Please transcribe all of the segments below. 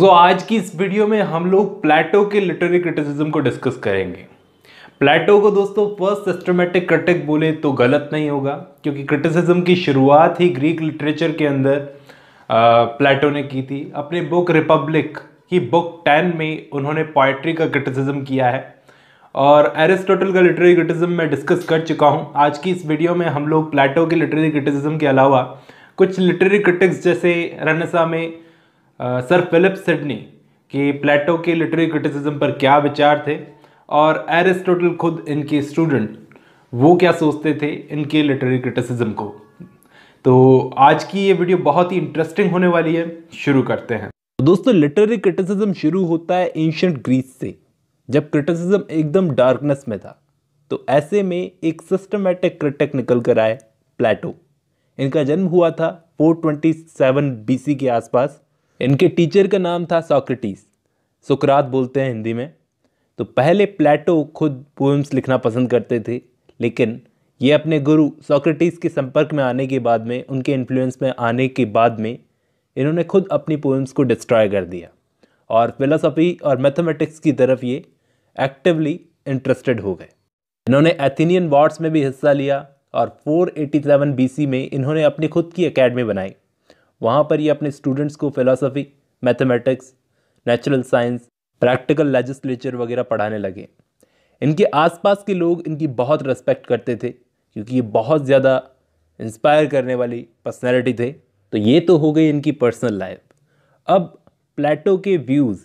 तो आज की इस वीडियो में हम लोग प्लेटो के लिटरेरी क्रिटिसिज्म को डिस्कस करेंगे प्लेटो को दोस्तों फर्स्ट सिस्टमेटिक क्रिटिक बोले तो गलत नहीं होगा क्योंकि क्रिटिसिज्म की शुरुआत ही ग्रीक लिटरेचर के अंदर प्लेटो ने की थी अपने बुक रिपब्लिक की बुक टेन में उन्होंने पोइट्री का क्रिटिसिज्म किया है और एरिस्टोटल का लिटरेरी क्रिटिज्म मैं डिस्कस कर चुका हूँ आज की इस वीडियो में हम लोग प्लेटो के लिटरेरी क्रिटिसिज्म के अलावा कुछ लिटरेरी क्रिटिक्स जैसे रनसा में सर फिलिप सिडनी कि प्लेटो के लिटरेरी क्रिटिसिज्म पर क्या विचार थे और एरिस्टोटल खुद इनके स्टूडेंट वो क्या सोचते थे इनके लिटरेरी क्रिटिसिज्म को तो आज की ये वीडियो बहुत ही इंटरेस्टिंग होने वाली है शुरू करते हैं दोस्तों लिटरेरी क्रिटिसिज्म शुरू होता है एंशंट ग्रीस से जब क्रिटिसिज्म एकदम डार्कनेस में था तो ऐसे में एक सिस्टमेटिक क्रिटिक निकल कर आए प्लेटो इनका जन्म हुआ था 427 बीसी के आसपास इनके टीचर का नाम था सॉक्रेटिस सुकरात बोलते हैं हिंदी में तो पहले प्लेटो खुद पोएम्स लिखना पसंद करते थे लेकिन ये अपने गुरु सॉक्रेटिस के संपर्क में आने के बाद में उनके इन्फ्लुएंस में आने के बाद में इन्होंने खुद अपनी पोएम्स को डिस्ट्रॉय कर दिया और फिलोसफी और मैथमेटिक्स की तरफ ये एक्टिवली इंटरेस्टेड हो गए इन्होंने एथीनियन वार्ड्स में भी हिस्सा लिया और 487 बीसी में इन्होंने अपनी खुद की एकेडमी बनाई वहाँ पर ये अपने स्टूडेंट्स को philosophy mathematics natural science practical legislature वगैरह पढ़ाने लगे इनके आसपास के लोग इनकी बहुत रेस्पेक्ट करते थे क्योंकि ये बहुत ज़्यादा इंस्पायर करने वाली पर्सनैलिटी थे तो ये तो हो गई इनकी पर्सनल लाइफ अब प्लेटो के व्यूज़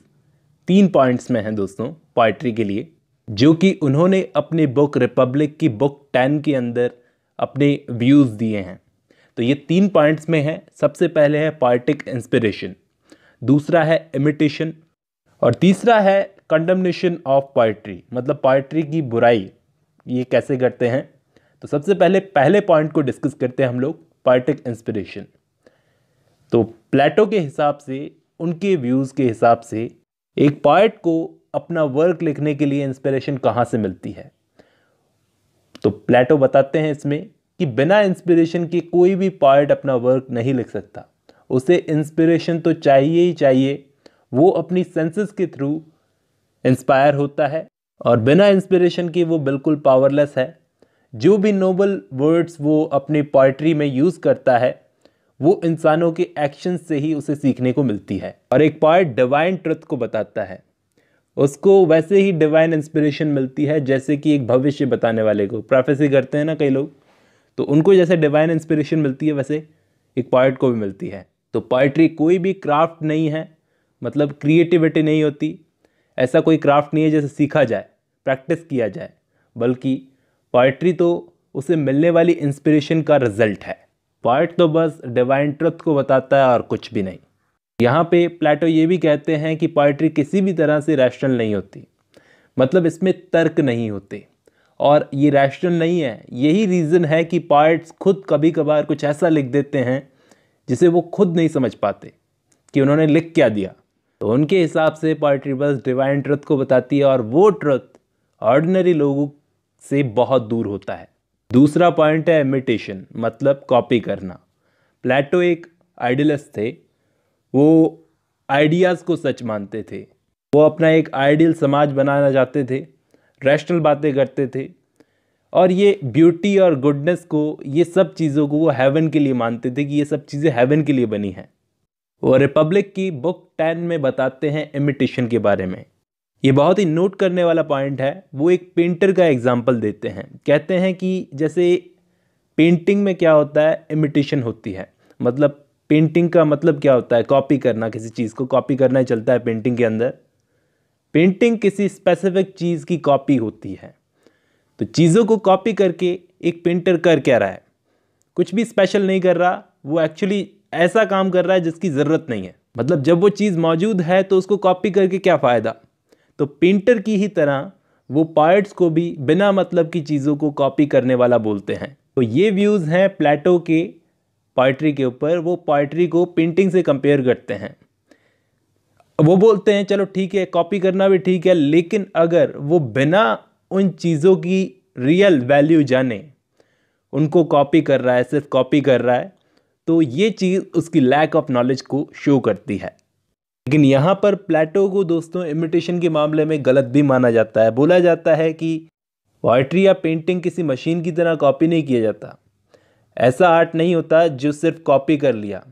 तीन पॉइंट्स में हैं दोस्तों पोइट्री के लिए जो कि उन्होंने अपनी बुक रिपब्लिक की बुक टेन के अंदर अपने व्यूज़ दिए हैं तो ये तीन पॉइंट्स में है सबसे पहले है पार्टिक इंस्पिरेशन दूसरा है इमिटेशन और तीसरा है कंडमनेशन ऑफ पोइट्री मतलब पोइट्री की बुराई ये कैसे करते हैं तो सबसे पहले पहले पॉइंट को डिस्कस करते हैं हम लोग पार्टिक इंस्पिरेशन तो प्लेटो के हिसाब से उनके व्यूज़ के हिसाब से एक पार्ट को अपना वर्क लिखने के लिए इंस्पिरेशन कहाँ से मिलती है तो प्लेटो बताते हैं इसमें कि बिना इंस्पिरेशन के कोई भी पार्ट अपना वर्क नहीं लिख सकता उसे इंस्पिरेशन तो चाहिए ही चाहिए वो अपनी सेंसेस के थ्रू इंस्पायर होता है और बिना इंस्पिरेशन के वो बिल्कुल पावरलेस है जो भी नोबल वर्ड्स वो अपनी पोइट्री में यूज़ करता है वो इंसानों के एक्शन से ही उसे सीखने को मिलती है और एक पार्ट डिवाइन ट्रुथ को बताता है उसको वैसे ही डिवाइन इंस्पिरेशन मिलती है जैसे कि एक भविष्य बताने वाले को प्रोफेसी करते हैं ना कई लोग तो उनको जैसे डिवाइन इंस्पिरेशन मिलती है वैसे एक पॉइट को भी मिलती है तो पोइट्री कोई भी क्राफ्ट नहीं है मतलब क्रिएटिविटी नहीं होती ऐसा कोई क्राफ्ट नहीं है जैसे सीखा जाए प्रैक्टिस किया जाए बल्कि पोइट्री तो उसे मिलने वाली इंस्पिरेशन का रिजल्ट है पॉइट तो बस डिवाइन ट्रुथ को बताता है और कुछ भी नहीं यहाँ पे प्लेटो ये भी कहते हैं कि पोइट्री किसी भी तरह से रैशनल नहीं होती मतलब इसमें तर्क नहीं होते और ये रैशनल नहीं है यही रीज़न है कि पार्ट्स खुद कभी कभार कुछ ऐसा लिख देते हैं जिसे वो खुद नहीं समझ पाते कि उन्होंने लिख क्या दिया तो उनके हिसाब से पार्टी बस डिवाइन ट्रथ को बताती है और वो ट्रथ ऑर्डिनरी लोगों से बहुत दूर होता है दूसरा पॉइंट है इमिटेशन मतलब कॉपी करना प्लेटो एक आइडियलिस्ट थे वो आइडियाज़ को सच मानते थे वो अपना एक आइडियल समाज बनाना चाहते थे रैशनल बातें करते थे और ये ब्यूटी और गुडनेस को ये सब चीज़ों को वो हेवन के लिए मानते थे कि ये सब चीज़ें हेवन के लिए बनी हैं वो रिपब्लिक की बुक टेन में बताते हैं इमिटेशन के बारे में ये बहुत ही नोट करने वाला पॉइंट है वो एक पेंटर का एग्जाम्पल देते हैं कहते हैं कि जैसे पेंटिंग में क्या होता है इमिटेशन होती है मतलब पेंटिंग का मतलब क्या होता है कॉपी करना किसी चीज़ को कॉपी करना ही चलता है पेंटिंग के अंदर पेंटिंग किसी स्पेसिफिक चीज़ की कॉपी होती है तो चीज़ों को कॉपी करके एक पेंटर कर क्या रहा है कुछ भी स्पेशल नहीं कर रहा वो एक्चुअली ऐसा काम कर रहा है जिसकी ज़रूरत नहीं है मतलब जब वो चीज़ मौजूद है तो उसको कॉपी करके क्या फ़ायदा तो पेंटर की ही तरह वो पार्ट्स को भी बिना मतलब की चीज़ों को कॉपी करने वाला बोलते हैं तो ये व्यूज़ हैं प्लेटो के पोइट्री के ऊपर वो पोइट्री को पेंटिंग से कंपेयर करते हैं वो बोलते हैं चलो ठीक है कॉपी करना भी ठीक है लेकिन अगर वो बिना उन चीज़ों की रियल वैल्यू जाने उनको कॉपी कर रहा है सिर्फ कॉपी कर रहा है तो ये चीज़ उसकी लैक ऑफ नॉलेज को शो करती है लेकिन यहाँ पर प्लेटो को दोस्तों इमिटेशन के मामले में गलत भी माना जाता है बोला जाता है कि पोइट्री या पेंटिंग किसी मशीन की तरह कॉपी नहीं किया जाता ऐसा आर्ट नहीं होता जो सिर्फ कॉपी कर लिया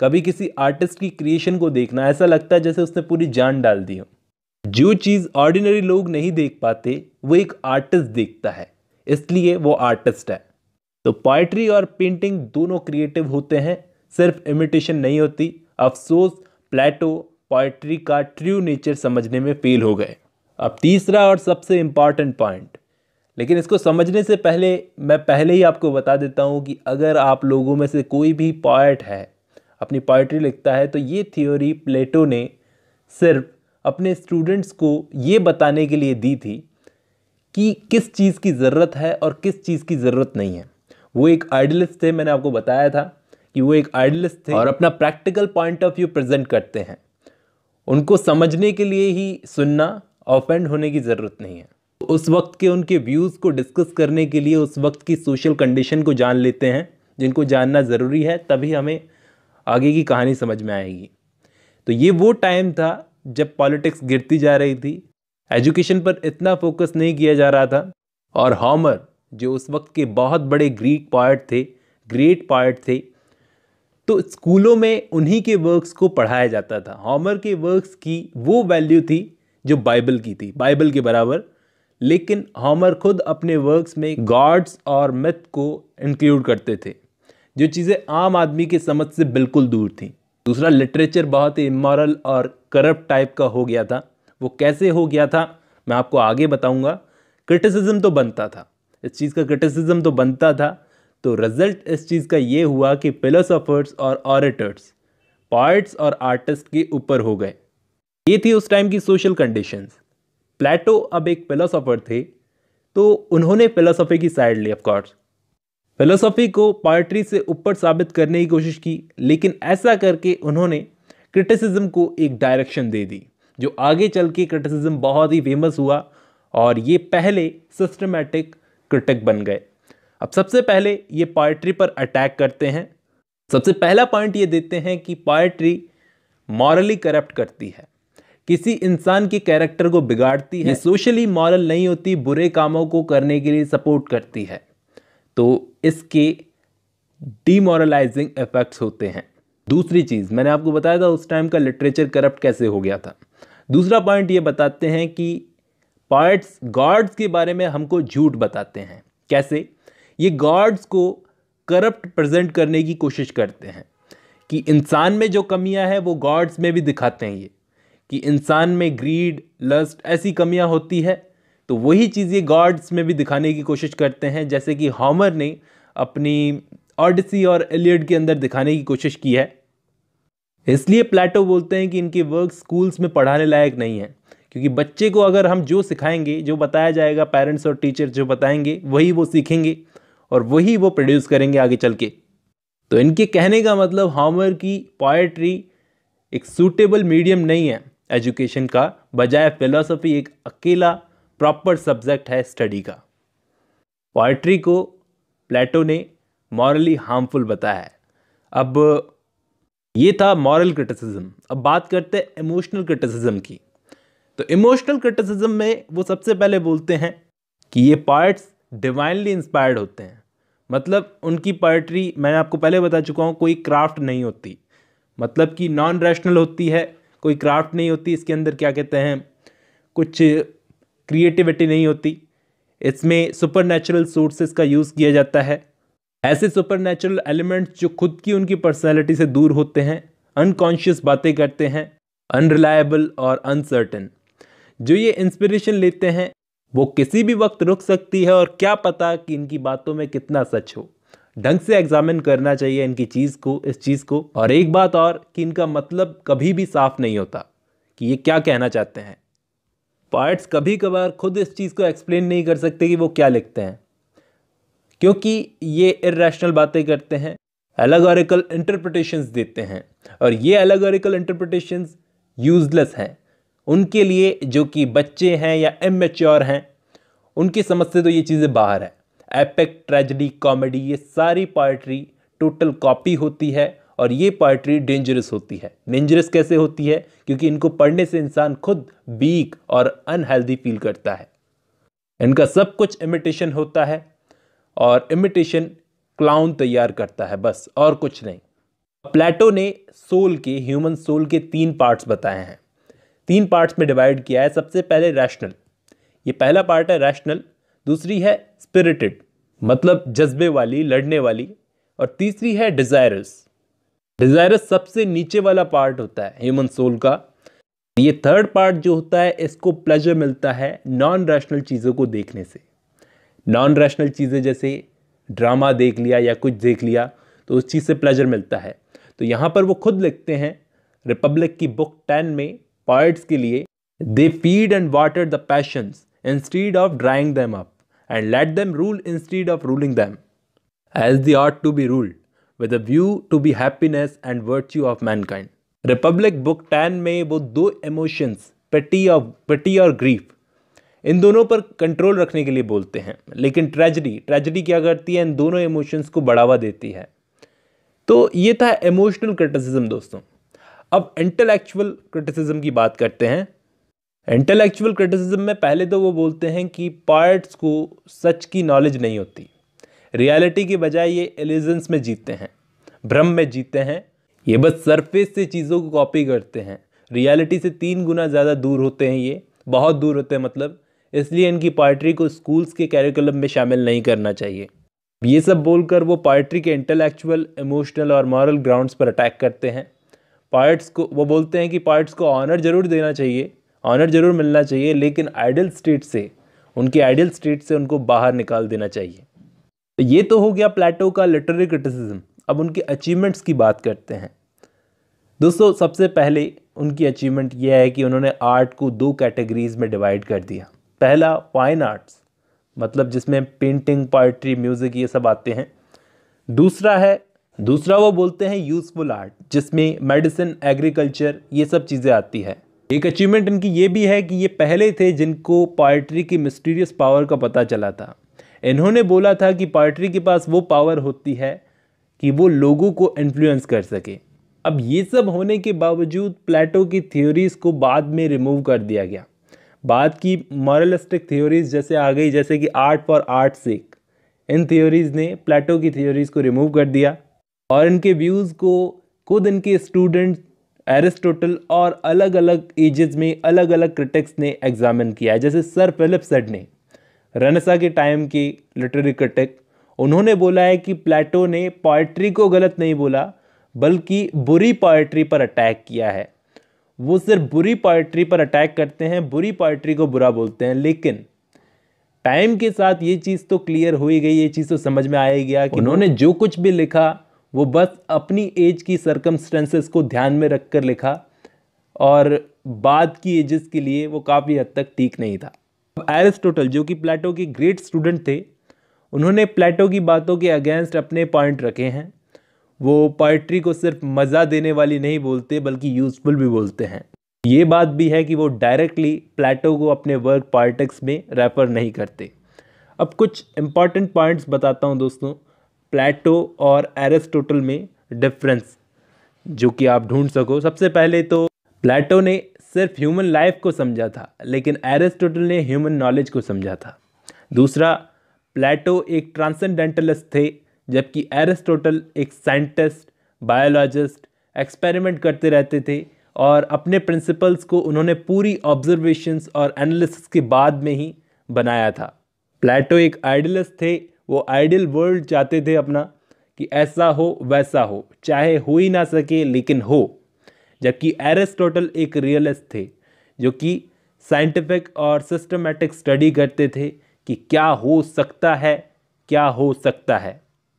कभी किसी आर्टिस्ट की क्रिएशन को देखना ऐसा लगता है जैसे उसने पूरी जान डाल दी हो जो चीज़ ऑर्डिनरी लोग नहीं देख पाते वो एक आर्टिस्ट देखता है इसलिए वो आर्टिस्ट है तो पोइट्री और पेंटिंग दोनों क्रिएटिव होते हैं सिर्फ इमिटेशन नहीं होती अफसोस प्लेटो पोइट्री का ट्रू नेचर समझने में फेल हो गए अब तीसरा और सबसे इम्पॉर्टेंट पॉइंट लेकिन इसको समझने से पहले मैं पहले ही आपको बता देता हूँ कि अगर आप लोगों में से कोई भी पॉइट है अपनी पोइट्री लिखता है तो ये थ्योरी प्लेटो ने सिर्फ अपने स्टूडेंट्स को ये बताने के लिए दी थी कि किस चीज़ की ज़रूरत है और किस चीज़ की ज़रूरत नहीं है वो एक आइडलिस्ट थे मैंने आपको बताया था कि वो एक आइडलिस्ट थे और अपना practical point of view present करते हैं उनको समझने के लिए ही सुनना ऑफेंड होने की ज़रूरत नहीं है उस वक्त के उनके व्यूज़ को डिस्कस करने के लिए उस वक्त की सोशल कंडीशन को जान लेते हैं जिनको जानना ज़रूरी है तभी हमें आगे की कहानी समझ में आएगी तो ये वो टाइम था जब पॉलिटिक्स गिरती जा रही थी एजुकेशन पर इतना फोकस नहीं किया जा रहा था और हॉमर जो उस वक्त के बहुत बड़े ग्रीक पॉइट थे ग्रेट पॉइट थे तो स्कूलों में उन्हीं के वर्क्स को पढ़ाया जाता था हॉमर के वर्क्स की वो वैल्यू थी जो बाइबल की थी बाइबल के बराबर लेकिन हॉमर खुद अपने वर्क्स में गॉड्स और मिथ को इंक्लूड करते थे जो चीज़ें आम आदमी के समझ से बिल्कुल दूर थी दूसरा लिटरेचर बहुत ही इमोरल और करप्ट टाइप का हो गया था वो कैसे हो गया था मैं आपको आगे बताऊंगा क्रिटिसिज्म तो बनता था इस चीज़ का क्रिटिसिज्म तो बनता था तो रिजल्ट इस चीज़ का ये हुआ कि फिलोसोफर्स और ऑरेटर्स पार्ट्स और आर्टिस्ट के ऊपर हो गए ये थी उस टाइम की सोशल कंडीशंस प्लेटो अब एक फिलोसोफर थे तो उन्होंने फिलोसफी की साइड ली ऑफकोर्स फिलोसॉफी को पोइट्री से ऊपर साबित करने की कोशिश की लेकिन ऐसा करके उन्होंने क्रिटिसिज्म को एक डायरेक्शन दे दी जो आगे चल के क्रिटिसिज्म बहुत ही फेमस हुआ और ये पहले सिस्टमेटिक क्रिटिक बन गए अब सबसे पहले ये पोइट्री पर अटैक करते हैं सबसे पहला पॉइंट ये देते हैं कि पोइट्री मॉरली करप्ट करती है किसी इंसान के कैरेक्टर को बिगाड़ती है सोशली मॉरल नहीं होती बुरे कामों को करने के लिए सपोर्ट करती है तो इसके डीमोरलाइजिंग इफ़ेक्ट्स होते हैं दूसरी चीज़ मैंने आपको बताया था उस टाइम का लिटरेचर करप्ट कैसे हो गया था दूसरा पॉइंट ये बताते हैं कि पार्ट्स गॉड्स के बारे में हमको झूठ बताते हैं कैसे ये गॉड्स को करप्ट प्रेजेंट करने की कोशिश करते हैं कि इंसान में जो कमियां हैं वो गॉड्स में भी दिखाते हैं ये कि इंसान में ग्रीड लस्ट ऐसी कमियां होती है तो वही चीज़ें गॉड्स में भी दिखाने की कोशिश करते हैं जैसे कि हॉमर ने अपनी ऑडिसी और एलियड के अंदर दिखाने की कोशिश की है इसलिए प्लेटो बोलते हैं कि इनके वर्क स्कूल्स में पढ़ाने लायक नहीं है क्योंकि बच्चे को अगर हम जो सिखाएंगे जो बताया जाएगा पेरेंट्स और टीचर जो बताएंगे वही वो सीखेंगे और वही वो प्रोड्यूस करेंगे आगे चल के तो इनके कहने का मतलब हॉमर की पोएट्री एक सूटेबल मीडियम नहीं है एजुकेशन का बजाय फिलोसफी एक अकेला प्रॉपर सब्जेक्ट है स्टडी का पोइट्री को प्लेटो ने मॉरली हार्मफुल बताया है अब ये था मॉरल क्रिटिसिज्म अब बात करते हैं इमोशनल क्रिटिसिज्म की तो इमोशनल क्रिटिसिज्म में वो सबसे पहले बोलते हैं कि ये पार्ट्स डिवाइनली इंस्पायर्ड होते हैं मतलब उनकी पोइट्री मैंने आपको पहले बता चुका हूँ कोई क्राफ्ट नहीं होती मतलब कि नॉन रैशनल होती है कोई क्राफ्ट नहीं होती इसके अंदर क्या कहते हैं कुछ क्रिएटिविटी नहीं होती इसमें सुपर नेचुरल सोर्सेज का यूज़ किया जाता है ऐसे सुपर नेचुरल एलिमेंट्स जो खुद की उनकी पर्सनैलिटी से दूर होते हैं अनकॉन्शियस बातें करते हैं अनरिलायबल और अनसर्टन जो ये इंस्पिरेशन लेते हैं वो किसी भी वक्त रुक सकती है और क्या पता कि इनकी बातों में कितना सच हो ढंग से एग्जामिन करना चाहिए इनकी चीज़ को इस चीज़ को और एक बात और कि इनका मतलब कभी भी साफ नहीं होता कि ये क्या कहना चाहते हैं पार्ट्स कभी कभार खुद इस चीज़ को एक्सप्लेन नहीं कर सकते कि वो क्या लिखते हैं क्योंकि ये इेशनल बातें करते हैं एलेगोरिकल इंटरप्रटेशन देते हैं और ये एलेगोरिकल इंटरप्रटेशन यूजलेस हैं उनके लिए जो कि बच्चे हैं या इमेच्योर हैं उनकी समझ से तो ये चीज़ें बाहर है एपिक ट्रेजडी कॉमेडी ये सारी पोइट्री टोटल कॉपी होती है और ये पोइट्री डेंजरस होती है डेंजरस कैसे होती है क्योंकि इनको पढ़ने से इंसान खुद वीक और अनहेल्दी फील करता है इनका सब कुछ इमिटेशन होता है और इमिटेशन क्लाउन तैयार करता है बस और कुछ नहीं प्लेटो ने सोल के ह्यूमन सोल के तीन पार्ट्स बताए हैं तीन पार्ट्स में डिवाइड किया है सबसे पहले रैशनल ये पहला पार्ट है रैशनल दूसरी है स्पिरिटेड मतलब जज्बे वाली लड़ने वाली और तीसरी है डिज़ायरस डिजायर सबसे नीचे वाला पार्ट होता है ह्यूमन सोल का ये थर्ड पार्ट जो होता है इसको प्लेजर मिलता है नॉन रैशनल चीज़ों को देखने से नॉन रैशनल चीज़ें जैसे ड्रामा देख लिया या कुछ देख लिया तो उस चीज़ से प्लेजर मिलता है तो यहाँ पर वो खुद लिखते हैं रिपब्लिक की बुक टेन में पार्ट्स के लिए they feed and water the passions instead of drawing them up and let them rule instead of ruling them as दर्ट to be ruled with a view to be happiness and virtue of mankind Republic book ten में वो दो emotions पटी और पटी और grief इन दोनों पर कंट्रोल रखने के लिए बोलते हैं लेकिन ट्रेजडी ट्रेजडी क्या करती है इन दोनों इमोशंस को बढ़ावा देती है तो ये था इमोशनल क्रिटिसिज्म दोस्तों अब इंटेलेक्चुअल क्रिटिसिज्म की बात करते हैं इंटेलेक्चुअल क्रिटिसिज्म में पहले तो वो बोलते हैं कि पार्ट्स को सच की नॉलेज नहीं होती रियलिटी की बजाय ये एलिजेंस में जीते हैं भ्रम में जीते हैं ये बस सरफेस से चीज़ों को कॉपी करते हैं रियलिटी से तीन गुना ज़्यादा दूर होते हैं ये बहुत दूर होते हैं मतलब इसलिए इनकी पोइट्री को स्कूल्स के कैरिकुलम में शामिल नहीं करना चाहिए ये सब बोलकर वो पोइट्री के इंटेलेक्चुअल इमोशनल और मॉरल ग्राउंड्स पर अटैक करते हैं पार्ट्स को वो बोलते हैं कि पार्ट्स को ऑनर ज़रूर देना चाहिए ऑनर ज़रूर मिलना चाहिए लेकिन आइडल स्टेट से उनके आइडियल स्टेट से उनको बाहर निकाल देना चाहिए तो ये तो हो गया प्लेटो का लिटरेरी क्रिटिसिज्म अब उनके अचीवमेंट्स की बात करते हैं दोस्तों सबसे पहले उनकी अचीवमेंट यह है कि उन्होंने आर्ट को दो कैटेगरीज में डिवाइड कर दिया पहला फाइन आर्ट्स मतलब जिसमें पेंटिंग पोइट्री म्यूज़िक ये सब आते हैं दूसरा है दूसरा वो बोलते हैं यूज़फुल आर्ट जिसमें मेडिसिन एग्रीकल्चर ये सब चीज़ें आती है एक अचीवमेंट इनकी ये भी है कि ये पहले थे जिनको पोइट्री की मिस्टीरियस पावर का पता चला था इन्होंने बोला था कि पार्टी के पास वो पावर होती है कि वो लोगों को इन्फ्लुएंस कर सके अब ये सब होने के बावजूद प्लेटो की थ्योरीज़ को बाद में रिमूव कर दिया गया बाद की मॉरलिस्टिक थ्योरीज़ जैसे आ गई जैसे कि आर्ट फॉर आर्ट सेक इन थ्योरीज़ ने प्लेटो की थ्योरीज़ को रिमूव कर दिया और इनके व्यूज़ को खुद इनके स्टूडेंट एरिस्टोटल और अलग अलग एजेस में अलग अलग क्रिटिक्स ने एग्जामिन किया है जैसे सर फिलिप सेड ने रनसा के टाइम की लिटरेरी क्रिटिक उन्होंने बोला है कि प्लेटो ने पोइट्री को गलत नहीं बोला बल्कि बुरी पोइट्री पर अटैक किया है वो सिर्फ बुरी पोइट्री पर अटैक करते हैं बुरी पोइट्री को बुरा बोलते हैं लेकिन टाइम के साथ ये चीज़ तो क्लियर हो ही गई ये चीज़ तो समझ में आया गया कि उन्होंने जो कुछ भी लिखा वो बस अपनी एज की सरकमस्टेंसेस को ध्यान में रख कर लिखा और बाद की एजेस के लिए वो काफ़ी हद तक ठीक नहीं था एरिस्टोटल जो कि प्लेटो के ग्रेट स्टूडेंट थे उन्होंने प्लेटो की बातों के अगेंस्ट अपने पॉइंट रखे हैं वो पोइट्री को सिर्फ मज़ा देने वाली नहीं बोलते बल्कि यूज़फुल भी बोलते हैं ये बात भी है कि वो डायरेक्टली प्लेटो को अपने वर्क पॉलिटिक्स में रेफर नहीं करते अब कुछ इम्पॉर्टेंट पॉइंट्स बताता हूँ दोस्तों प्लेटो और एरिस्टोटल में डिफरेंस जो कि आप ढूंढ सको सबसे पहले तो प्लेटो ने सिर्फ ह्यूमन लाइफ को समझा था लेकिन एरिस्टोटल ने ह्यूमन नॉलेज को समझा था दूसरा प्लेटो एक ट्रांसेंडेंटलिस्ट थे जबकि एरिस्टोटल एक साइंटिस्ट बायोलॉजिस्ट एक्सपेरिमेंट करते रहते थे और अपने प्रिंसिपल्स को उन्होंने पूरी ऑब्जर्वेशंस और एनालिसिस के बाद में ही बनाया था प्लेटो एक आइडलिस्ट थे वो आइडियल वर्ल्ड चाहते थे अपना कि ऐसा हो वैसा हो चाहे हो ही ना सके लेकिन हो जबकि एरिस्टोटल एक रियलिस्ट थे जो कि साइंटिफिक और सिस्टमेटिक स्टडी करते थे कि क्या हो सकता है क्या हो सकता है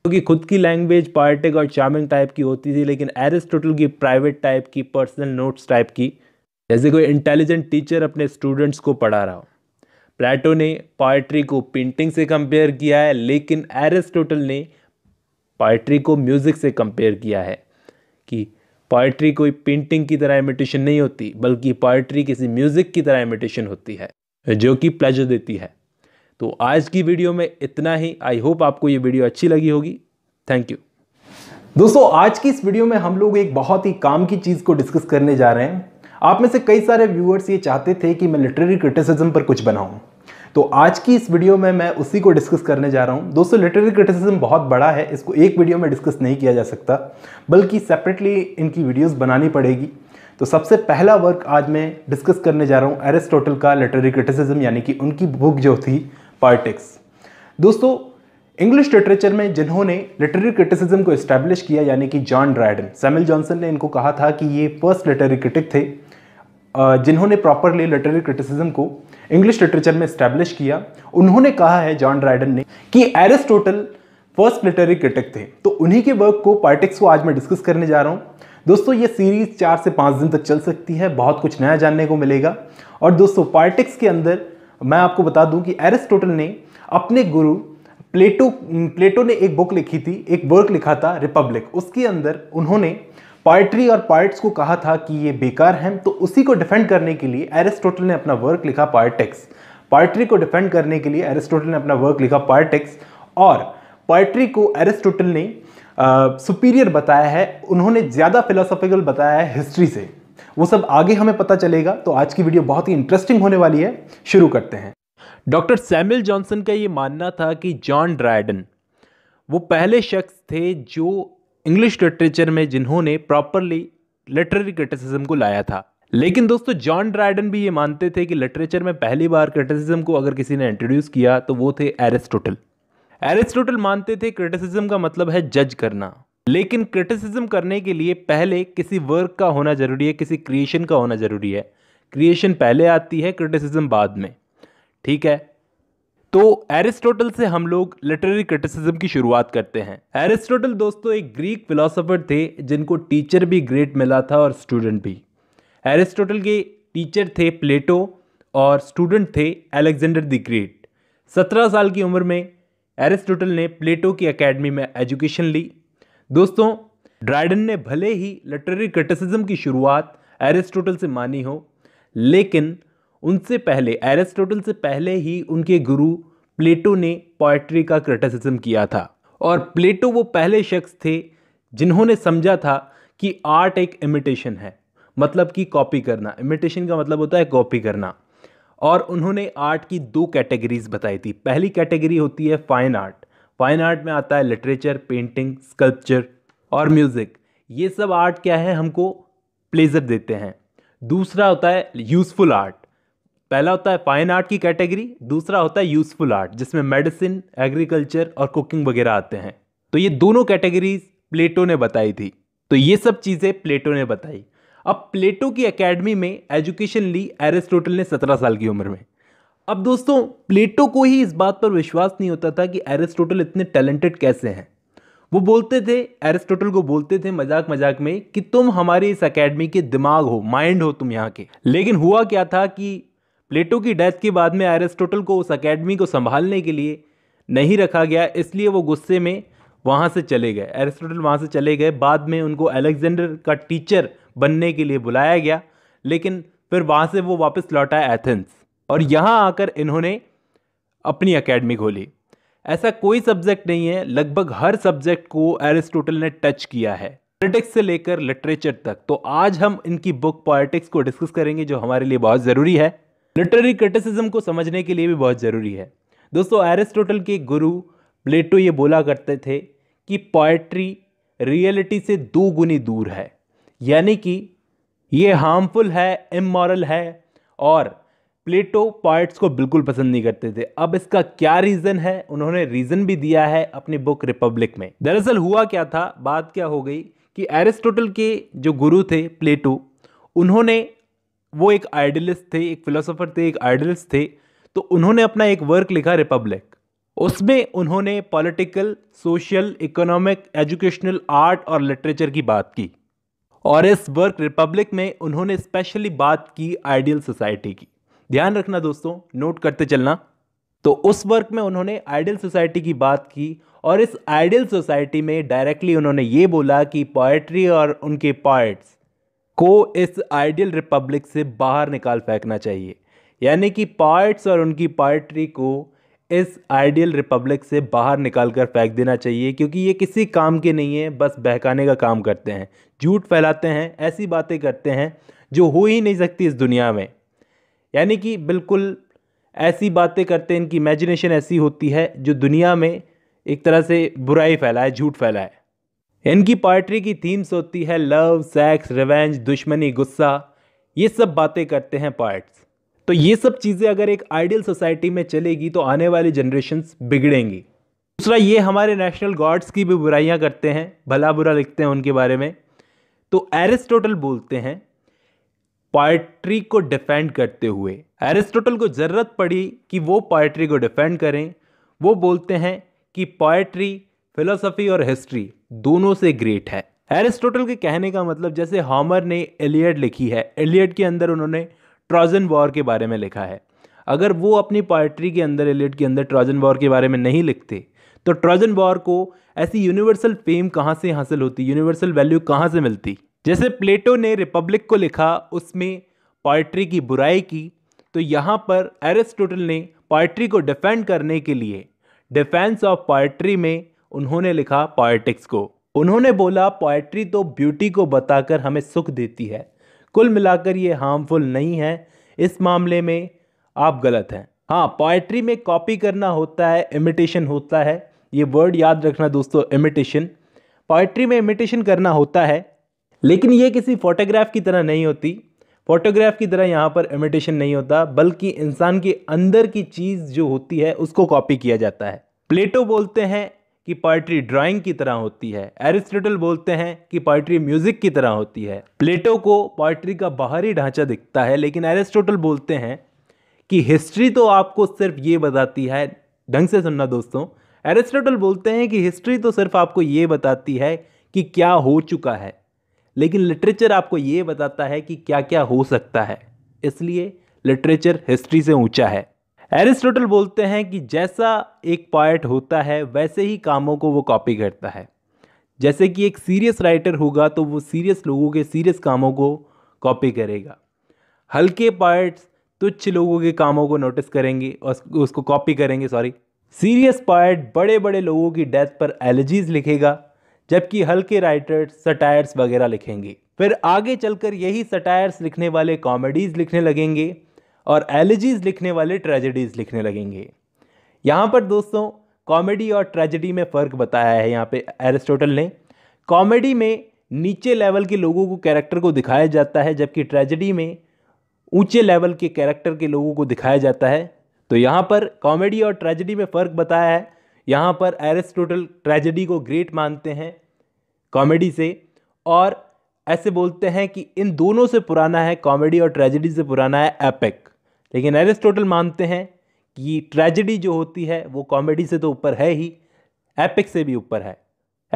क्योंकि तो खुद की लैंग्वेज पॉइटिक और चार्मिंग टाइप की होती थी लेकिन एरिस्टोटल की प्राइवेट टाइप की पर्सनल नोट्स टाइप की जैसे कोई इंटेलिजेंट टीचर अपने स्टूडेंट्स को पढ़ा रहा हो प्लेटो ने पोइट्री को पेंटिंग से कंपेयर किया है लेकिन एरिस्टोटल ने पोइट्री को म्यूज़िक से कंपेयर किया है कि पोइट्री कोई पेंटिंग की तरह इमिटेशन नहीं होती बल्कि पोइट्री किसी म्यूज़िक की तरह इमिटेशन होती है जो कि प्लेजर देती है तो आज की वीडियो में इतना ही आई होप आपको ये वीडियो अच्छी लगी होगी थैंक यू दोस्तों आज की इस वीडियो में हम लोग एक बहुत ही काम की चीज़ को डिस्कस करने जा रहे हैं आप में से कई सारे व्यूअर्स ये चाहते थे कि मैं लिटरेरी क्रिटिसिज्म पर कुछ बनाऊं तो आज की इस वीडियो में मैं उसी को डिस्कस करने जा रहा हूँ दोस्तों लिटरेरी क्रिटिसिज्म बहुत बड़ा है इसको एक वीडियो में डिस्कस नहीं किया जा सकता बल्कि सेपरेटली इनकी वीडियोज़ बनानी पड़ेगी तो सबसे पहला वर्क आज मैं डिस्कस करने जा रहा हूँ एरिस्टोटल का लिटरेरी क्रिटिसिज्म यानी कि उनकी बुक जो थी पार्टिक्स दोस्तों इंग्लिश लिटरेचर में जिन्होंने लिटरेरी क्रिटिसिज्म को इस्टेब्लिश किया यानी कि जॉन ड्राइडन सैमिल जॉनसन ने इनको कहा था कि ये फर्स्ट लिटरेरी क्रिटिक थे जिन्होंने प्रॉपरली लिटरेरी क्रिटिसिज्म को इंग्लिश लिटरेचर में स्टैब्लिश किया उन्होंने कहा है जॉन ड्राइडन ने कि एरिस्टोटल फर्स्ट लिटरेरी क्रिटिक थे तो उन्हीं के वर्क को पार्टिक्स को आज मैं डिस्कस करने जा रहा हूँ दोस्तों ये सीरीज चार से पाँच दिन तक चल सकती है बहुत कुछ नया जानने को मिलेगा और दोस्तों पार्टिक्स के अंदर मैं आपको बता दूं कि एरिस्टोटल ने अपने गुरु प्लेटो प्लेटो ने एक बुक लिखी थी एक वर्क लिखा था रिपब्लिक उसके अंदर उन्होंने पोइट्री और पॉइट्स को कहा था कि ये बेकार हैं तो उसी को डिफेंड करने के लिए एरिस्टोटल ने अपना वर्क लिखा पॉइटिक्स पॉइट्री को डिफेंड करने के लिए एरिस्टोटल ने अपना वर्क लिखा पॉइटिक्स और पॉइट्री को एरिस्टोटल ने सुपीरियर बताया है उन्होंने ज़्यादा फिलोसॉफिकल बताया है हिस्ट्री से वो सब आगे हमें पता चलेगा तो आज की वीडियो बहुत ही इंटरेस्टिंग होने वाली है शुरू करते हैं डॉक्टर सैमुअल जॉनसन का ये मानना था कि जॉन ड्रायडन वो पहले शख्स थे जो इंग्लिश लिटरेचर में जिन्होंने प्रॉपरली लिटरेरी क्रिटिसिज्म को लाया था लेकिन दोस्तों जॉन ड्राइडन भी ये मानते थे कि लिटरेचर में पहली बार क्रिटिसिज्म को अगर किसी ने इंट्रोड्यूस किया तो वो थे एरिस्टोटल एरिस्टोटल मानते थे क्रिटिसिज्म का मतलब है जज करना लेकिन क्रिटिसिज्म करने के लिए पहले किसी वर्क का होना जरूरी है किसी क्रिएशन का होना जरूरी है क्रिएशन पहले आती है क्रिटिसिज्म बाद में ठीक है तो एरिस्टोटल से हम लोग लिटरेरी क्रिटिसिज्म की शुरुआत करते हैं एरिस्टोटल दोस्तों एक ग्रीक फिलोसोफर थे जिनको टीचर भी ग्रेट मिला था और स्टूडेंट भी एरिस्टोटल के टीचर थे प्लेटो और स्टूडेंट थे अलेक्जेंडर द ग्रेट सत्रह साल की उम्र में एरिस्टोटल ने प्लेटो की अकेडमी में एजुकेशन ली दोस्तों ड्राइडन ने भले ही लिटरेरी क्रिटिसिज्म की शुरुआत एरिस्टोटल से मानी हो लेकिन उनसे पहले एरिस्टोटल से पहले ही उनके गुरु प्लेटो ने पोइट्री का क्रिटिसिज्म किया था और प्लेटो वो पहले शख्स थे जिन्होंने समझा था कि आर्ट एक इमिटेशन है मतलब कि कॉपी करना इमिटेशन का मतलब होता है कॉपी करना और उन्होंने आर्ट की दो कैटेगरीज बताई थी पहली कैटेगरी होती है फाइन आर्ट फाइन आर्ट में आता है लिटरेचर पेंटिंग स्कल्पचर और म्यूज़िक ये सब आर्ट क्या है हमको प्लेजर देते हैं दूसरा होता है यूज़फुल आर्ट पहला होता है फाइन आर्ट की कैटेगरी दूसरा होता है यूजफुल आर्ट जिसमें मेडिसिन एग्रीकल्चर और कुकिंग वगैरह आते हैं तो ये दोनों कैटेगरीज प्लेटो ने बताई थी तो ये सब चीज़ें प्लेटो ने बताई अब प्लेटो की एकेडमी में एजुकेशन ली एरिस्टोटल ने सत्रह साल की उम्र में अब दोस्तों प्लेटो को ही इस बात पर विश्वास नहीं होता था कि एरिस्टोटल इतने टैलेंटेड कैसे हैं वो बोलते थे एरिस्टोटल को बोलते थे मजाक मजाक में कि तुम हमारे इस एकेडमी के दिमाग हो माइंड हो तुम यहाँ के लेकिन हुआ क्या था कि प्लेटो की डेथ के बाद में एरिस्टोटल को उस अकेडमी को संभालने के लिए नहीं रखा गया इसलिए वो गुस्से में वहाँ से चले गए एरिस्टोटल वहाँ से चले गए बाद में उनको अलेक्जेंडर का टीचर बनने के लिए बुलाया गया लेकिन फिर वहाँ से वो वापस लौटा एथेंस और यहाँ आकर इन्होंने अपनी अकेडमी खोली ऐसा कोई सब्जेक्ट नहीं है लगभग हर सब्जेक्ट को एरिस्टोटल ने टच किया है पॉलिटिक्स से लेकर लिटरेचर तक तो आज हम इनकी बुक पॉलिटिक्स को डिस्कस करेंगे जो हमारे लिए बहुत ज़रूरी है लिटरेरी क्रिटिसिज्म को समझने के लिए भी बहुत ज़रूरी है दोस्तों एरिस्टोटल के गुरु प्लेटो ये बोला करते थे कि पोएट्री रियलिटी से दो गुनी दूर है यानी कि ये हार्मफुल है इमोरल है और प्लेटो पॉइट्स को बिल्कुल पसंद नहीं करते थे अब इसका क्या रीज़न है उन्होंने रीज़न भी दिया है अपनी बुक रिपब्लिक में दरअसल हुआ क्या था बात क्या हो गई कि एरिस्टोटल के जो गुरु थे प्लेटो उन्होंने वो एक आइडलिस्ट थे एक फिलोसोफर थे एक आइडलिस्ट थे तो उन्होंने अपना एक वर्क लिखा रिपब्लिक उसमें उन्होंने political social economic educational art और लिटरेचर की बात की और इस वर्क रिपब्लिक में उन्होंने स्पेशली बात की आइडियल सोसाइटी की ध्यान रखना दोस्तों नोट करते चलना तो उस वर्क में उन्होंने आइडियल सोसाइटी की बात की और इस आइडियल सोसाइटी में डायरेक्टली उन्होंने ये बोला कि पोएट्री और उनके पॉइट्स को इस आइडियल रिपब्लिक से बाहर निकाल फेंकना चाहिए यानी कि पार्ट्स और उनकी पार्ट्री को इस आइडियल रिपब्लिक से बाहर निकाल कर फेंक देना चाहिए क्योंकि ये किसी काम के नहीं है बस बहकाने का काम करते हैं झूठ फैलाते हैं ऐसी बातें करते हैं जो हो ही नहीं सकती इस दुनिया में यानी कि बिल्कुल ऐसी बातें करते हैं इनकी इमेजिनेशन ऐसी होती है जो दुनिया में एक तरह से बुराई फैलाए झूठ फैलाए इनकी पोइट्री की थीम्स होती है लव सेक्स रिवेंज दुश्मनी गुस्सा ये सब बातें करते हैं पोइट्स तो ये सब चीज़ें अगर एक आइडियल सोसाइटी में चलेगी तो आने वाली जनरेशन बिगड़ेंगी दूसरा ये हमारे नेशनल गॉड्स की भी बुराइयाँ करते हैं भला बुरा लिखते हैं उनके बारे में तो एरिस्टोटल बोलते हैं पोइट्री को डिफेंड करते हुए एरिस्टोटल को ज़रूरत पड़ी कि वो पोइट्री को डिफेंड करें वो बोलते हैं कि पोइट्री फिलोसफी और हिस्ट्री दोनों से ग्रेट है एरिस्टोटल के कहने का मतलब जैसे हॉमर ने एलियड लिखी है एलियड के अंदर उन्होंने ट्रॉजन वॉर के बारे में लिखा है अगर वो अपनी पोइट्री के अंदर एलियड के अंदर ट्रॉजन वॉर के बारे में नहीं लिखते तो ट्रॉजन वॉर को ऐसी यूनिवर्सल फेम कहाँ से हासिल होती यूनिवर्सल वैल्यू कहाँ से मिलती जैसे प्लेटो ने रिपब्लिक को लिखा उसमें पोइट्री की बुराई की तो यहाँ पर एरिस्टोटल ने पोइट्री को डिफेंड करने के लिए डिफेंस ऑफ पोइट्री में उन्होंने लिखा पॉइटिक्स को उन्होंने बोला पोएट्री तो ब्यूटी को बताकर हमें सुख देती है कुल मिलाकर ये हार्मफुल नहीं है इस मामले में आप गलत हैं हाँ पोएट्री में कॉपी करना होता है इमिटेशन होता है ये वर्ड याद रखना दोस्तों इमिटेशन पोएट्री में इमिटेशन करना होता है लेकिन ये किसी फोटोग्राफ की तरह नहीं होती फोटोग्राफ की तरह यहाँ पर इमिटेशन नहीं होता बल्कि इंसान के अंदर की चीज़ जो होती है उसको कॉपी किया जाता है प्लेटो बोलते हैं कि पोइट्री ड्राइंग की तरह होती है एरिस्टोटल बोलते हैं कि पोइट्री म्यूजिक की तरह होती है प्लेटो को पोइट्री का बाहरी ढांचा दिखता है लेकिन एरिस्टोटल बोलते हैं कि हिस्ट्री तो आपको सिर्फ ये बताती है ढंग से सुनना दोस्तों एरिस्टोटल बोलते हैं कि हिस्ट्री तो सिर्फ आपको ये बताती है कि क्या हो चुका है लेकिन लिटरेचर आपको ये बताता है कि क्या क्या हो सकता है इसलिए लिटरेचर हिस्ट्री से ऊंचा है एरिस्टोटल बोलते हैं कि जैसा एक पॉइट होता है वैसे ही कामों को वो कॉपी करता है जैसे कि एक सीरियस राइटर होगा तो वो सीरियस लोगों के सीरियस कामों को कॉपी करेगा हल्के पॉइट्स तुच्छ लोगों के कामों को नोटिस करेंगे और उसको कॉपी करेंगे सॉरी सीरियस पॉइट बड़े बड़े लोगों की डेथ पर एलर्जीज लिखेगा जबकि हल्के राइटर्स सटायर्स वगैरह लिखेंगे फिर आगे चलकर यही सटायर्स लिखने वाले कॉमेडीज़ लिखने लगेंगे और एलिजीज लिखने वाले ट्रेजेडीज़ लिखने लगेंगे यहाँ पर दोस्तों कॉमेडी और ट्रेजेडी में फ़र्क बताया है यहाँ पे एरिस्टोटल ने कॉमेडी में नीचे लेवल के लोगों को कैरेक्टर को दिखाया जाता है जबकि ट्रेजेडी में ऊंचे लेवल के कैरेक्टर के लोगों को दिखाया जाता है तो यहाँ पर कॉमेडी और ट्रेजेडी में फ़र्क बताया है यहाँ पर एरिस्टोटल ट्रेजेडी को ग्रेट मानते हैं कॉमेडी से और ऐसे बोलते हैं कि इन दोनों से पुराना है कॉमेडी और ट्रेजेडी से पुराना है एपेक लेकिन एरिस्टोटल मानते हैं कि ट्रेजेडी जो होती है वो कॉमेडी से तो ऊपर है ही एपिक से भी ऊपर है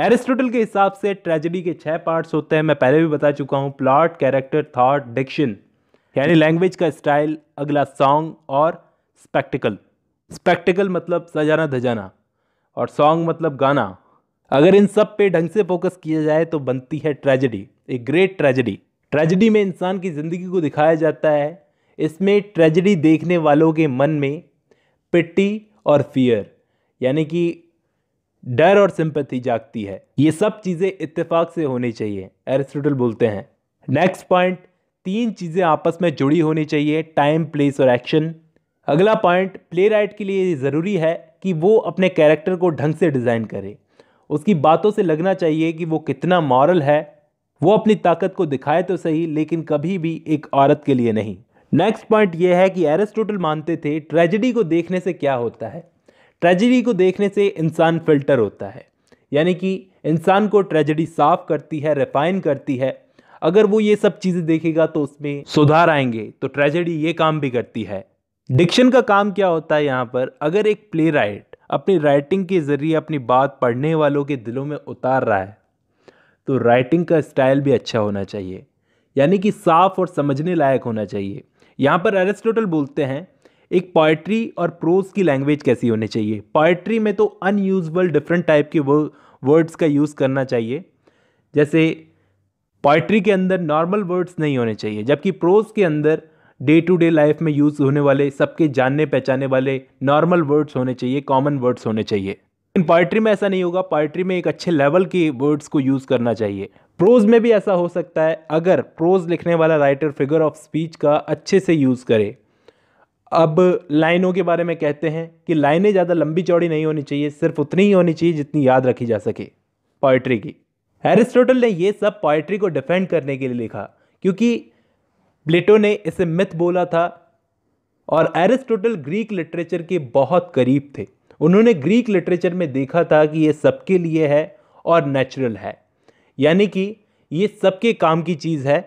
एरिस्टोटल के हिसाब से ट्रेजेडी के छः पार्ट्स होते हैं मैं पहले भी बता चुका हूँ प्लॉट कैरेक्टर थाट डिक्शन यानी लैंग्वेज का स्टाइल अगला सॉन्ग और स्पेक्टिकल स्पेक्टिकल मतलब सजाना धजाना और सॉन्ग मतलब गाना अगर इन सब पे ढंग से फोकस किया जाए तो बनती है tragedy a great tragedy tragedy में इंसान की ज़िंदगी को दिखाया जाता है इसमें ट्रेजडी देखने वालों के मन में पिट्टी और फियर यानी कि डर और सिंपथी जागती है ये सब चीज़ें इत्तेफाक से होनी चाहिए एरिस्टोटल बोलते हैं नेक्स्ट पॉइंट तीन चीज़ें आपस में जुड़ी होनी चाहिए टाइम प्लेस और एक्शन अगला पॉइंट प्ले राइट के लिए ज़रूरी है कि वो अपने कैरेक्टर को ढंग से डिज़ाइन करे उसकी बातों से लगना चाहिए कि वो कितना मॉरल है वो अपनी ताकत को दिखाए तो सही लेकिन कभी भी एक औरत के लिए नहीं नेक्स्ट पॉइंट ये है कि एरिस्टोटल मानते थे ट्रेजिडी को देखने से क्या होता है ट्रेजिडी को देखने से इंसान फिल्टर होता है यानी कि इंसान को ट्रेजिडी साफ करती है रिफाइन करती है अगर वो ये सब चीज़ें देखेगा तो उसमें सुधार आएंगे तो ट्रेजेडी ये काम भी करती है डिक्शन का काम क्या होता है यहाँ पर अगर एक प्ले राइट अपनी राइटिंग के ज़रिए अपनी बात पढ़ने वालों के दिलों में उतार रहा है तो राइटिंग का स्टाइल भी अच्छा होना चाहिए यानी कि साफ और समझने लायक होना चाहिए यहाँ पर एरिस्टोटल बोलते हैं एक पोइट्री और प्रोज की लैंग्वेज कैसी होनी चाहिए पोइट्री में तो अनयूजबल डिफरेंट टाइप के वर्ड्स का यूज़ करना चाहिए जैसे पोइट्री के अंदर नॉर्मल वर्ड्स नहीं होने चाहिए जबकि प्रोज के अंदर डे टू डे लाइफ में यूज़ होने वाले सबके जानने पहचाने वाले नॉर्मल वर्ड्स होने चाहिए कॉमन वर्ड्स होने चाहिए लेकिन पोइट्री में ऐसा नहीं होगा पोइट्री में एक अच्छे लेवल के वर्ड्स को यूज़ करना चाहिए प्रोज में भी ऐसा हो सकता है अगर प्रोज लिखने वाला राइटर फिगर ऑफ स्पीच का अच्छे से यूज़ करे अब लाइनों के बारे में कहते हैं कि लाइनें ज़्यादा लंबी चौड़ी नहीं होनी चाहिए सिर्फ उतनी ही होनी चाहिए जितनी याद रखी जा सके पोइट्री की एरिस्टोटल ने ये सब पोइट्री को डिफेंड करने के लिए लिखा क्योंकि प्लेटो ने इसे मिथ बोला था और एरिस्टोटल ग्रीक लिटरेचर के बहुत करीब थे उन्होंने ग्रीक लिटरेचर में देखा था कि ये सबके लिए है और नेचुरल है यानी कि ये सबके काम की चीज़ है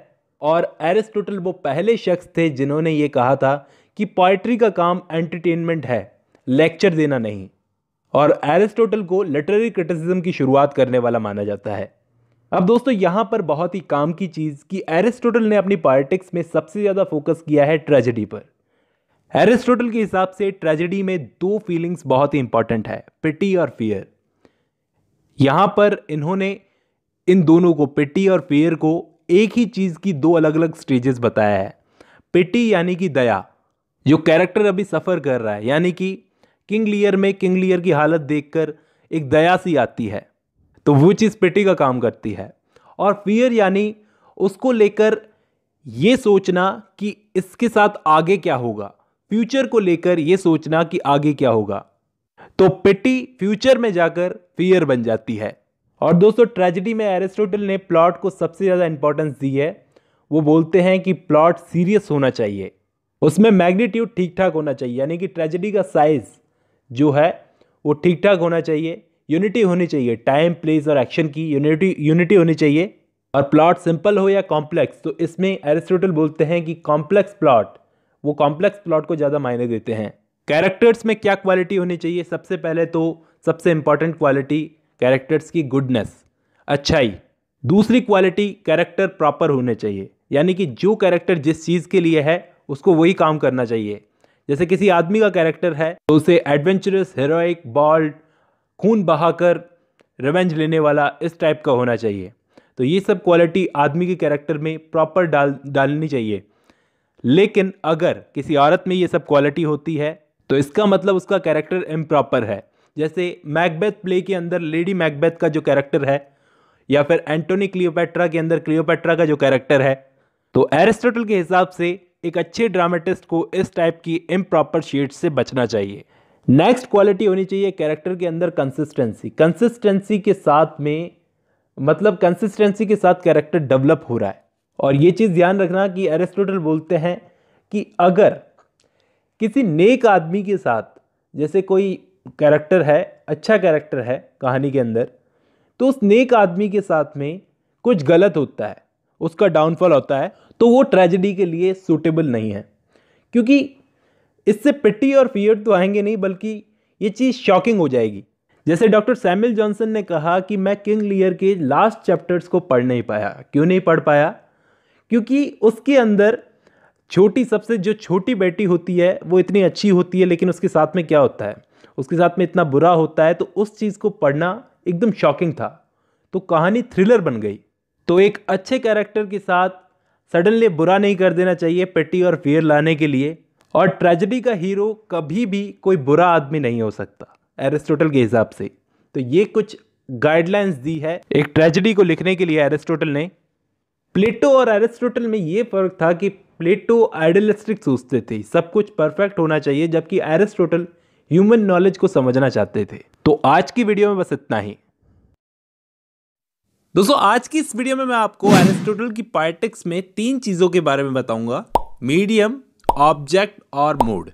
और एरिस्टोटल वो पहले शख्स थे जिन्होंने ये कहा था कि पोइट्री का काम एंटरटेनमेंट है लेक्चर देना नहीं और एरिस्टोटल को लिटरेरी क्रिटिसिज्म की शुरुआत करने वाला माना जाता है अब दोस्तों यहाँ पर बहुत ही काम की चीज़ कि एरिस्टोटल ने अपनी पॉलिटिक्स में सबसे ज़्यादा फोकस किया है ट्रेजेडी पर एरिस्टोटल के हिसाब से ट्रेजेडी में दो फीलिंग्स बहुत ही इंपॉर्टेंट है पिटी और फियर यहाँ पर इन्होंने इन दोनों को पेटी और पेयर को एक ही चीज़ की दो अलग अलग स्टेजेस बताया है पेटी यानी कि दया जो कैरेक्टर अभी सफ़र कर रहा है यानी कि किंग लियर में किंग लियर की हालत देखकर एक दया सी आती है तो वो चीज़ पेटी का काम करती है और फियर यानी उसको लेकर ये सोचना कि इसके साथ आगे क्या होगा फ्यूचर को लेकर ये सोचना कि आगे क्या होगा तो पेटी फ्यूचर में जाकर फियर बन जाती है और दोस्तों ट्रेजिडी में एरिस्टोटल ने प्लॉट को सबसे ज़्यादा इंपॉर्टेंस दी है वो बोलते हैं कि प्लॉट सीरियस होना चाहिए उसमें मैग्नीट्यूड ठीक ठाक होना चाहिए यानी कि ट्रेजिडी का साइज़ जो है वो ठीक ठाक होना चाहिए यूनिटी होनी चाहिए टाइम प्लेस और एक्शन की यूनिटी यूनिटी होनी चाहिए और प्लॉट सिंपल हो या कॉम्प्लेक्स तो इसमें एरिस्टोटल बोलते हैं कि कॉम्प्लेक्स प्लॉट वो कॉम्प्लेक्स प्लॉट को ज़्यादा मायने देते हैं कैरेक्टर्स में क्या क्वालिटी होनी चाहिए सबसे पहले तो सबसे इम्पॉर्टेंट क्वालिटी कैरेक्टर्स की गुडनेस अच्छाई दूसरी क्वालिटी कैरेक्टर प्रॉपर होने चाहिए यानी कि जो कैरेक्टर जिस चीज़ के लिए है उसको वही काम करना चाहिए जैसे किसी आदमी का कैरेक्टर है तो उसे एडवेंचरस हीरोइक बॉल्ड खून बहाकर रिवेंज लेने वाला इस टाइप का होना चाहिए तो ये सब क्वालिटी आदमी के कैरेक्टर में प्रॉपर डाल डालनी चाहिए लेकिन अगर किसी औरत में ये सब क्वालिटी होती है तो इसका मतलब उसका कैरेक्टर इम्प्रॉपर है जैसे मैकबेथ प्ले के अंदर लेडी मैकबेथ का जो कैरेक्टर है या फिर एंटोनी क्लियोपेट्रा के अंदर क्लियोपेट्रा का जो कैरेक्टर है तो एरिस्टोटल के हिसाब से एक अच्छे ड्रामेटिस्ट को इस टाइप की इम्प्रॉपर शेड से बचना चाहिए नेक्स्ट क्वालिटी होनी चाहिए कैरेक्टर के अंदर कंसिस्टेंसी कंसिस्टेंसी के साथ में मतलब कंसिस्टेंसी के साथ कैरेक्टर डेवलप हो रहा है और ये चीज़ ध्यान रखना कि एरिस्टोटल बोलते हैं कि अगर किसी नेक आदमी के साथ जैसे कोई कैरेक्टर है अच्छा कैरेक्टर है कहानी के अंदर तो उस नेक आदमी के साथ में कुछ गलत होता है उसका डाउनफॉल होता है तो वो ट्रेजिडी के लिए सूटेबल नहीं है क्योंकि इससे पिटी और फियर तो आएंगे नहीं बल्कि ये चीज़ शॉकिंग हो जाएगी जैसे डॉक्टर सैमिल जॉनसन ने कहा कि मैं किंग लियर के लास्ट चैप्टर्स को पढ़ नहीं पाया क्यों नहीं पढ़ पाया क्योंकि उसके अंदर छोटी सबसे जो छोटी बेटी होती है वो इतनी अच्छी होती है लेकिन उसके साथ में क्या होता है उसके साथ में इतना बुरा होता है तो उस चीज़ को पढ़ना एकदम शॉकिंग था तो कहानी थ्रिलर बन गई तो एक अच्छे कैरेक्टर के साथ सडनली बुरा नहीं कर देना चाहिए पेटी और फियर लाने के लिए और ट्रेजडी का हीरो कभी भी कोई बुरा आदमी नहीं हो सकता एरिस्टोटल के हिसाब से तो ये कुछ गाइडलाइंस दी है एक ट्रेजडी को लिखने के लिए एरिस्टोटल ने प्लेटो और एरिस्टोटल में ये फ़र्क था कि प्लेटो आइडलिस्टिक सोचते थे सब कुछ परफेक्ट होना चाहिए जबकि एरिस्टोटल ह्यूमन नॉलेज को समझना चाहते थे तो आज की वीडियो में बस इतना ही दोस्तों आज की इस वीडियो में मैं आपको एरिस्टोटल की पार्टिक्स में तीन चीज़ों के बारे में बताऊंगा मीडियम ऑब्जेक्ट और मूड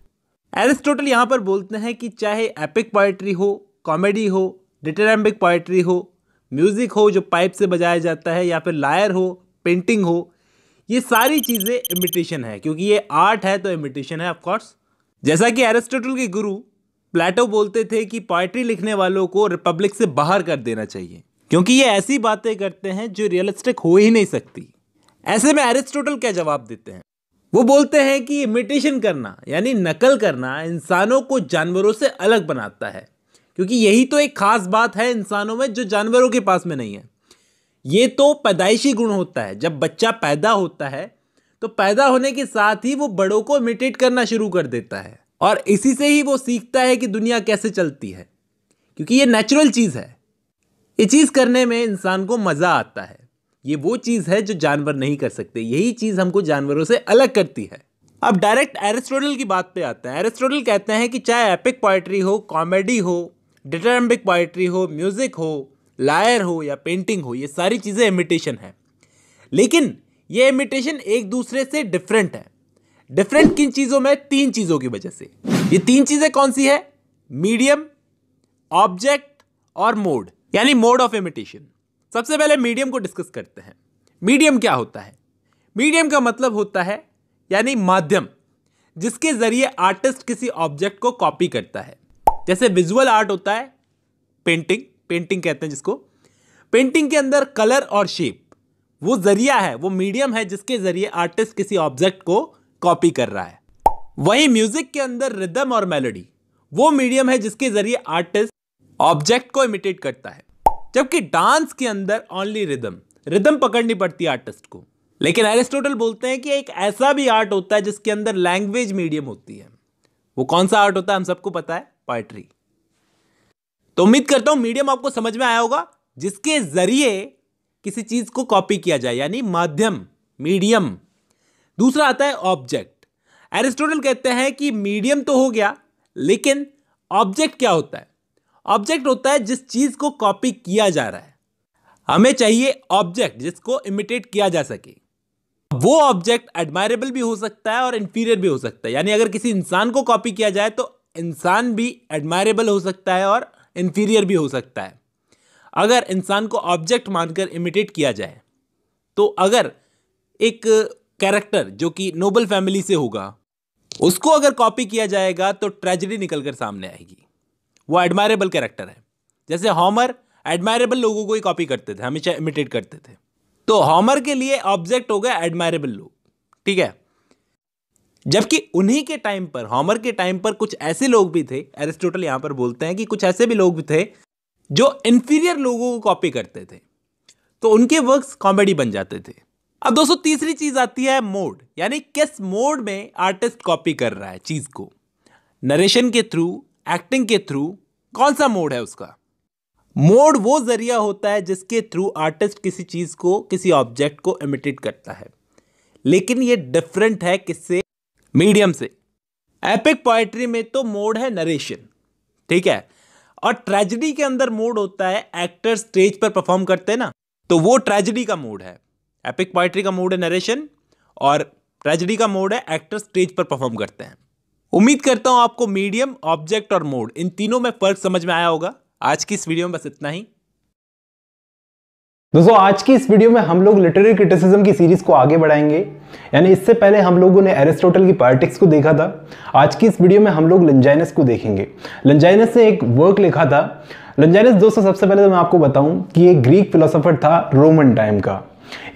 एरिस्टोटल यहां पर बोलते हैं कि चाहे एपिक पॉइट्री हो कॉमेडी हो डिटरम्बिक पॉइट्री हो म्यूज़िक हो जो पाइप से बजाया जाता है या फिर लायर हो पेंटिंग हो ये सारी चीज़ें इमिटेशन है क्योंकि ये आर्ट है तो इमिटेशन है ऑफकोर्स जैसा कि एरिस्टोटल के गुरु प्लेटो बोलते थे कि पोइट्री लिखने वालों को रिपब्लिक से बाहर कर देना चाहिए क्योंकि ये ऐसी बातें करते हैं जो रियलिस्टिक हो ही नहीं सकती ऐसे में एरिस्टोटल क्या जवाब देते हैं वो बोलते हैं कि इमिटेशन करना यानी नकल करना इंसानों को जानवरों से अलग बनाता है क्योंकि यही तो एक खास बात है इंसानों में जो जानवरों के पास में नहीं है ये तो पैदाइशी गुण होता है जब बच्चा पैदा होता है तो पैदा होने के साथ ही वो बड़ों को इमिटेट करना शुरू कर देता है और इसी से ही वो सीखता है कि दुनिया कैसे चलती है क्योंकि ये नेचुरल चीज़ है ये चीज़ करने में इंसान को मज़ा आता है ये वो चीज़ है जो जानवर नहीं कर सकते यही चीज़ हमको जानवरों से अलग करती है अब डायरेक्ट एरिस्टोटल की बात पे आते हैं एरिस्टोटल कहते हैं कि चाहे एपिक पोइट्री हो कॉमेडी हो डिटरम्बिक पोइट्री हो म्यूज़िक हो लायर हो या पेंटिंग हो ये सारी चीज़ें इमिटेशन है लेकिन ये इमिटेशन एक दूसरे से डिफरेंट है डिफरेंट किन चीज़ों में तीन चीज़ों की वजह से ये तीन चीज़ें कौन सी है मीडियम ऑब्जेक्ट और मोड यानी मोड ऑफ इमिटेशन सबसे पहले मीडियम को डिस्कस करते हैं मीडियम क्या होता है मीडियम का मतलब होता है यानी माध्यम जिसके ज़रिए आर्टिस्ट किसी ऑब्जेक्ट को कॉपी करता है जैसे विजुअल आर्ट होता है पेंटिंग पेंटिंग कहते हैं जिसको पेंटिंग के अंदर कलर और शेप वो जरिया है वो मीडियम है जिसके ज़रिए आर्टिस्ट किसी ऑब्जेक्ट को कॉपी कर रहा है वही म्यूजिक के अंदर रिदम और मेलोडी वो मीडियम है जिसके जरिए आर्टिस्ट ऑब्जेक्ट को इमिटेट करता है जबकि डांस के अंदर ओनली रिदम रिदम पकड़नी पड़ती है आर्टिस्ट को लेकिन एरिस्टोटल बोलते हैं कि एक ऐसा भी आर्ट होता है जिसके अंदर लैंग्वेज मीडियम होती है वो कौन सा आर्ट होता है हम सबको पता है पोएट्री तो उम्मीद करता हूं मीडियम आपको समझ में आया होगा जिसके जरिए किसी चीज को कॉपी किया जाए यानी माध्यम मीडियम दूसरा आता है ऑब्जेक्ट एरिस्टोटल कहते हैं कि मीडियम तो हो गया लेकिन ऑब्जेक्ट क्या होता है ऑब्जेक्ट होता है जिस चीज को कॉपी किया जा रहा है हमें चाहिए ऑब्जेक्ट जिसको इमिटेट किया जा सके वो ऑब्जेक्ट एडमायरेबल भी हो सकता है और इंफीरियर भी हो सकता है यानी अगर किसी इंसान को कॉपी किया जाए तो इंसान भी एडमायरेबल हो सकता है और इंफीरियर भी हो सकता है अगर इंसान को ऑब्जेक्ट मानकर इमिटेट किया जाए तो अगर एक कैरेक्टर जो कि नोबल फैमिली से होगा उसको अगर कॉपी किया जाएगा तो ट्रेजिडी निकल कर सामने आएगी वो एडमायरेबल कैरेक्टर है जैसे हॉमर एडमायरेबल लोगों को ही कॉपी करते थे हमेशा इमिटेट करते थे तो हॉमर के लिए ऑब्जेक्ट हो गया एडमायरेबल लोग ठीक है जबकि उन्हीं के टाइम पर हॉमर के टाइम पर कुछ ऐसे लोग भी थे एरिस्टोटल यहां पर बोलते हैं कि कुछ ऐसे भी लोग भी थे जो इन्फीरियर लोगों को कॉपी करते थे तो उनके वर्क्स कॉमेडी बन जाते थे अब दोस्तों तीसरी चीज आती है मोड यानी किस मोड में आर्टिस्ट कॉपी कर रहा है चीज को नरेशन के थ्रू एक्टिंग के थ्रू कौन सा मोड है उसका मोड वो जरिया होता है जिसके थ्रू आर्टिस्ट किसी चीज को किसी ऑब्जेक्ट को इमिटेट करता है लेकिन ये डिफरेंट है किससे मीडियम से एपिक पोएट्री में तो मोड है नरेशन ठीक है और ट्रेजिडी के अंदर मोड होता है एक्टर स्टेज पर परफॉर्म करते हैं ना तो वो ट्रेजिडी का मोड है एपिक पोइट्री का मूड है नरेशन और ट्रेजिडी का मोड है एक्टर स्टेज पर परफॉर्म करते हैं उम्मीद करता हूँ आपको मीडियम ऑब्जेक्ट और मोड इन तीनों में फर्क समझ में आया होगा आज की इस वीडियो में बस इतना ही दोस्तों आज की इस वीडियो में हम लोग लिटरेरी क्रिटिसिज्म की सीरीज को आगे बढ़ाएंगे यानी इससे पहले हम लोगों ने एरिस्टोटल की पॉलिटिक्स को देखा था आज की इस वीडियो में हम लोग लंजाइनस को देखेंगे लंजाइनस ने एक वर्क लिखा था लंजाइनस दोस्तों सबसे पहले तो मैं आपको बताऊं कि एक ग्रीक फिलोसोफर था रोमन टाइम का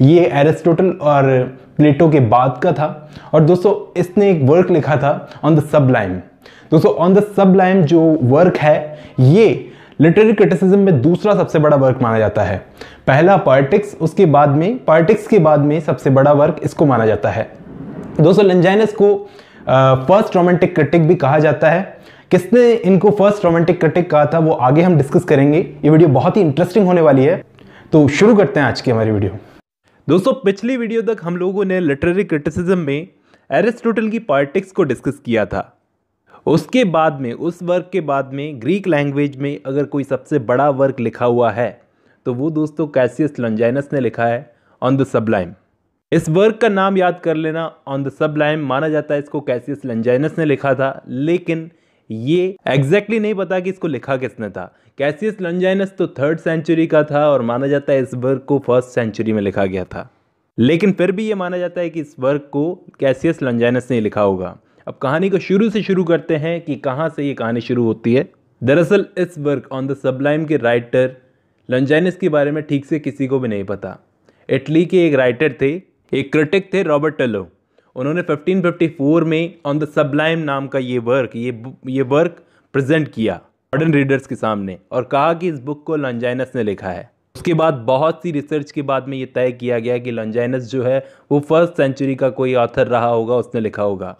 ये एरिस्टोटल और प्लेटो के बाद का था और दोस्तों इसने एक वर्क लिखा था ऑन द सबलाइम दोस्तों ऑन द सबलाइम जो वर्क है ये लिटरेरी क्रिटिसिज्म में दूसरा सबसे बड़ा वर्क माना जाता है पहला पॉलिटिक्स उसके बाद में पॉलिटिक्स के बाद में सबसे बड़ा वर्क इसको माना जाता है दोस्तों लंजाइनस को फर्स्ट रोमांटिक क्रिटिक भी कहा जाता है किसने इनको फर्स्ट रोमांटिक क्रिटिक कहा था वो आगे हम डिस्कस करेंगे ये वीडियो बहुत ही इंटरेस्टिंग होने वाली है तो शुरू करते हैं आज की हमारी वीडियो दोस्तों पिछली वीडियो तक हम लोगों ने लिटरेरी क्रिटिसिज्म में एरिस्टोटल की पॉलिटिक्स को डिस्कस किया था उसके बाद में उस वर्क के बाद में ग्रीक लैंग्वेज में अगर कोई सबसे बड़ा वर्क लिखा हुआ है तो वो दोस्तों कैसियस लंजाइनस ने लिखा है ऑन द सबलाइम इस वर्क का नाम याद कर लेना ऑन द सबलाइम माना जाता है इसको कैसियस लंजाइनस ने लिखा था लेकिन ये एग्जैक्टली exactly नहीं पता कि इसको लिखा किसने था कैसियस लंजाइनस तो थर्ड सेंचुरी का था और माना जाता है इस वर्ग को फर्स्ट सेंचुरी में लिखा गया था लेकिन फिर भी ये माना जाता है कि इस वर्ग को कैसियस लंजाइनस ने लिखा होगा अब कहानी को शुरू से शुरू करते हैं कि कहाँ से ये कहानी शुरू होती है दरअसल इस वर्क ऑन द सबलाइम के राइटर लंजाइनस के बारे में ठीक से किसी को भी नहीं पता इटली के एक राइटर थे एक क्रिटिक थे रॉबर्ट टेलो उन्होंने 1554 में ऑन द सबलाइम नाम का ये वर्क ये ये वर्क प्रेजेंट किया मॉडर्न रीडर्स के सामने और कहा कि इस बुक को लंजाइनस ने लिखा है उसके बाद बहुत सी रिसर्च के बाद में ये तय किया गया कि लंजाइनस जो है वो फर्स्ट सेंचुरी का कोई ऑथर रहा होगा उसने लिखा होगा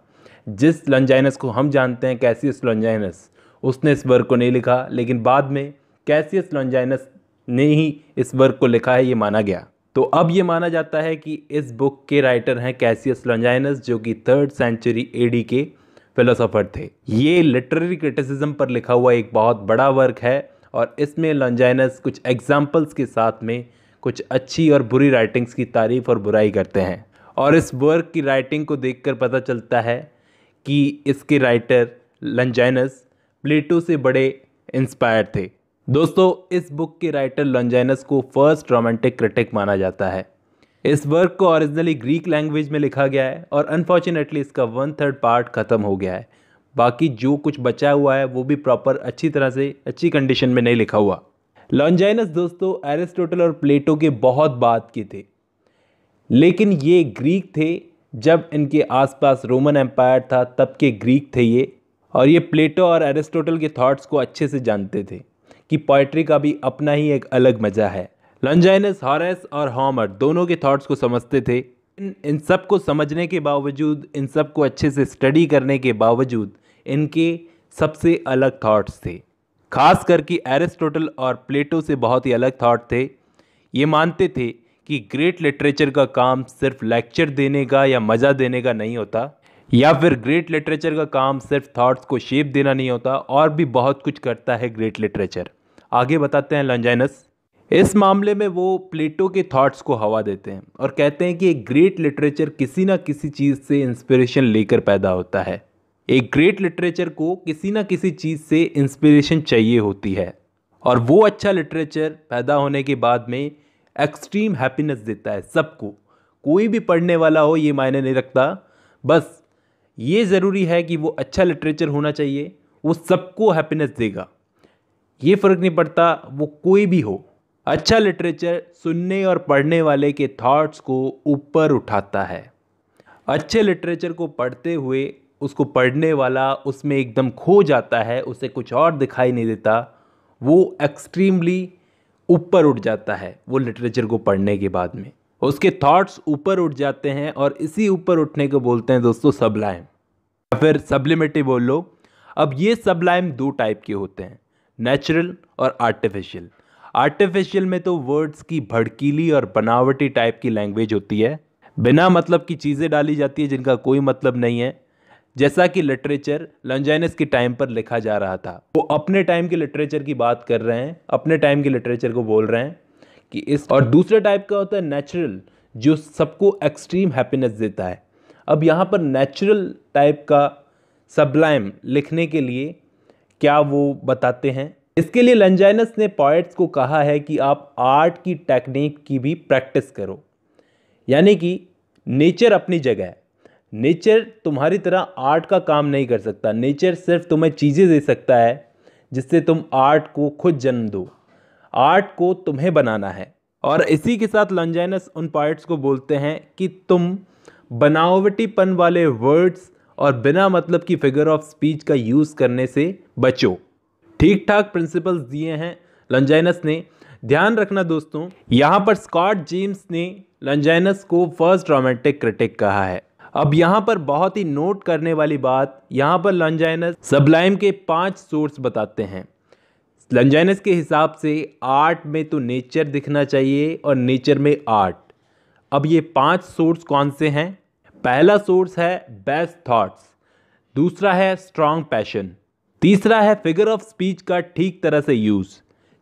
जिस लंजाइनस को हम जानते हैं कैसियस लंजाइनस उसने इस वर्ग को नहीं लिखा लेकिन बाद में कैसियस लंजाइनस ने ही इस वर्ग को लिखा है ये माना गया तो अब ये माना जाता है कि इस बुक के राइटर हैं कैसियस लंजाइनस जो कि थर्ड सेंचुरी एडी के फिलोसोफर थे ये लिटरेरी क्रिटिसिज्म पर लिखा हुआ एक बहुत बड़ा वर्क है और इसमें लॉन्जाइनस कुछ एग्जाम्पल्स के साथ में कुछ अच्छी और बुरी राइटिंग्स की तारीफ और बुराई करते हैं और इस वर्क की राइटिंग को देख पता चलता है कि इसके राइटर लंजाइनस प्लेटो से बड़े इंस्पायर थे दोस्तों इस बुक के राइटर लंजाइनस को फर्स्ट रोमांटिक क्रिटिक माना जाता है इस वर्क को ओरिजिनली ग्रीक लैंग्वेज में लिखा गया है और अनफॉर्चुनेटली इसका वन थर्ड पार्ट ख़त्म हो गया है बाकी जो कुछ बचा हुआ है वो भी प्रॉपर अच्छी तरह से अच्छी कंडीशन में नहीं लिखा हुआ लॉन्जाइनस दोस्तों एरिस्टोटल और प्लेटो के बहुत बात के थे लेकिन ये ग्रीक थे जब इनके आसपास रोमन एम्पायर था तब के ग्रीक थे ये और ये प्लेटो और एरिस्टोटल के थॉट्स को अच्छे से जानते थे कि पोइट्री का भी अपना ही एक अलग मज़ा है लंजाइनस हॉरेस और हॉमर दोनों के थॉट्स को समझते थे इन इन सब को समझने के बावजूद इन सब को अच्छे से स्टडी करने के बावजूद इनके सबसे अलग थाट्स थे खास करके एरिस्टोटल और प्लेटो से बहुत ही अलग थाट थे ये मानते थे कि ग्रेट लिटरेचर का काम सिर्फ लेक्चर देने का या मज़ा देने का नहीं होता या फिर ग्रेट लिटरेचर का काम सिर्फ थाट्स को शेप देना नहीं होता और भी बहुत कुछ करता है ग्रेट लिटरेचर आगे बताते हैं लंजाइनस इस मामले में वो प्लेटो के थॉट्स को हवा देते हैं और कहते हैं कि एक ग्रेट लिटरेचर किसी ना किसी चीज़ से इंस्पिरेशन लेकर पैदा होता है एक ग्रेट लिटरेचर को किसी ना किसी चीज़ से इंस्पिरेशन चाहिए होती है और वो अच्छा लिटरेचर पैदा होने के बाद में एक्सट्रीम हैप्पीनेस देता है सबको कोई भी पढ़ने वाला हो ये मायने नहीं रखता बस ये ज़रूरी है कि वो अच्छा लिटरेचर होना चाहिए वो सबको हैप्पीनेस देगा ये फ़र्क नहीं पड़ता वो कोई भी हो अच्छा लिटरेचर सुनने और पढ़ने वाले के थॉट्स को ऊपर उठाता है अच्छे लिटरेचर को पढ़ते हुए उसको पढ़ने वाला उसमें एकदम खो जाता है उसे कुछ और दिखाई नहीं देता वो एक्सट्रीमली ऊपर उठ जाता है वो लिटरेचर को पढ़ने के बाद में उसके थॉट्स ऊपर उठ जाते हैं और इसी ऊपर उठने को बोलते हैं दोस्तों सबलाइम या फिर सब्लिमेटिव बोल लो अब ये सबलाइम दो टाइप के होते हैं नेचुरल और आर्टिफिशियल आर्टिफिशियल में तो वर्ड्स की भड़कीली और बनावटी टाइप की लैंग्वेज होती है बिना मतलब की चीज़ें डाली जाती है जिनका कोई मतलब नहीं है जैसा कि लिटरेचर लंजाइनस के टाइम पर लिखा जा रहा था वो अपने टाइम के लिटरेचर की बात कर रहे हैं अपने टाइम के लिटरेचर को बोल रहे हैं कि इस और दूसरे टाइप का होता है नेचुरल जो सबको एक्सट्रीम हैप्पीनेस देता है अब यहाँ पर नेचुरल टाइप का सबलाइम लिखने के लिए क्या वो बताते हैं इसके लिए लंजाइनस ने पॉइट्स को कहा है कि आप आर्ट की टेक्निक की भी प्रैक्टिस करो यानी कि नेचर अपनी जगह है नेचर तुम्हारी तरह आर्ट का काम नहीं कर सकता नेचर सिर्फ तुम्हें चीज़ें दे सकता है जिससे तुम आर्ट को खुद जन्म दो आर्ट को तुम्हें बनाना है और इसी के साथ लंजाइनस उन पॉइट्स को बोलते हैं कि तुम बनावटीपन वाले वर्ड्स और बिना मतलब की फिगर ऑफ स्पीच का यूज़ करने से बचो ठीक ठाक प्रिंसिपल्स दिए हैं लंजाइनस ने ध्यान रखना दोस्तों यहाँ पर स्कॉट जेम्स ने लंजाइनस को फर्स्ट रोमांटिक क्रिटिक कहा है अब यहाँ पर बहुत ही नोट करने वाली बात यहाँ पर लंजाइनस सबलाइम के पांच सोर्स बताते हैं लंजाइनस के हिसाब से आर्ट में तो नेचर दिखना चाहिए और नेचर में आर्ट अब ये पांच सोर्स कौन से हैं पहला सोर्स है बेस्ट थॉट्स दूसरा है स्ट्रॉन्ग पैशन तीसरा है फिगर ऑफ स्पीच का ठीक तरह से यूज़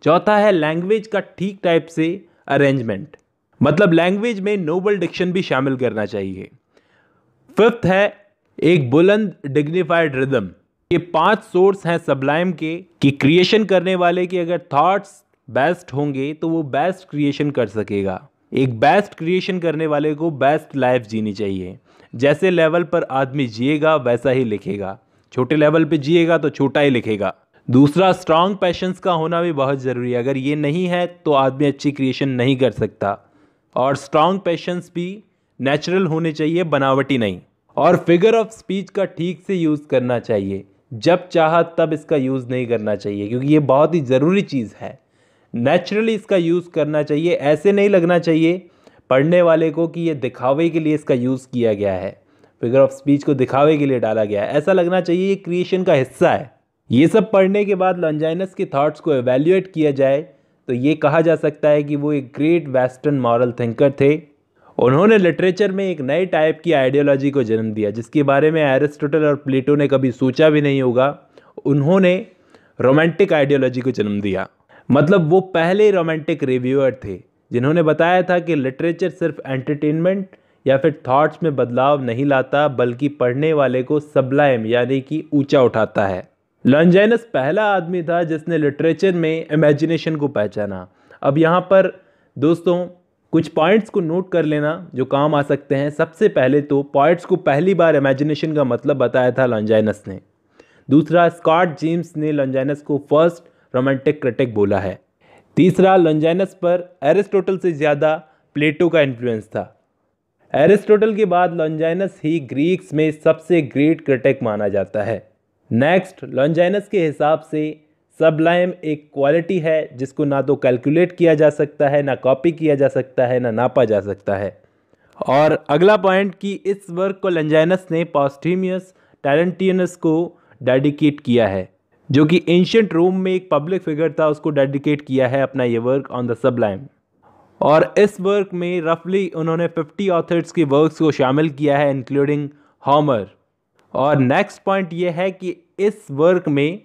चौथा है लैंग्वेज का ठीक टाइप से अरेंजमेंट मतलब लैंग्वेज में नोबल डिक्शन भी शामिल करना चाहिए फिफ्थ है एक बुलंद डिग्निफाइड रिदम ये पांच सोर्स हैं सबलाइम के कि क्रिएशन करने वाले के अगर थॉट्स बेस्ट होंगे तो वो बेस्ट क्रिएशन कर सकेगा एक बेस्ट क्रिएशन करने वाले को बेस्ट लाइफ जीनी चाहिए जैसे लेवल पर आदमी जिएगा वैसा ही लिखेगा छोटे लेवल पे जिएगा तो छोटा ही लिखेगा दूसरा स्ट्रांग पैशंस का होना भी बहुत ज़रूरी है अगर ये नहीं है तो आदमी अच्छी क्रिएशन नहीं कर सकता और स्ट्रांग पैशंस भी नेचुरल होने चाहिए बनावटी नहीं और फिगर ऑफ स्पीच का ठीक से यूज़ करना चाहिए जब चाह तब इसका यूज़ नहीं करना चाहिए क्योंकि ये बहुत ही ज़रूरी चीज़ है नेचुरली इसका यूज़ करना चाहिए ऐसे नहीं लगना चाहिए पढ़ने वाले को कि ये दिखावे के लिए इसका यूज़ किया गया है फिगर ऑफ स्पीच को दिखावे के लिए डाला गया है ऐसा लगना चाहिए ये क्रिएशन का हिस्सा है ये सब पढ़ने के बाद लॉन्जाइनस के थाट्स को एवेल्यूएट किया जाए तो ये कहा जा सकता है कि वो एक ग्रेट वेस्टर्न मॉरल थिंकर थे उन्होंने लिटरेचर में एक नए टाइप की आइडियोलॉजी को जन्म दिया जिसके बारे में एरिस्टोटल और प्लेटो ने कभी सोचा भी नहीं होगा उन्होंने रोमांटिक आइडियोलॉजी को जन्म दिया मतलब वो पहले रोमांटिक रिव्यूअर थे जिन्होंने बताया था कि लिटरेचर सिर्फ एंटरटेनमेंट या फिर थॉट्स में बदलाव नहीं लाता बल्कि पढ़ने वाले को सबलाइम यानी कि ऊंचा उठाता है लॉन्जाइनस पहला आदमी था जिसने लिटरेचर में इमेजिनेशन को पहचाना अब यहाँ पर दोस्तों कुछ पॉइंट्स को नोट कर लेना जो काम आ सकते हैं सबसे पहले तो पॉइंट्स को पहली बार इमेजिनेशन का मतलब बताया था लॉन्जाइनस ने दूसरा स्कॉट जेम्स ने लॉन्जाइनस को फर्स्ट रोमांटिक क्रिटिक बोला है तीसरा लॉन्जाइनस पर एरिस्टोटल से ज़्यादा प्लेटो का इन्फ्लुएंस था एरिस्टोटल के बाद लॉन्जाइनस ही ग्रीक्स में सबसे ग्रेट क्रिटिक माना जाता है नेक्स्ट लॉन्जाइनस के हिसाब से सबलाइम एक क्वालिटी है जिसको ना तो कैलकुलेट किया जा सकता है ना कॉपी किया जा सकता है ना नापा जा सकता है और अगला पॉइंट कि इस वर्क को लंजाइनस ने पॉस्टीमियस टैलेंटियनस को डेडिकेट किया है जो कि एंशंट रोम में एक पब्लिक फिगर था उसको डेडिकेट किया है अपना ये वर्क ऑन द सबलाइम और इस वर्क में रफली उन्होंने 50 ऑथर्स की वर्क्स को शामिल किया है इंक्लूडिंग हॉमर और नेक्स्ट पॉइंट ये है कि इस वर्क में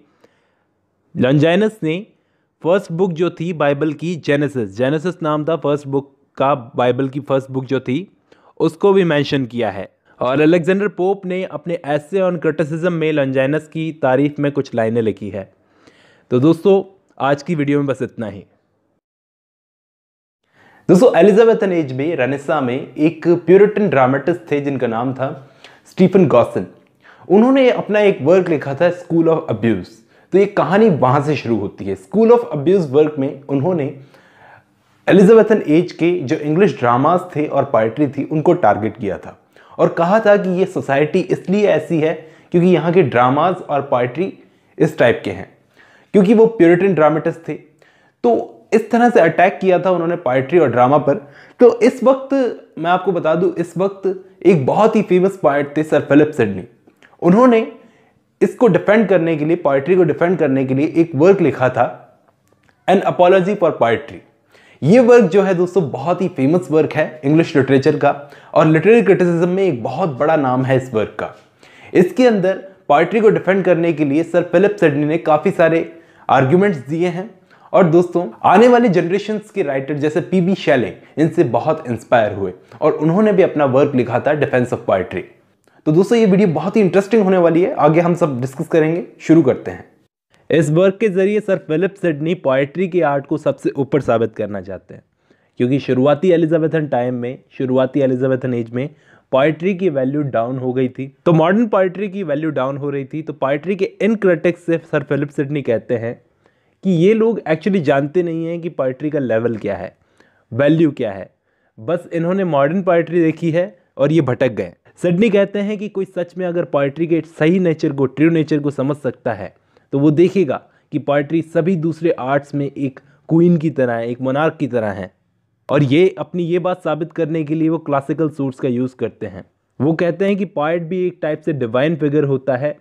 लंजाइनस ने फर्स्ट बुक जो थी बाइबल की जेनेसिस जेनेसिस नाम था फर्स्ट बुक का बाइबल की फर्स्ट बुक जो थी उसको भी मेंशन किया है और अलेक्जेंडर पोप ने अपने ऐसे ऑन क्रिटिसिज्म में लंजाइनस की तारीफ में कुछ लाइनें लिखी है तो दोस्तों आज की वीडियो में बस इतना ही दोस्तों एलिजाबेथन एज में रेनेसा में एक प्यूरिटन ड्रामेटिस्ट थे जिनका नाम था स्टीफन गॉसन उन्होंने अपना एक वर्क लिखा था स्कूल ऑफ अब्यूज़ तो ये कहानी वहाँ से शुरू होती है स्कूल ऑफ अब्यूज़ वर्क में उन्होंने एलिजाबेथन एज के जो इंग्लिश ड्रामास थे और पोइट्री थी उनको टारगेट किया था और कहा था कि ये सोसाइटी इसलिए ऐसी है क्योंकि यहाँ के ड्रामाज और पोइट्री इस टाइप के हैं क्योंकि वो प्योरिटन ड्रामेटिस्ट थे तो इस तरह से अटैक किया था उन्होंने पोइट्री और ड्रामा पर तो इस वक्त मैं आपको बता दूं इस वक्त एक बहुत ही फेमस पॉइट थे सर फिलिप सिडनी उन्होंने इसको डिफेंड करने के लिए पोइट्री को डिफेंड करने के लिए एक वर्क लिखा था एन अपोलॉजी फॉर पोइट्री ये वर्क जो है दोस्तों बहुत ही फेमस वर्क है इंग्लिश लिटरेचर का और लिटरेरी क्रिटिसिज्म में एक बहुत बड़ा नाम है इस वर्क का इसके अंदर पोइट्री को डिफेंड करने के लिए सर फिलिप सिडनी ने काफ़ी सारे आर्ग्यूमेंट्स दिए हैं और दोस्तों आने वाले जनरेशन के राइटर जैसे पी बी शैले इनसे बहुत इंस्पायर हुए और उन्होंने भी अपना वर्क लिखा था डिफेंस ऑफ पोइट्री तो दोस्तों ये वीडियो बहुत ही इंटरेस्टिंग होने वाली है आगे हम सब डिस्कस करेंगे शुरू करते हैं इस वर्क के जरिए सर फिलिप सिडनी पोइट्री की आर्ट को सबसे ऊपर साबित करना चाहते हैं क्योंकि शुरुआती एलिजाबेथन टाइम में शुरुआती एलिजाबेथन एज में पोइट्री की वैल्यू डाउन हो गई थी तो मॉडर्न पोइट्री की वैल्यू डाउन हो रही थी तो पोइट्री के इन क्रिटिक्स से सर फिलिप सिडनी कहते हैं कि ये लोग एक्चुअली जानते नहीं हैं कि पोइट्री का लेवल क्या है वैल्यू क्या है बस इन्होंने मॉडर्न पोइट्री देखी है और ये भटक गए सिडनी कहते हैं कि कोई सच में अगर पोइट्री के सही नेचर को ट्रू नेचर को समझ सकता है तो वो देखेगा कि पोइट्री सभी दूसरे आर्ट्स में एक क्वीन की तरह है एक मोनार्क की तरह है और ये अपनी ये बात साबित करने के लिए वो क्लासिकल सूट्स का यूज़ करते हैं वो कहते हैं कि पॉइट भी एक टाइप से डिवाइन फिगर होता है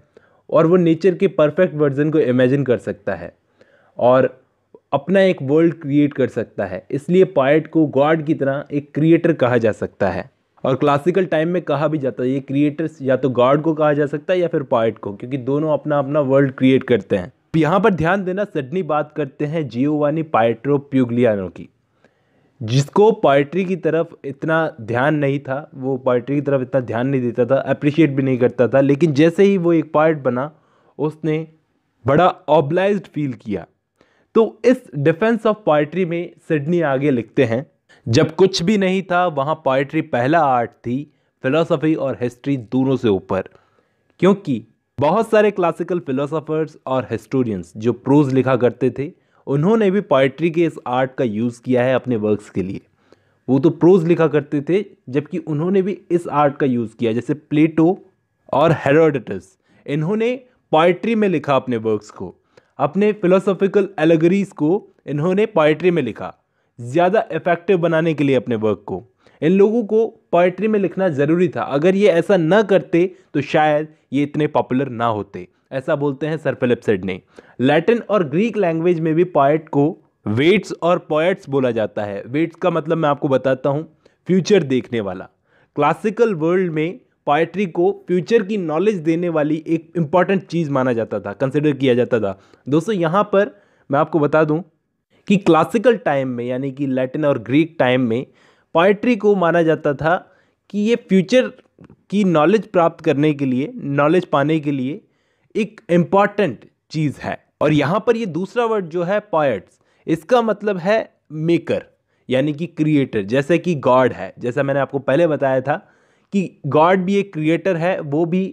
और वो नेचर के परफेक्ट वर्जन को इमेजिन कर सकता है और अपना एक वर्ल्ड क्रिएट कर सकता है इसलिए पायट को गॉड की तरह एक क्रिएटर कहा जा सकता है और क्लासिकल टाइम में कहा भी जाता है ये क्रिएटर्स या तो गॉड को कहा जा सकता है या फिर पॉइट को क्योंकि दोनों अपना अपना वर्ल्ड क्रिएट करते हैं यहाँ पर ध्यान देना सडनी बात करते हैं जियोवानी पायट्रो प्यूगलियानो की जिसको पोइट्री की तरफ इतना ध्यान नहीं था वो पोइट्री की तरफ इतना ध्यान नहीं देता था अप्रिशिएट भी नहीं करता था लेकिन जैसे ही वो एक पार्ट बना उसने बड़ा ऑबलाइज फील किया तो इस डिफेंस ऑफ पोइट्री में सिडनी आगे लिखते हैं जब कुछ भी नहीं था वहाँ पोइट्री पहला आर्ट थी फिलोसफी और हिस्ट्री दोनों से ऊपर क्योंकि बहुत सारे क्लासिकल फिलोसोफर्स और हिस्टोरियंस जो प्रोज लिखा करते थे उन्होंने भी पोइट्री के इस आर्ट का यूज़ किया है अपने वर्क्स के लिए वो तो प्रोज लिखा करते थे जबकि उन्होंने भी इस आर्ट का यूज़ किया जैसे प्लेटो और हेरोडटस इन्होंने पोइट्री में लिखा अपने वर्क्स को अपने फिलोसॉफिकल एलेगरीज को इन्होंने पोइट्री में लिखा ज़्यादा इफेक्टिव बनाने के लिए अपने वर्क को इन लोगों को पोइट्री में लिखना ज़रूरी था अगर ये ऐसा न करते तो शायद ये इतने पॉपुलर ना होते ऐसा बोलते हैं सर फिलिप ने लैटिन और ग्रीक लैंग्वेज में भी पॉइट को वेट्स और पोइट्स बोला जाता है वेट्स का मतलब मैं आपको बताता हूँ फ्यूचर देखने वाला क्लासिकल वर्ल्ड में पोइट्री को फ्यूचर की नॉलेज देने वाली एक इम्पॉर्टेंट चीज़ माना जाता था कंसिडर किया जाता था दोस्तों यहाँ पर मैं आपको बता दूँ कि क्लासिकल टाइम में यानी कि लैटिन और ग्रीक टाइम में पोइट्री को माना जाता था कि ये फ्यूचर की नॉलेज प्राप्त करने के लिए नॉलेज पाने के लिए एक इम्पॉर्टेंट चीज़ है और यहाँ पर ये दूसरा वर्ड जो है पॉइट्स इसका मतलब है मेकर यानी कि क्रिएटर जैसे कि गॉड है जैसा मैंने आपको पहले बताया था कि गॉड भी एक क्रिएटर है वो भी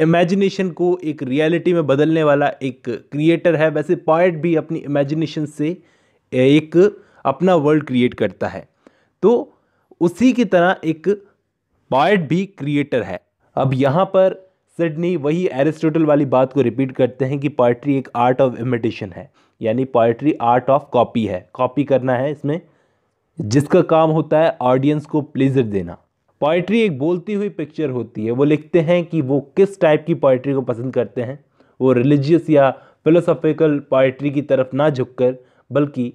इमेजिनेशन को एक रियलिटी में बदलने वाला एक क्रिएटर है वैसे पॉइट भी अपनी इमेजिनेशन से एक अपना वर्ल्ड क्रिएट करता है तो उसी की तरह एक पॉइट भी क्रिएटर है अब यहाँ पर सिडनी वही एरिस्टोटल वाली बात को रिपीट करते हैं कि पोइट्री एक आर्ट ऑफ इमिटेशन है यानी पोइट्री आर्ट ऑफ कॉपी है कॉपी करना है इसमें जिसका काम होता है ऑडियंस को प्लेजर देना पोइट्री एक बोलती हुई पिक्चर होती है वो लिखते हैं कि वो किस टाइप की पोइट्री को पसंद करते हैं वो रिलीजियस या फिलोसॉफिकल पोइट्री की तरफ ना झुककर बल्कि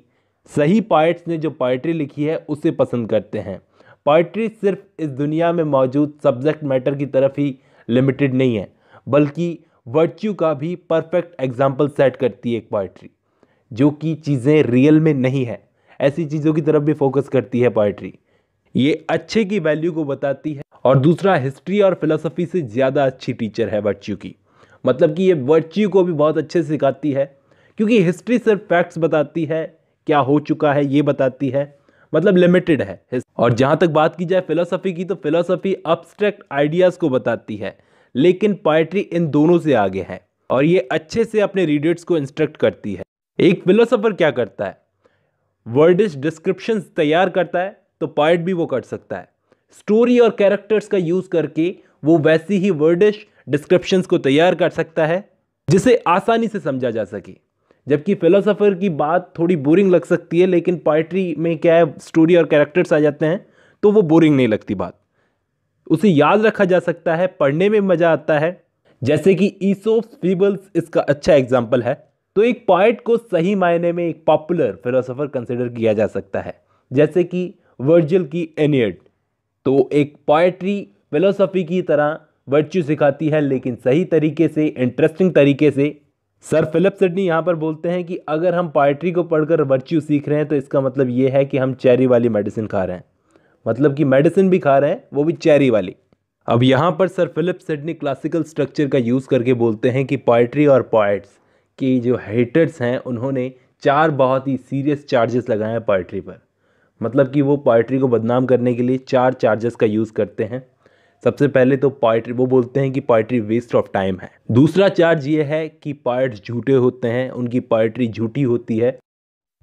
सही पोइट्स ने जो पोइट्री लिखी है उसे पसंद करते हैं पोइट्री सिर्फ इस दुनिया में मौजूद सब्जेक्ट मैटर की तरफ ही लिमिटेड नहीं है बल्कि वर्च्यू का भी परफेक्ट एग्जाम्पल सेट करती है एक पोइट्री जो कि चीज़ें रियल में नहीं है ऐसी चीज़ों की तरफ भी फोकस करती है पोइट्री ये अच्छे की वैल्यू को बताती है और दूसरा हिस्ट्री और फिलोसफी से ज़्यादा अच्छी टीचर है वर्च्यू की मतलब कि ये वर्च्यू को भी बहुत अच्छे से सिखाती है क्योंकि हिस्ट्री सिर्फ फैक्ट्स बताती है क्या हो चुका है ये बताती है मतलब लिमिटेड है और जहाँ तक बात की जाए फिलोसफी की तो फिलोसफी अब्स्ट्रैक्ट आइडियाज़ को बताती है लेकिन पोइट्री इन दोनों से आगे है और ये अच्छे से अपने रीडर्स को इंस्ट्रक्ट करती है एक फिलोसफर क्या करता है वर्डिश डिस्क्रिप्शन तैयार करता है तो पॉइट भी वो कर सकता है स्टोरी और कैरेक्टर्स का यूज़ करके वो वैसी ही वर्डिश डिस्क्रिप्शन को तैयार कर सकता है जिसे आसानी से समझा जा सके जबकि फिलोसोफर की बात थोड़ी बोरिंग लग सकती है लेकिन पोइट्री में क्या है स्टोरी और कैरेक्टर्स आ जाते हैं तो वो बोरिंग नहीं लगती बात उसे याद रखा जा सकता है पढ़ने में मज़ा आता है जैसे कि ईसोप्स फीबल्स इसका अच्छा एग्जाम्पल है तो एक पॉइट को सही मायने में एक पॉपुलर फिलोसोफर कंसिडर किया जा सकता है जैसे कि वर्जिल की एनियड तो एक पोएट्री फिलोसफी की तरह वर्च्यू सिखाती है लेकिन सही तरीके से इंटरेस्टिंग तरीके से सर फिलिप सिडनी यहाँ पर बोलते हैं कि अगर हम पोइट्री को पढ़कर वर्च्यू सीख रहे हैं तो इसका मतलब ये है कि हम चेरी वाली मेडिसिन खा रहे हैं मतलब कि मेडिसिन भी खा रहे हैं वो भी चेरी वाली अब यहाँ पर sir Philip Sidney classical structure का यूज़ करके बोलते हैं कि पोइट्री और पॉइट्स की जो हेटर्स हैं उन्होंने चार बहुत ही सीरियस चार्जेस लगाए हैं पोइट्री पर मतलब कि वो पोइट्री को बदनाम करने के लिए चार चार्जेस का यूज़ करते हैं सबसे पहले तो पोइट्री वो बोलते हैं कि पोइट्री वेस्ट ऑफ टाइम है दूसरा चार्ज ये है कि पोइट्स झूठे होते हैं उनकी पोइट्री झूठी होती है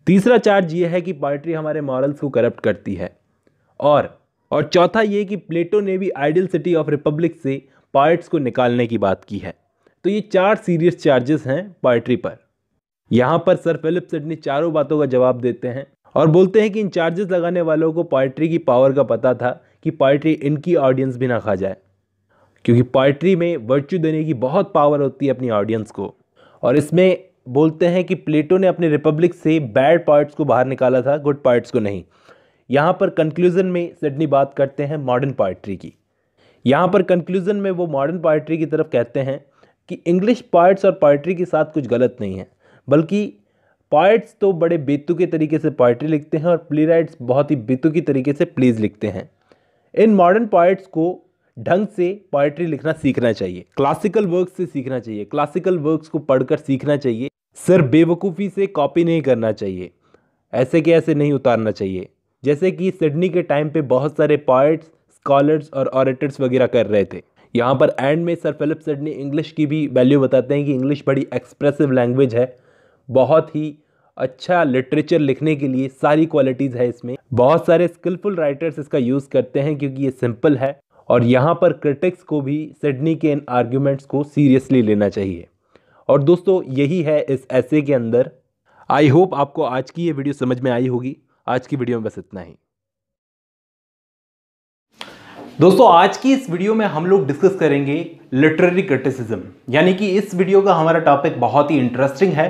तीसरा चार्ज ये है कि पोइट्री हमारे मॉरल्स को करप्ट करती है और और चौथा ये कि प्लेटो ने भी आइडियल सिटी ऑफ रिपब्लिक से पार्ट्स को निकालने की बात की है तो ये चार सीरियस चार्जेस हैं पोइट्री पर यहाँ पर सर फिलिप सिडनी चारों बातों का जवाब देते हैं और बोलते हैं कि इन चार्जेस लगाने वालों को पोइट्री की पावर का पता था कि पोइट्री इनकी ऑडियंस भी ना खा जाए क्योंकि पोइट्री में वर्च्यू देने की बहुत पावर होती है अपनी ऑडियंस को और इसमें बोलते हैं कि प्लेटो ने अपने रिपब्लिक से बैड पार्ट्स को बाहर निकाला था गुड पार्ट्स को नहीं यहाँ पर कंक्लूज़न में सिडनी बात करते हैं मॉडर्न पोइट्री की यहाँ पर कंक्लूज़न में वो मॉडर्न पोइट्री की तरफ कहते हैं कि इंग्लिश पार्ट्स और पोइट्री के साथ कुछ गलत नहीं है बल्कि पॉइट्स तो बड़े बेतुके तरीके से पॉइट्री लिखते हैं और प्ले राइट्स बहुत ही बेतुकी तरीके से प्लीज़ लिखते हैं इन मॉडर्न पॉइट्स को ढंग से पॉइट्री लिखना सीखना चाहिए क्लासिकल वर्क्स से सीखना चाहिए क्लासिकल वर्क्स को पढ़कर सीखना चाहिए सर बेवकूफ़ी से कॉपी नहीं करना चाहिए ऐसे के ऐसे नहीं उतारना चाहिए जैसे कि सिडनी के टाइम पे बहुत सारे पॉइट्स स्कॉलर्स और ऑरेटर्स वगैरह कर रहे थे यहाँ पर एंड में सर फिलिप सिडनी इंग्लिश की भी वैल्यू बताते हैं कि इंग्लिश बड़ी एक्सप्रेसिव लैंग्वेज है बहुत ही अच्छा लिटरेचर लिखने के लिए सारी क्वालिटीज़ है इसमें बहुत सारे स्किलफुल राइटर्स इसका यूज़ करते हैं क्योंकि ये सिंपल है और यहाँ पर क्रिटिक्स को भी सिडनी के इन आर्ग्यूमेंट्स को सीरियसली लेना चाहिए और दोस्तों यही है इस ऐसे के अंदर आई होप आपको आज की ये वीडियो समझ में आई होगी आज की वीडियो में बस इतना ही दोस्तों आज की इस वीडियो में हम लोग डिस्कस करेंगे लिटरेरी क्रिटिसिज्म यानी कि इस वीडियो का हमारा टॉपिक बहुत ही इंटरेस्टिंग है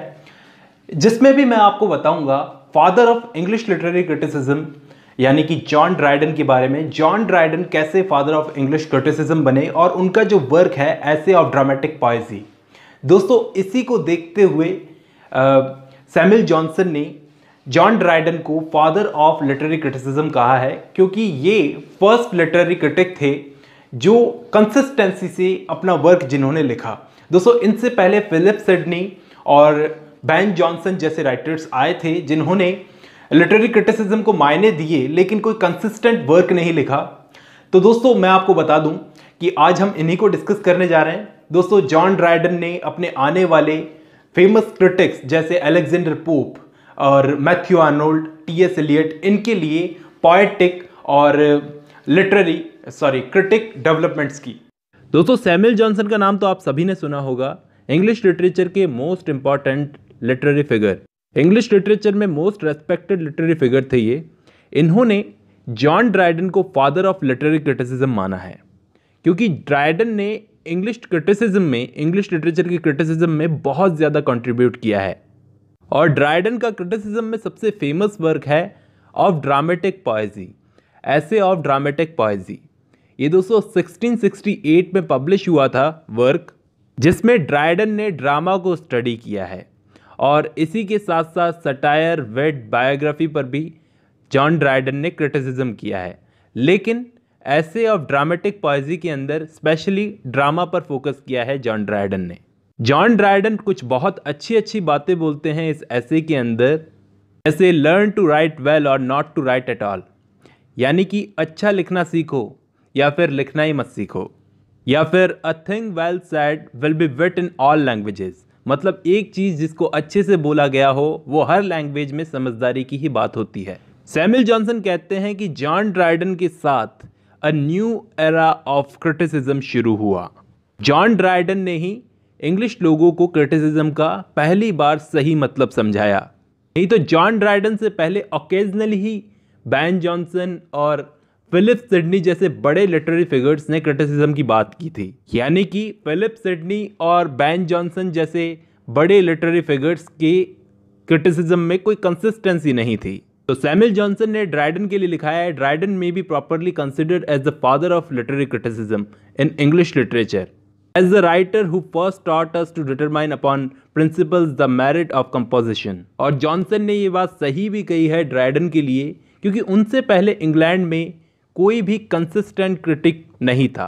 जिसमें भी मैं आपको बताऊंगा father of English literary criticism यानी कि जॉन ड्राइडन के बारे में जॉन ड्राइडन कैसे फादर ऑफ इंग्लिश क्रिटिसिज्म बने और उनका जो वर्क है ऐसे ऑफ ड्रामेटिक पॉइजी दोस्तों इसी को देखते हुए सैमिल जॉनसन ने जॉन ड्राइडन को फादर ऑफ लिटरेरी क्रिटिसिज्म कहा है क्योंकि ये फर्स्ट लिटरेरी क्रिटिक थे जो कंसिस्टेंसी से अपना वर्क जिन्होंने लिखा दोस्तों इनसे पहले फिलिप सिडनी और बैन जॉनसन जैसे राइटर्स आए थे जिन्होंने लिटरेरी क्रिटिसिज्म को मायने दिए लेकिन कोई कंसिस्टेंट वर्क नहीं लिखा तो दोस्तों मैं आपको बता दूं कि आज हम इन्हीं को डिस्कस करने जा रहे हैं दोस्तों जॉन ड्राइडन ने अपने आने वाले फेमस क्रिटिक्स जैसे अलेक्जेंडर पोप और Matthew Arnold T S Eliot इनके लिए पॉइटिक और लिटरेरी सॉरी क्रिटिक डेवलपमेंट्स की दोस्तों सैमुअल जॉनसन का नाम तो आप सभी ने सुना होगा इंग्लिश लिटरेचर के most important literary figure English literature में मोस्ट रेस्पेक्टेड लिटरेरी फिगर थे ये इन्होंने जॉन ड्राइडन को फादर ऑफ लिटरेरी क्रिटिसिज्म माना है क्योंकि ड्राइडन ने इंग्लिश क्रिटिसिज्म में इंग्लिश लिटरेचर की क्रिटिसिज्म में बहुत ज़्यादा कंट्रीब्यूट किया है और ड्राइडन का क्रिटिसिज्म में सबसे फेमस वर्क है of dramatic poesy essay of dramatic पॉइजी ये दोस्तों 1668 में पब्लिश हुआ था वर्क जिसमें ड्राइडन ने ड्रामा को स्टडी किया है और इसी के साथ साथ सटायर वेड बायोग्राफी पर भी जॉन ड्राइडन ने क्रिटिसिज्म किया है लेकिन ऐसे ऑफ ड्रामेटिक पॉइजी के अंदर स्पेशली ड्रामा पर फोकस किया है जॉन ड्राइडन ने जॉन ड्राइडन कुछ बहुत अच्छी अच्छी बातें बोलते हैं इस ऐसे के अंदर ऐसे लर्न टू राइट वेल और not to write at all यानी कि अच्छा लिखना सीखो या फिर लिखना ही मत सीखो या फिर a thing well said will be wit in all languages मतलब एक चीज़ जिसको अच्छे से बोला गया हो वो हर लैंग्वेज में समझदारी की ही बात होती है सैमिल जॉनसन कहते हैं कि जॉन ड्राइडन के साथ a new era of criticism शुरू हुआ जॉन ड्राइडन ने ही इंग्लिश लोगों को क्रिटिसिज्म का पहली बार सही मतलब समझाया नहीं तो जॉन ड्राइडन से पहले ओकेजनली ही बैन जॉनसन और फिलिप सिडनी जैसे बड़े लिटरेरी फिगर्स ने क्रिटिसिज्म की बात की थी यानी कि फिलिप सिडनी और बैन जॉनसन जैसे बड़े लिटरेरी फिगर्स की क्रिटिसिज्म में कोई कंसिस्टेंसी नहीं थी तो सैमिल जॉनसन ने ड्राइडन के लिए लिखा है Dryden may be properly considered as the father of literary criticism in English literature as the writer who first taught us to determine upon principle the merit of composition और Johnson ने ये बात सही भी कही है ड्राइडन के लिए क्योंकि उनसे पहले इंग्लैंड में कोई भी कंसिस्टेंट क्रिटिक नहीं था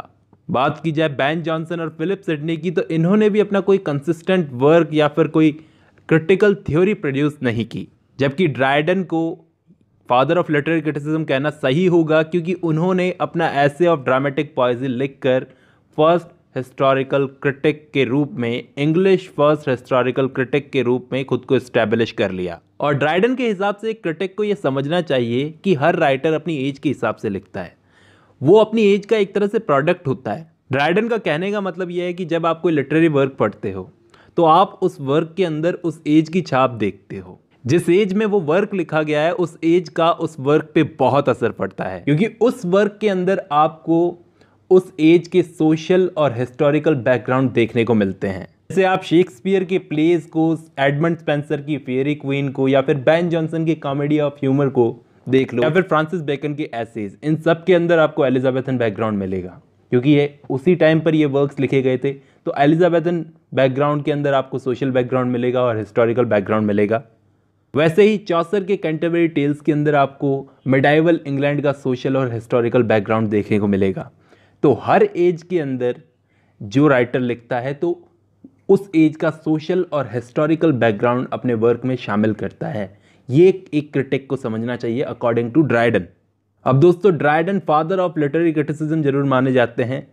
बात की जाए बैन जॉनसन और फिलिप सिडनी की तो इन्होंने भी अपना कोई कंसिस्टेंट वर्क या फिर कोई क्रिटिकल थ्योरी प्रोड्यूस नहीं की जबकि ड्राइडन को फादर ऑफ लिटरेरी क्रिटिसिज्म कहना सही होगा क्योंकि उन्होंने अपना ऐसे ऑफ ड्रामेटिक पॉइजी लिखकर फर्स्ट हिस्टोरिकल क्रिटिक के रूप में इंग्लिश फर्स्ट हिस्टोरिकल क्रिटिक के रूप में खुद को इस्टेब्लिश कर लिया और ड्राइडन के हिसाब से क्रिटिक को यह समझना चाहिए कि हर राइटर अपनी एज के हिसाब से लिखता है वो अपनी एज का एक तरह से प्रोडक्ट होता है ड्राइडन का कहने का मतलब यह है कि जब आप कोई लिटरेरी वर्क पढ़ते हो तो आप उस वर्क के अंदर उस एज की छाप देखते हो जिस एज में वो वर्क लिखा गया है उस एज का उस वर्क पे बहुत असर पड़ता है क्योंकि उस वर्क के अंदर आपको उस एज के सोशल और हिस्टोरिकल बैकग्राउंड देखने को मिलते हैं जैसे आप शेक्सपियर के प्लेज को एडमंड स्पेंसर की फेरी क्वीन को या फिर बैन जॉनसन की कॉमेडी ऑफ ह्यूमर को देख लो या फिर फ्रांसिस बेकन के एसेज इन सब के अंदर आपको एलिजाबेथन बैकग्राउंड मिलेगा क्योंकि ये उसी टाइम पर ये वर्क्स लिखे गए थे तो एलिजाबेथन बैकग्राउंड के अंदर आपको सोशल बैकग्राउंड मिलेगा और हिस्टोरिकल बैकग्राउंड मिलेगा वैसे ही चौसर के कंटेम्प्रेरी टेल्स के अंदर आपको मेडाइवल इंग्लैंड का सोशल और हिस्टोरिकल बैकग्राउंड देखने को मिलेगा तो हर एज के अंदर जो राइटर लिखता है तो उस एज का सोशल और हिस्टोरिकल बैकग्राउंड अपने वर्क में शामिल करता है ये एक क्रिटिक को समझना चाहिए अकॉर्डिंग टू ड्राइडन अब दोस्तों Dryden father of literary criticism जरूर माने जाते हैं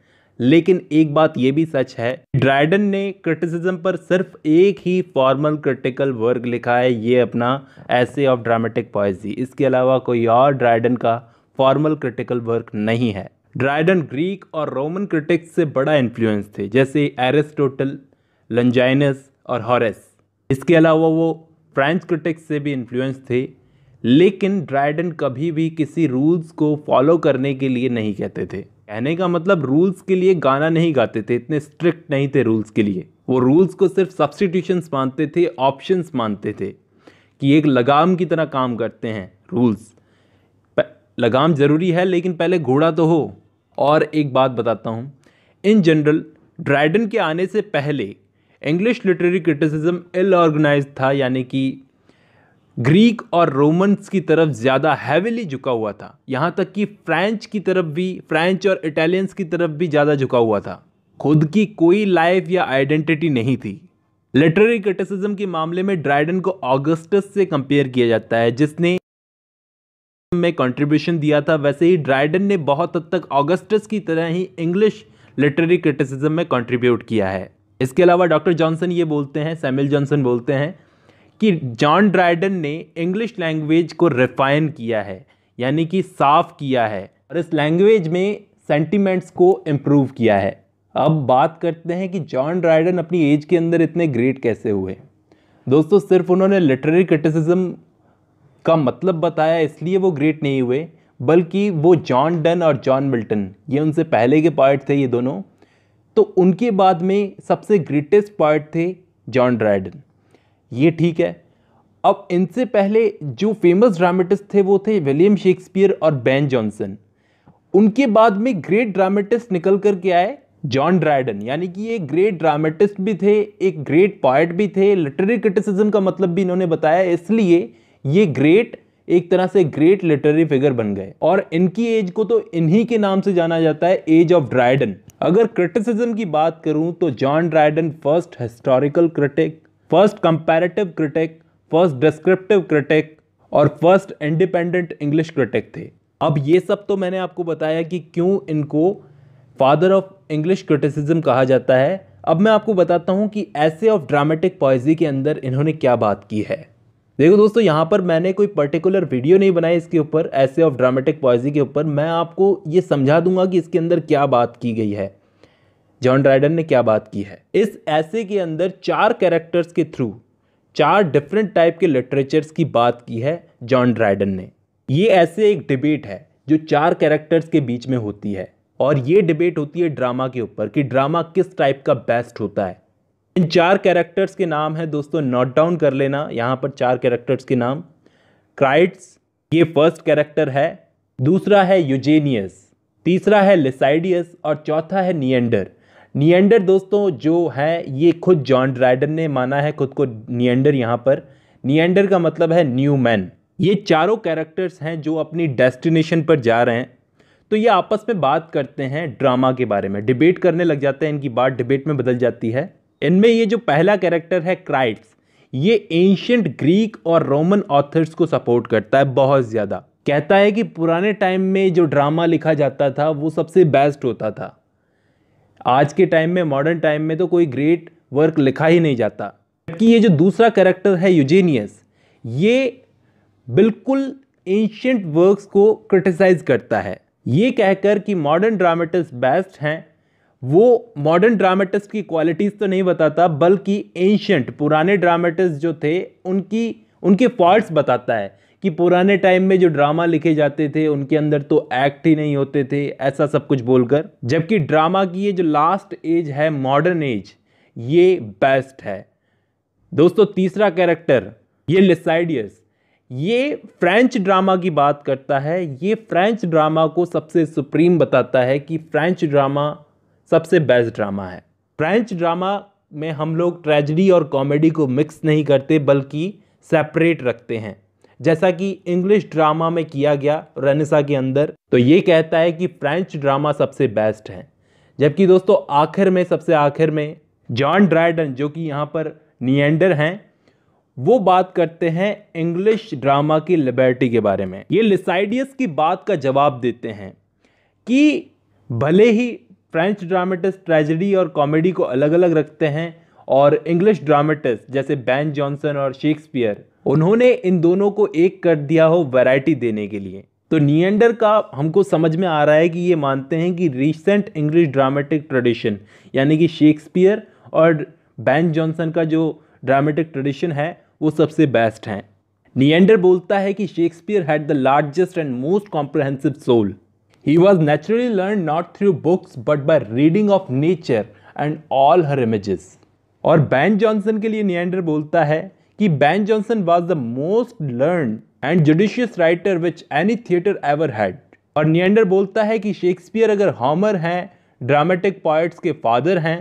लेकिन एक बात यह भी सच है ड्राइडन ने क्रिटिसिज्म पर सिर्फ एक ही फॉर्मल क्रिटिकल वर्क लिखा है ये अपना ऐसे ऑफ ड्रामेटिक पॉइजी इसके अलावा कोई और ड्राइडन का फॉर्मल क्रिटिकल वर्क नहीं है ड्राइडन ग्रीक और रोमन क्रिटिक्स से बड़ा इन्फ्लुएंस थे जैसे एरिस्टोटल लंजाइनस और हॉरेस इसके अलावा वो फ्रेंच क्रिटिक्स से भी इन्फ्लुएंस थे लेकिन ड्राइडन कभी भी किसी रूल्स को फॉलो करने के लिए नहीं कहते थे कहने का मतलब रूल्स के लिए गाना नहीं गाते थे इतने स्ट्रिक्ट नहीं थे रूल्स के लिए वो रूल्स को सिर्फ सब्सटीट्यूशंस मानते थे ऑप्शंस मानते थे कि एक लगाम की तरह काम करते हैं रूल्स लगाम ज़रूरी है लेकिन पहले घोड़ा तो हो और एक बात बताता हूँ इन जनरल ड्राइडन के आने से पहले English literary criticism ill organise था यानी कि ग्रीक और रोमन्स की तरफ ज़्यादा हैविली झुका हुआ था यहाँ तक कि फ्रेंच की तरफ भी फ्रेंच और इटालियंस की तरफ भी ज़्यादा झुका हुआ था खुद की कोई लाइफ या आइडेंटिटी नहीं थी लिटरेरी क्रिटिसिज्म के मामले में ड्राइडन को ऑगस्टस से कंपेयर किया जाता है जिसने में कंट्रीब्यूशन दिया था वैसे ही ड्राइडन ने बहुत हद तक ऑगस्टस की तरह ही इंग्लिश लिटरेरी क्रिटिसिज्म में कंट्रीब्यूट किया है इसके अलावा डॉक्टर जॉनसन ये बोलते हैं सैमिल जॉनसन बोलते हैं कि जॉन ड्राइडन ने इंग्लिश लैंग्वेज को रिफाइन किया है यानी कि साफ किया है और इस लैंग्वेज में सेंटिमेंट्स को इम्प्रूव किया है अब बात करते हैं कि जॉन ड्राइडन अपनी एज के अंदर इतने ग्रेट कैसे हुए दोस्तों सिर्फ उन्होंने लिटरेरी क्रिटिसिज्म का मतलब बताया इसलिए वो ग्रेट नहीं हुए बल्कि वो जॉन डन और जॉन मिल्टन ये उनसे पहले के पॉइट थे ये दोनों तो उनके बाद में सबसे ग्रेटेस्ट पॉइट थे जॉन ड्राइडन ये ठीक है अब इनसे पहले जो फेमस ड्रामेटिस्ट थे वो थे विलियम शेक्सपियर और बैन जॉनसन उनके बाद में ग्रेट ड्रामेटिस्ट निकल कर के आए जॉन ड्राइडन यानी कि ये ग्रेट ड्रामेटिस्ट भी थे एक ग्रेट पॉइट भी थे लिटरेरी क्रिटिसिज्म का मतलब भी इन्होंने बताया इसलिए ये ग्रेट एक तरह से ग्रेट लिटरेरी फिगर बन गए और इनकी एज को तो इन्हीं के नाम से जाना जाता है एज ऑफ ड्राइडन अगर क्रिटिसिज्म की बात करूं तो John Dryden first historical critic first comparative critic first descriptive critic और फर्स्ट इंडिपेंडेंट इंग्लिश क्रिटिक थे अब ये सब तो मैंने आपको बताया कि क्यों इनको फादर ऑफ इंग्लिश क्रिटिसिज्म कहा जाता है अब मैं आपको बताता हूँ कि ऐसे ऑफ ड्रामेटिक पॉइजी के अंदर इन्होंने क्या बात की है देखो दोस्तों यहाँ पर मैंने कोई पर्टिकुलर वीडियो नहीं बनाई इसके ऊपर ऐसे ऑफ ड्रामेटिक पॉइजी के ऊपर मैं आपको ये समझा दूंगा कि इसके अंदर क्या बात की गई है जॉन ड्राइडन ने क्या बात की है इस ऐसे के अंदर चार कैरेक्टर्स के थ्रू चार डिफरेंट टाइप के लिटरेचर्स की बात की है जॉन ड्राइडन ने ये ऐसे एक डिबेट है जो चार कैरेक्टर्स के बीच में होती है और ये डिबेट होती है ड्रामा के ऊपर कि ड्रामा किस टाइप का बेस्ट होता है इन चार कैरेक्टर्स के नाम है दोस्तों नोट डाउन कर लेना यहाँ पर चार कैरेक्टर्स के नाम क्राइट्स ये फर्स्ट कैरेक्टर है दूसरा है यूजेनियस तीसरा है लिसाइडियस और चौथा है नियंडर नियंडर दोस्तों जो है ये खुद जॉन ड्राइडन ने माना है खुद को नियंडर यहाँ पर नियंडर का मतलब है न्यू मैन ये चारों कैरेक्टर्स हैं जो अपनी डेस्टिनेशन पर जा रहे हैं तो ये आपस में बात करते हैं ड्रामा के बारे में डिबेट करने लग जाते हैं इनकी बात डिबेट में बदल जाती है इनमें ये जो पहला कैरेक्टर है क्राइट्स ये एंशंट ग्रीक और रोमन ऑथर्स को सपोर्ट करता है बहुत ज़्यादा कहता है कि पुराने टाइम में जो ड्रामा लिखा जाता था वो सबसे बेस्ट होता था आज के टाइम में मॉडर्न टाइम में तो कोई ग्रेट वर्क लिखा ही नहीं जाता जबकि ये जो दूसरा कैरेक्टर है यूजेनियस ये बिल्कुल एंशंट वर्क्स को क्रिटिसाइज करता है ये कहकर कि मॉडर्न ड्रामेटिस्ट बेस्ट हैं वो मॉडर्न ड्रामेटिस्ट की क्वालिटीज़ तो नहीं बताता बल्कि एंशंट पुराने ड्रामेटिस्ट जो थे उनकी उनके फॉल्ट्स बताता है कि पुराने टाइम में जो ड्रामा लिखे जाते थे उनके अंदर तो एक्ट ही नहीं होते थे ऐसा सब कुछ बोलकर जबकि ड्रामा की ये जो लास्ट एज है मॉडर्न एज ये बेस्ट है दोस्तों तीसरा कैरेक्टर ये लिसाइडियस ये फ्रेंच ड्रामा की बात करता है ये फ्रेंच ड्रामा को सबसे सुप्रीम बताता है कि फ्रेंच ड्रामा सबसे बेस्ट ड्रामा है फ्रेंच ड्रामा में हम लोग ट्रेजडी और कॉमेडी को मिक्स नहीं करते बल्कि सेपरेट रखते हैं जैसा कि इंग्लिश ड्रामा में किया गया रनिसा के अंदर तो ये कहता है कि फ्रेंच ड्रामा सबसे बेस्ट है जबकि दोस्तों आखिर में सबसे आखिर में जॉन ड्राइडन जो कि यहाँ पर नियंडर हैं वो बात करते हैं इंग्लिश ड्रामा की लिबर्टी के बारे में ये लिसाइडियस की बात का जवाब देते हैं कि भले ही फ्रेंच ड्रामेटिस्ट ट्रेजिडी और कॉमेडी को अलग अलग रखते हैं और इंग्लिश ड्रामेटिस्ट जैसे बैन जॉनसन और शेक्सपियर उन्होंने इन दोनों को एक कर दिया हो वैरायटी देने के लिए तो नियंडर का हमको समझ में आ रहा है कि ये मानते हैं कि रिसेंट इंग्लिश ड्रामेटिक ट्रेडिशन यानी कि शेक्सपियर और बैन जॉनसन का जो ड्रामेटिक ट्रेडिशन है वो सबसे बेस्ट हैं नियंडर बोलता है कि Shakespeare had the largest and most comprehensive soul He was naturally learned not through books but by reading of nature and all her images. और बैन जॉनसन के लिए नियंडर बोलता है कि Ben Jonson was the most learn and judicious writer which any theatre ever had और Neander बोलता है कि शेक्सपियर अगर हॉमर हैं ड्रामेटिक पॉइट्स के फादर हैं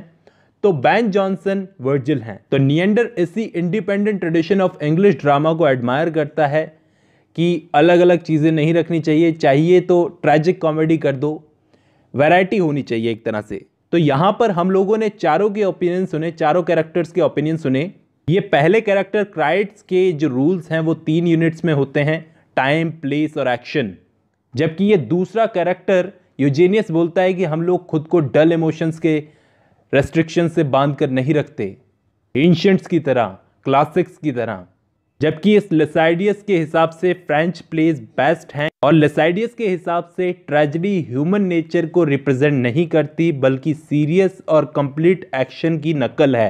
तो बैन जॉनसन वर्जिल हैं तो नियंडर इसी independent tradition of English drama को एडमायर करता है कि अलग अलग चीज़ें नहीं रखनी चाहिए चाहिए तो ट्रैजिक कॉमेडी कर दो वैरायटी होनी चाहिए एक तरह से तो यहाँ पर हम लोगों ने चारों के ओपिनियन सुने चारों कैरेक्टर्स के ओपिनियन सुने ये पहले कैरेक्टर क्राइट्स के जो रूल्स हैं वो तीन यूनिट्स में होते हैं टाइम प्लेस और एक्शन जबकि ये दूसरा कैरेक्टर यूजेनियस बोलता है कि हम लोग खुद को डल इमोशंस के रेस्ट्रिक्शन से बांध कर नहीं रखते एंशंट्स की तरह क्लासिक्स की तरह जबकि इस लेसाइडियस के हिसाब से फ्रेंच प्लेज बेस्ट हैं और लेसाइडियस के हिसाब से ट्रेजडी ह्यूमन नेचर को रिप्रेजेंट नहीं करती बल्कि सीरियस और कंप्लीट एक्शन की नकल है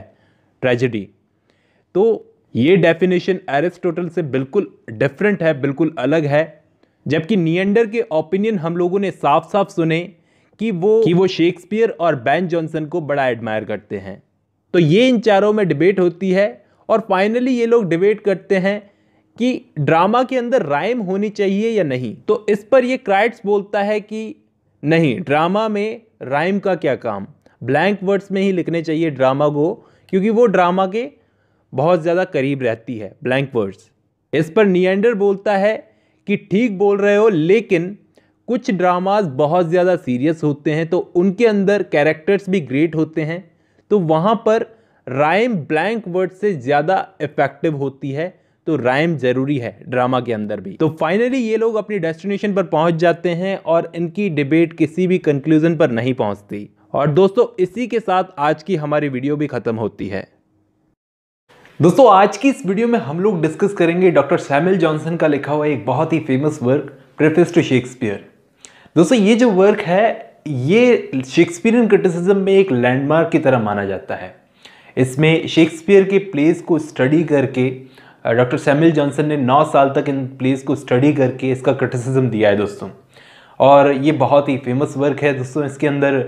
ट्रेजडी तो ये डेफिनेशन एरिस्टोटल से बिल्कुल डिफरेंट है बिल्कुल अलग है जबकि नियंडर के ओपिनियन हम लोगों ने साफ साफ सुने कि वो कि वो शेक्सपियर और बैन जॉनसन को बड़ा एडमायर करते हैं तो ये इन चारों में डिबेट होती है और फाइनली ये लोग डिबेट करते हैं कि ड्रामा के अंदर राइम होनी चाहिए या नहीं तो इस पर ये क्राइट्स बोलता है कि नहीं ड्रामा में राइम का क्या काम ब्लैंक वर्ड्स में ही लिखने चाहिए ड्रामा को क्योंकि वो ड्रामा के बहुत ज़्यादा करीब रहती है ब्लैंक वर्ड्स इस पर नियंडर बोलता है कि ठीक बोल रहे हो लेकिन कुछ ड्रामाज बहुत ज़्यादा सीरियस होते हैं तो उनके अंदर कैरेक्टर्स भी ग्रेट होते हैं तो वहाँ पर राइम ब्लैंक वर्ड से ज़्यादा इफेक्टिव होती है तो राइम ज़रूरी है ड्रामा के अंदर भी तो फाइनली ये लोग अपनी डेस्टिनेशन पर पहुंच जाते हैं और इनकी डिबेट किसी भी कंक्लूज़न पर नहीं पहुंचती और दोस्तों इसी के साथ आज की हमारी वीडियो भी ख़त्म होती है दोस्तों आज की इस वीडियो में हम लोग डिस्कस करेंगे डॉक्टर सैमिल जॉनसन का लिखा हुआ एक बहुत ही famous work preface to Shakespeare दोस्तों ये जो वर्क है ये शेक्सपियरियन क्रिटिसिज्म में एक लैंडमार्क की तरह माना जाता है इसमें शेक्सपियर के प्लेस को स्टडी करके डॉक्टर सैमिल जॉनसन ने नौ साल तक इन प्लेस को स्टडी करके इसका क्रिटिसिज्म दिया है दोस्तों और ये बहुत ही फेमस वर्क है दोस्तों इसके अंदर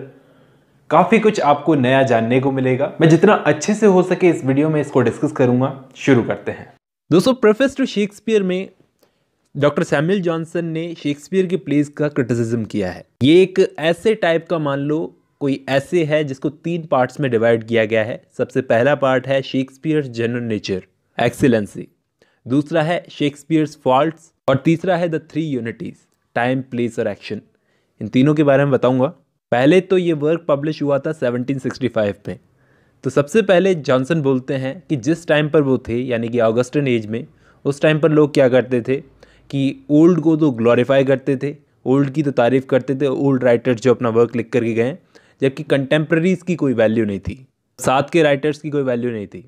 काफ़ी कुछ आपको नया जानने को मिलेगा मैं जितना अच्छे से हो सके इस वीडियो में इसको डिस्कस करूँगा शुरू करते हैं दोस्तों प्रेफेस टू शेक्सपियर में डॉक्टर सैमुअल जॉनसन ने शेक्सपियर के प्लेस का क्रिटिसिज्म किया है ये एक ऐसे टाइप का मान लो कोई ऐसे है जिसको तीन पार्ट्स में डिवाइड किया गया है सबसे पहला पार्ट है शेक्सपियर्स जनरल नेचर एक्सीलेंसी दूसरा है शेक्सपियर्स फॉल्ट्स और तीसरा है the three unities time place और एक्शन इन तीनों के बारे में बताऊंगा पहले तो ये वर्क पब्लिश हुआ था 1765 में तो सबसे पहले जॉनसन बोलते हैं कि जिस टाइम पर वो थे यानी कि ऑगस्टन एज में उस टाइम पर लोग क्या करते थे कि ओल्ड को तो ग्लोरीफाई करते थे ओल्ड की तो तारीफ़ करते थे ओल्ड राइटर्स जो अपना वर्क लिख करके गए जबकि कंटेम्प्रेरीज की कोई वैल्यू नहीं थी साथ के राइटर्स की कोई वैल्यू नहीं थी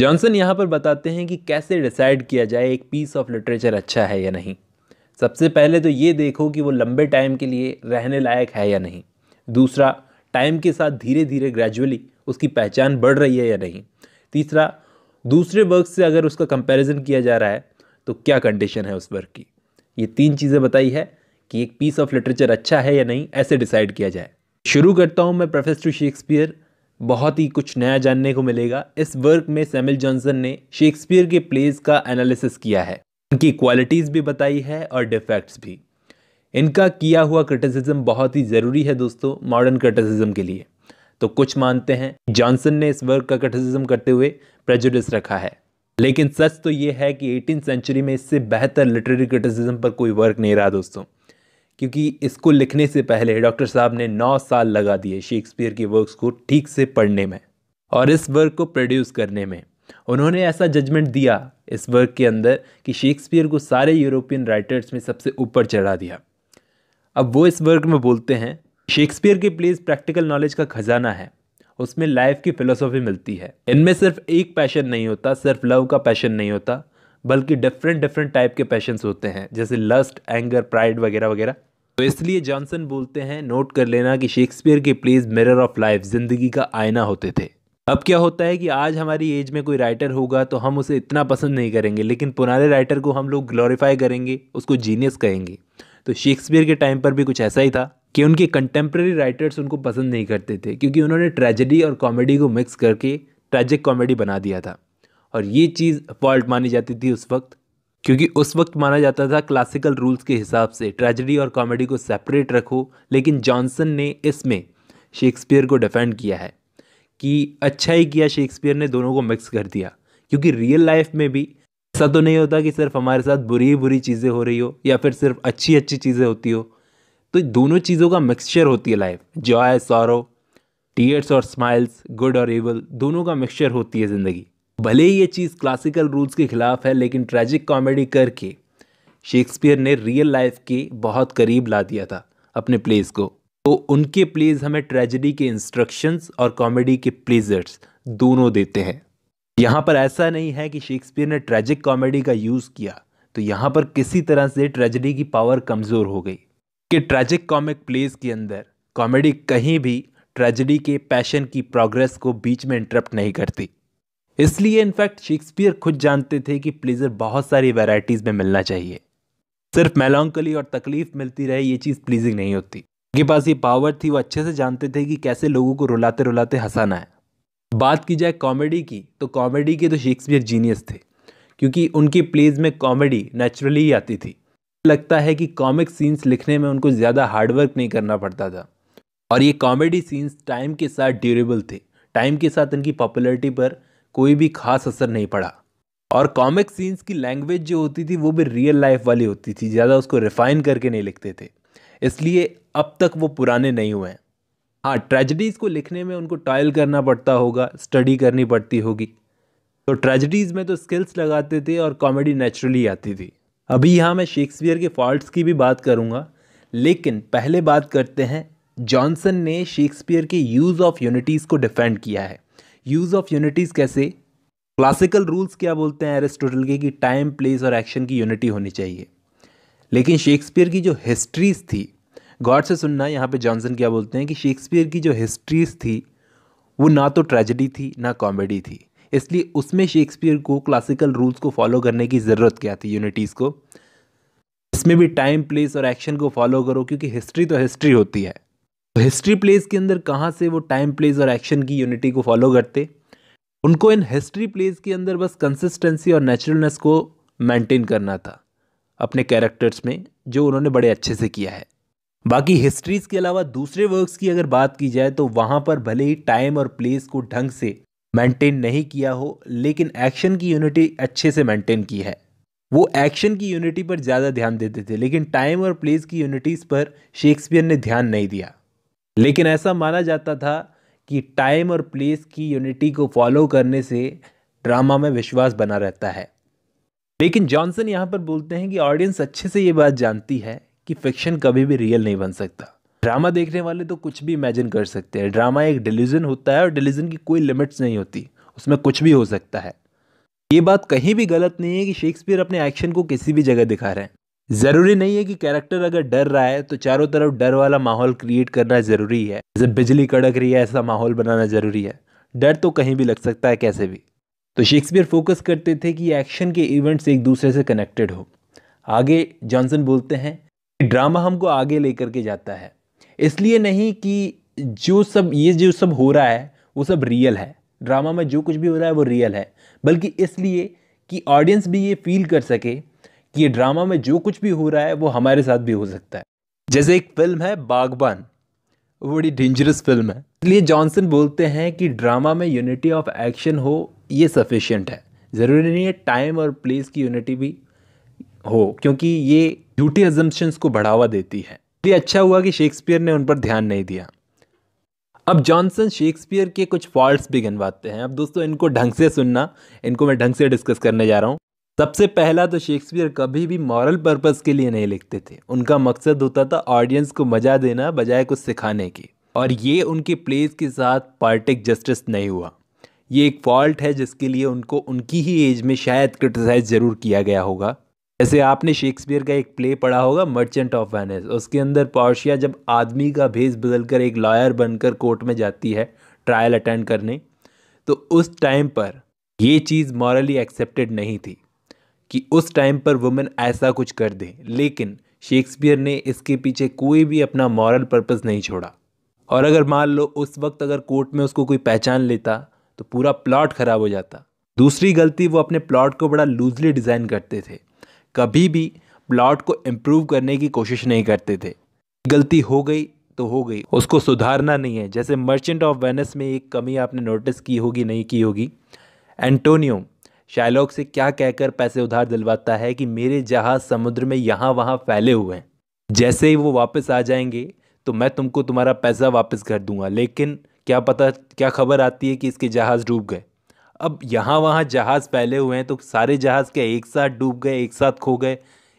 जॉनसन यहाँ पर बताते हैं कि कैसे डिसाइड किया जाए एक पीस ऑफ लिटरेचर अच्छा है या नहीं सबसे पहले तो ये देखो कि वो लंबे टाइम के लिए रहने लायक है या नहीं दूसरा टाइम के साथ धीरे धीरे ग्रेजुअली उसकी पहचान बढ़ रही है या नहीं तीसरा दूसरे वर्क से अगर उसका कंपैरिजन किया जा रहा है तो क्या कंडीशन है उस वर्क की ये तीन चीज़ें बताई है कि एक पीस ऑफ लिटरेचर अच्छा है या नहीं ऐसे डिसाइड किया जाए शुरू करता हूँ मैं प्रोफेसर टू शेक्सपियर बहुत ही कुछ नया जानने को मिलेगा इस वर्क में सैमिल जॉनसन ने शेक्सपियर के प्लेज का एनालिसिस किया है इनकी क्वालिटीज़ भी बताई है और डिफेक्ट्स भी इनका किया हुआ क्रिटिसिज्म बहुत ही ज़रूरी है दोस्तों मॉडर्न क्रिटिसिज्म के लिए तो कुछ मानते हैं जॉनसन ने इस वर्क का क्रिटिसिज्म करते हुए प्रेजुडिस रखा है लेकिन सच तो ये है कि एटीन सेंचुरी में इससे बेहतर लिटरेरी क्रिटिसिज्म पर कोई वर्क नहीं रहा दोस्तों क्योंकि इसको लिखने से पहले डॉक्टर साहब ने नौ साल लगा दिए शेक्सपियर की वर्क्स को ठीक से पढ़ने में और इस वर्क को प्रोड्यूस करने में उन्होंने ऐसा जजमेंट दिया इस वर्क के अंदर कि शेक्सपियर को सारे यूरोपियन राइटर्स में सबसे ऊपर चढ़ा दिया अब वो इस वर्क में बोलते हैं शेक्सपियर के प्लेस प्रैक्टिकल नॉलेज का खजाना है उसमें लाइफ की फिलोसॉफी मिलती है इनमें सिर्फ एक पैशन नहीं होता सिर्फ लव का पैशन नहीं होता बल्कि डिफरेंट डिफरेंट टाइप के पैशंस होते हैं जैसे लस्ट एंगर प्राइड वगैरह वगैरह तो इसलिए जॉनसन बोलते हैं नोट कर लेना कि शेक्सपियर के प्लेज मिरर ऑफ लाइफ ज़िंदगी का आयना होते थे अब क्या होता है कि आज हमारी एज में कोई राइटर होगा तो हम उसे इतना पसंद नहीं करेंगे लेकिन पुराने राइटर को हम लोग ग्लोरीफाई करेंगे उसको जीनियस कहेंगे तो शेक्सपियर के टाइम पर भी कुछ ऐसा ही था कि उनके कंटेम्प्रेरी राइटर्स उनको पसंद नहीं करते थे क्योंकि उन्होंने ट्रेजेडी और कॉमेडी को मिक्स करके ट्रेजिक कॉमेडी बना दिया था और ये चीज़ फॉल्ट मानी जाती थी उस वक्त क्योंकि उस वक्त माना जाता था क्लासिकल रूल्स के हिसाब से ट्रेजिडी और कॉमेडी को सेपरेट रखो लेकिन जॉनसन ने इसमें शेक्सपियर को डिफेंड किया है कि अच्छा ही किया शेक्सपियर ने दोनों को मिक्स कर दिया क्योंकि रियल लाइफ में भी ऐसा तो नहीं होता कि सिर्फ हमारे साथ बुरी ही बुरी चीज़ें हो रही हो या फिर सिर्फ अच्छी अच्छी चीज़ें होती हो तो दोनों चीज़ों का मिक्सचर होती है लाइफ जॉय सॉरो टीयर्स और स्माइल्स गुड और एवल दोनों का मिक्सचर होती है ज़िंदगी भले ही ये चीज़ क्लासिकल रूल्स के खिलाफ है लेकिन ट्रैजिक कॉमेडी करके शेक्सपियर ने रियल लाइफ के बहुत करीब ला दिया था अपने प्लेज को तो उनके प्लेज हमें ट्रेजिडी के इंस्ट्रक्शंस और कॉमेडी के प्लेजर्स दोनों देते हैं यहाँ पर ऐसा नहीं है कि शेक्सपियर ने ट्रेजिक कॉमेडी का यूज़ किया तो यहाँ पर किसी तरह से ट्रेजिडी की पावर कमज़ोर हो गई कि ट्रेजिक कॉमिक प्लेज के अंदर कॉमेडी कहीं भी ट्रेजिडी के पैशन की प्रोग्रेस को बीच में इंटरप्ट नहीं करती इसलिए इनफैक्ट शेक्सपियर खुद जानते थे कि प्लेजर बहुत सारी वैरायटीज़ में मिलना चाहिए सिर्फ मेलोंकली और तकलीफ मिलती रहे ये चीज़ प्लीजिंग नहीं होती उनके पास ये पावर थी वो अच्छे से जानते थे कि कैसे लोगों को रुलाते रुलाते हंसाना है बात की जाए कॉमेडी की तो कॉमेडी के तो शेक्सपियर जीनियस थे क्योंकि उनकी प्लेज में कॉमेडी नेचुरली ही आती थी लगता है कि कॉमिक सीन्स लिखने में उनको ज़्यादा हार्डवर्क नहीं करना पड़ता था और ये कॉमेडी सीन्स टाइम के साथ ड्यूरेबल थे टाइम के साथ इनकी पॉपुलैरिटी पर कोई भी खास असर नहीं पड़ा और कॉमिक सीन्स की लैंग्वेज जो होती थी वो भी रियल लाइफ वाली होती थी ज़्यादा उसको रिफाइन करके नहीं लिखते थे इसलिए अब तक वो पुराने नहीं हुए हैं हाँ ट्रेजडीज़ को लिखने में उनको टॉयल करना पड़ता होगा स्टडी करनी पड़ती होगी तो ट्रेजडीज़ में तो स्किल्स लगाते थे और कॉमेडी नेचुरली आती थी अभी यहाँ मैं शेक्सपियर के फॉल्ट्स की भी बात करूँगा लेकिन पहले बात करते हैं जॉनसन ने शेक्सपियर के यूज़ ऑफ यूनिटीज़ को डिफेंड किया है यूज़ ऑफ यूनिटीज़ कैसे क्लासिकल रूल्स क्या बोलते हैं एरिस्टोटल के कि टाइम प्लेस और एक्शन की यूनिटी होनी चाहिए लेकिन शेक्सपियर की जो हिस्ट्रीज थी गौर से सुनना यहाँ पे जॉनसन क्या बोलते हैं कि शेक्सपियर की जो हिस्ट्रीज थी वो ना तो ट्रेजिडी थी ना कॉमेडी थी इसलिए उसमें शेक्सपियर को क्लासिकल रूल्स को फॉलो करने की ज़रूरत क्या थी यूनिटीज़ को इसमें भी टाइम प्लेस और एक्शन को फॉलो करो क्योंकि हिस्ट्री तो हिस्ट्री होती है तो हिस्ट्री प्लेस के अंदर कहाँ से वो टाइम प्लेस और एक्शन की यूनिटी को फॉलो करते उनको इन हिस्ट्री प्लेस के अंदर बस कंसिस्टेंसी और नेचुरलनेस को मेंटेन करना था अपने कैरेक्टर्स में जो उन्होंने बड़े अच्छे से किया है बाकी हिस्ट्रीज़ के अलावा दूसरे वर्क्स की अगर बात की जाए तो वहाँ पर भले ही टाइम और प्लेस को ढंग से मेंटेन नहीं किया हो लेकिन एक्शन की यूनिटी अच्छे से मेंटेन की है वो एक्शन की यूनिटी पर ज़्यादा ध्यान देते थे लेकिन टाइम और प्लेस की यूनिटीज़ पर शेक्सपियर ने ध्यान नहीं दिया लेकिन ऐसा माना जाता था कि टाइम और प्लेस की यूनिटी को फॉलो करने से ड्रामा में विश्वास बना रहता है लेकिन जॉनसन यहाँ पर बोलते हैं कि ऑडियंस अच्छे से ये बात जानती है कि फिक्शन कभी भी रियल नहीं बन सकता ड्रामा देखने वाले तो कुछ भी इमेजिन कर सकते हैं ड्रामा एक डिलीजन होता है और डिलीजन की कोई लिमिट्स नहीं होती उसमें कुछ भी हो सकता है ये बात कहीं भी गलत नहीं है कि शेक्सपियर अपने एक्शन को किसी भी जगह दिखा रहे हैं ज़रूरी नहीं है कि कैरेक्टर अगर डर रहा है तो चारों तरफ डर वाला माहौल क्रिएट करना ज़रूरी है जब बिजली कड़क रही है ऐसा माहौल बनाना ज़रूरी है डर तो कहीं भी लग सकता है कैसे भी तो शेक्सपियर फोकस करते थे कि एक्शन के इवेंट्स एक दूसरे से कनेक्टेड हो आगे जॉनसन बोलते हैं कि ड्रामा हमको आगे लेकर के जाता है इसलिए नहीं कि जो सब ये जो सब हो रहा है वो सब रियल है ड्रामा में जो कुछ भी हो रहा है वो रियल है बल्कि इसलिए कि ऑडियंस भी ये फील कर सके कि ये ड्रामा में जो कुछ भी हो रहा है वो हमारे साथ भी हो सकता है जैसे एक फिल्म है बागबान वो बड़ी डेंजरस फिल्म है इसलिए जॉनसन बोलते हैं कि ड्रामा में यूनिटी ऑफ एक्शन हो ये सफिशेंट है ज़रूरी नहीं है टाइम और प्लेस की यूनिटी भी हो क्योंकि ये ड्यूटी एजम्पन्स को बढ़ावा देती है इसलिए अच्छा हुआ कि शेक्सपियर ने उन पर ध्यान नहीं दिया अब जॉनसन शेक्सपियर के कुछ फॉल्ट्स भी गिनवाते हैं अब दोस्तों इनको ढंग से सुनना इनको मैं ढंग से डिस्कस करने जा रहा हूँ सबसे पहला तो शेक्सपियर कभी भी मॉरल पर्पज़ के लिए नहीं लिखते थे उनका मकसद होता था ऑडियंस को मज़ा देना बजाय कुछ सिखाने की और ये उनके प्लेस के साथ पॉलिटिक जस्टिस नहीं हुआ ये एक फॉल्ट है जिसके लिए उनको उनकी ही एज में शायद क्रिटिसाइज ज़रूर किया गया होगा जैसे आपने शेक्सपियर का एक प्ले पढ़ा होगा मर्चेंट ऑफ वेनिस उसके अंदर पॉर्शिया जब आदमी का भेस बदल कर एक लॉयर बनकर कोर्ट में जाती है ट्रायल अटेंड करने तो उस टाइम पर ये चीज़ मॉरली एक्सेप्टेड नहीं थी कि उस टाइम पर वुमेन ऐसा कुछ कर दे लेकिन शेक्सपियर ने इसके पीछे कोई भी अपना मॉरल पर्पस नहीं छोड़ा और अगर मान लो उस वक्त अगर कोर्ट में उसको कोई पहचान लेता तो पूरा प्लॉट ख़राब हो जाता दूसरी गलती वो अपने प्लॉट को बड़ा लूजली डिज़ाइन करते थे कभी भी प्लॉट को इम्प्रूव करने की कोशिश नहीं करते थे गलती हो गई तो हो गई उसको सुधारना नहीं है जैसे मर्चेंट ऑफ वेनिस में एक कमी आपने नोटिस की होगी नहीं की होगी एंटोनियो शाइलॉक से क्या कहकर पैसे उधार दिलवाता है कि मेरे जहाज समुद्र में यहाँ वहाँ फैले हुए हैं जैसे ही वो वापस आ जाएंगे तो मैं तुमको तुम्हारा पैसा वापस कर दूंगा लेकिन क्या पता क्या खबर आती है कि इसके जहाज़ डूब गए अब यहाँ वहाँ जहाज़ फैले हुए हैं तो सारे जहाज़ क्या एक साथ डूब गए एक साथ खो गए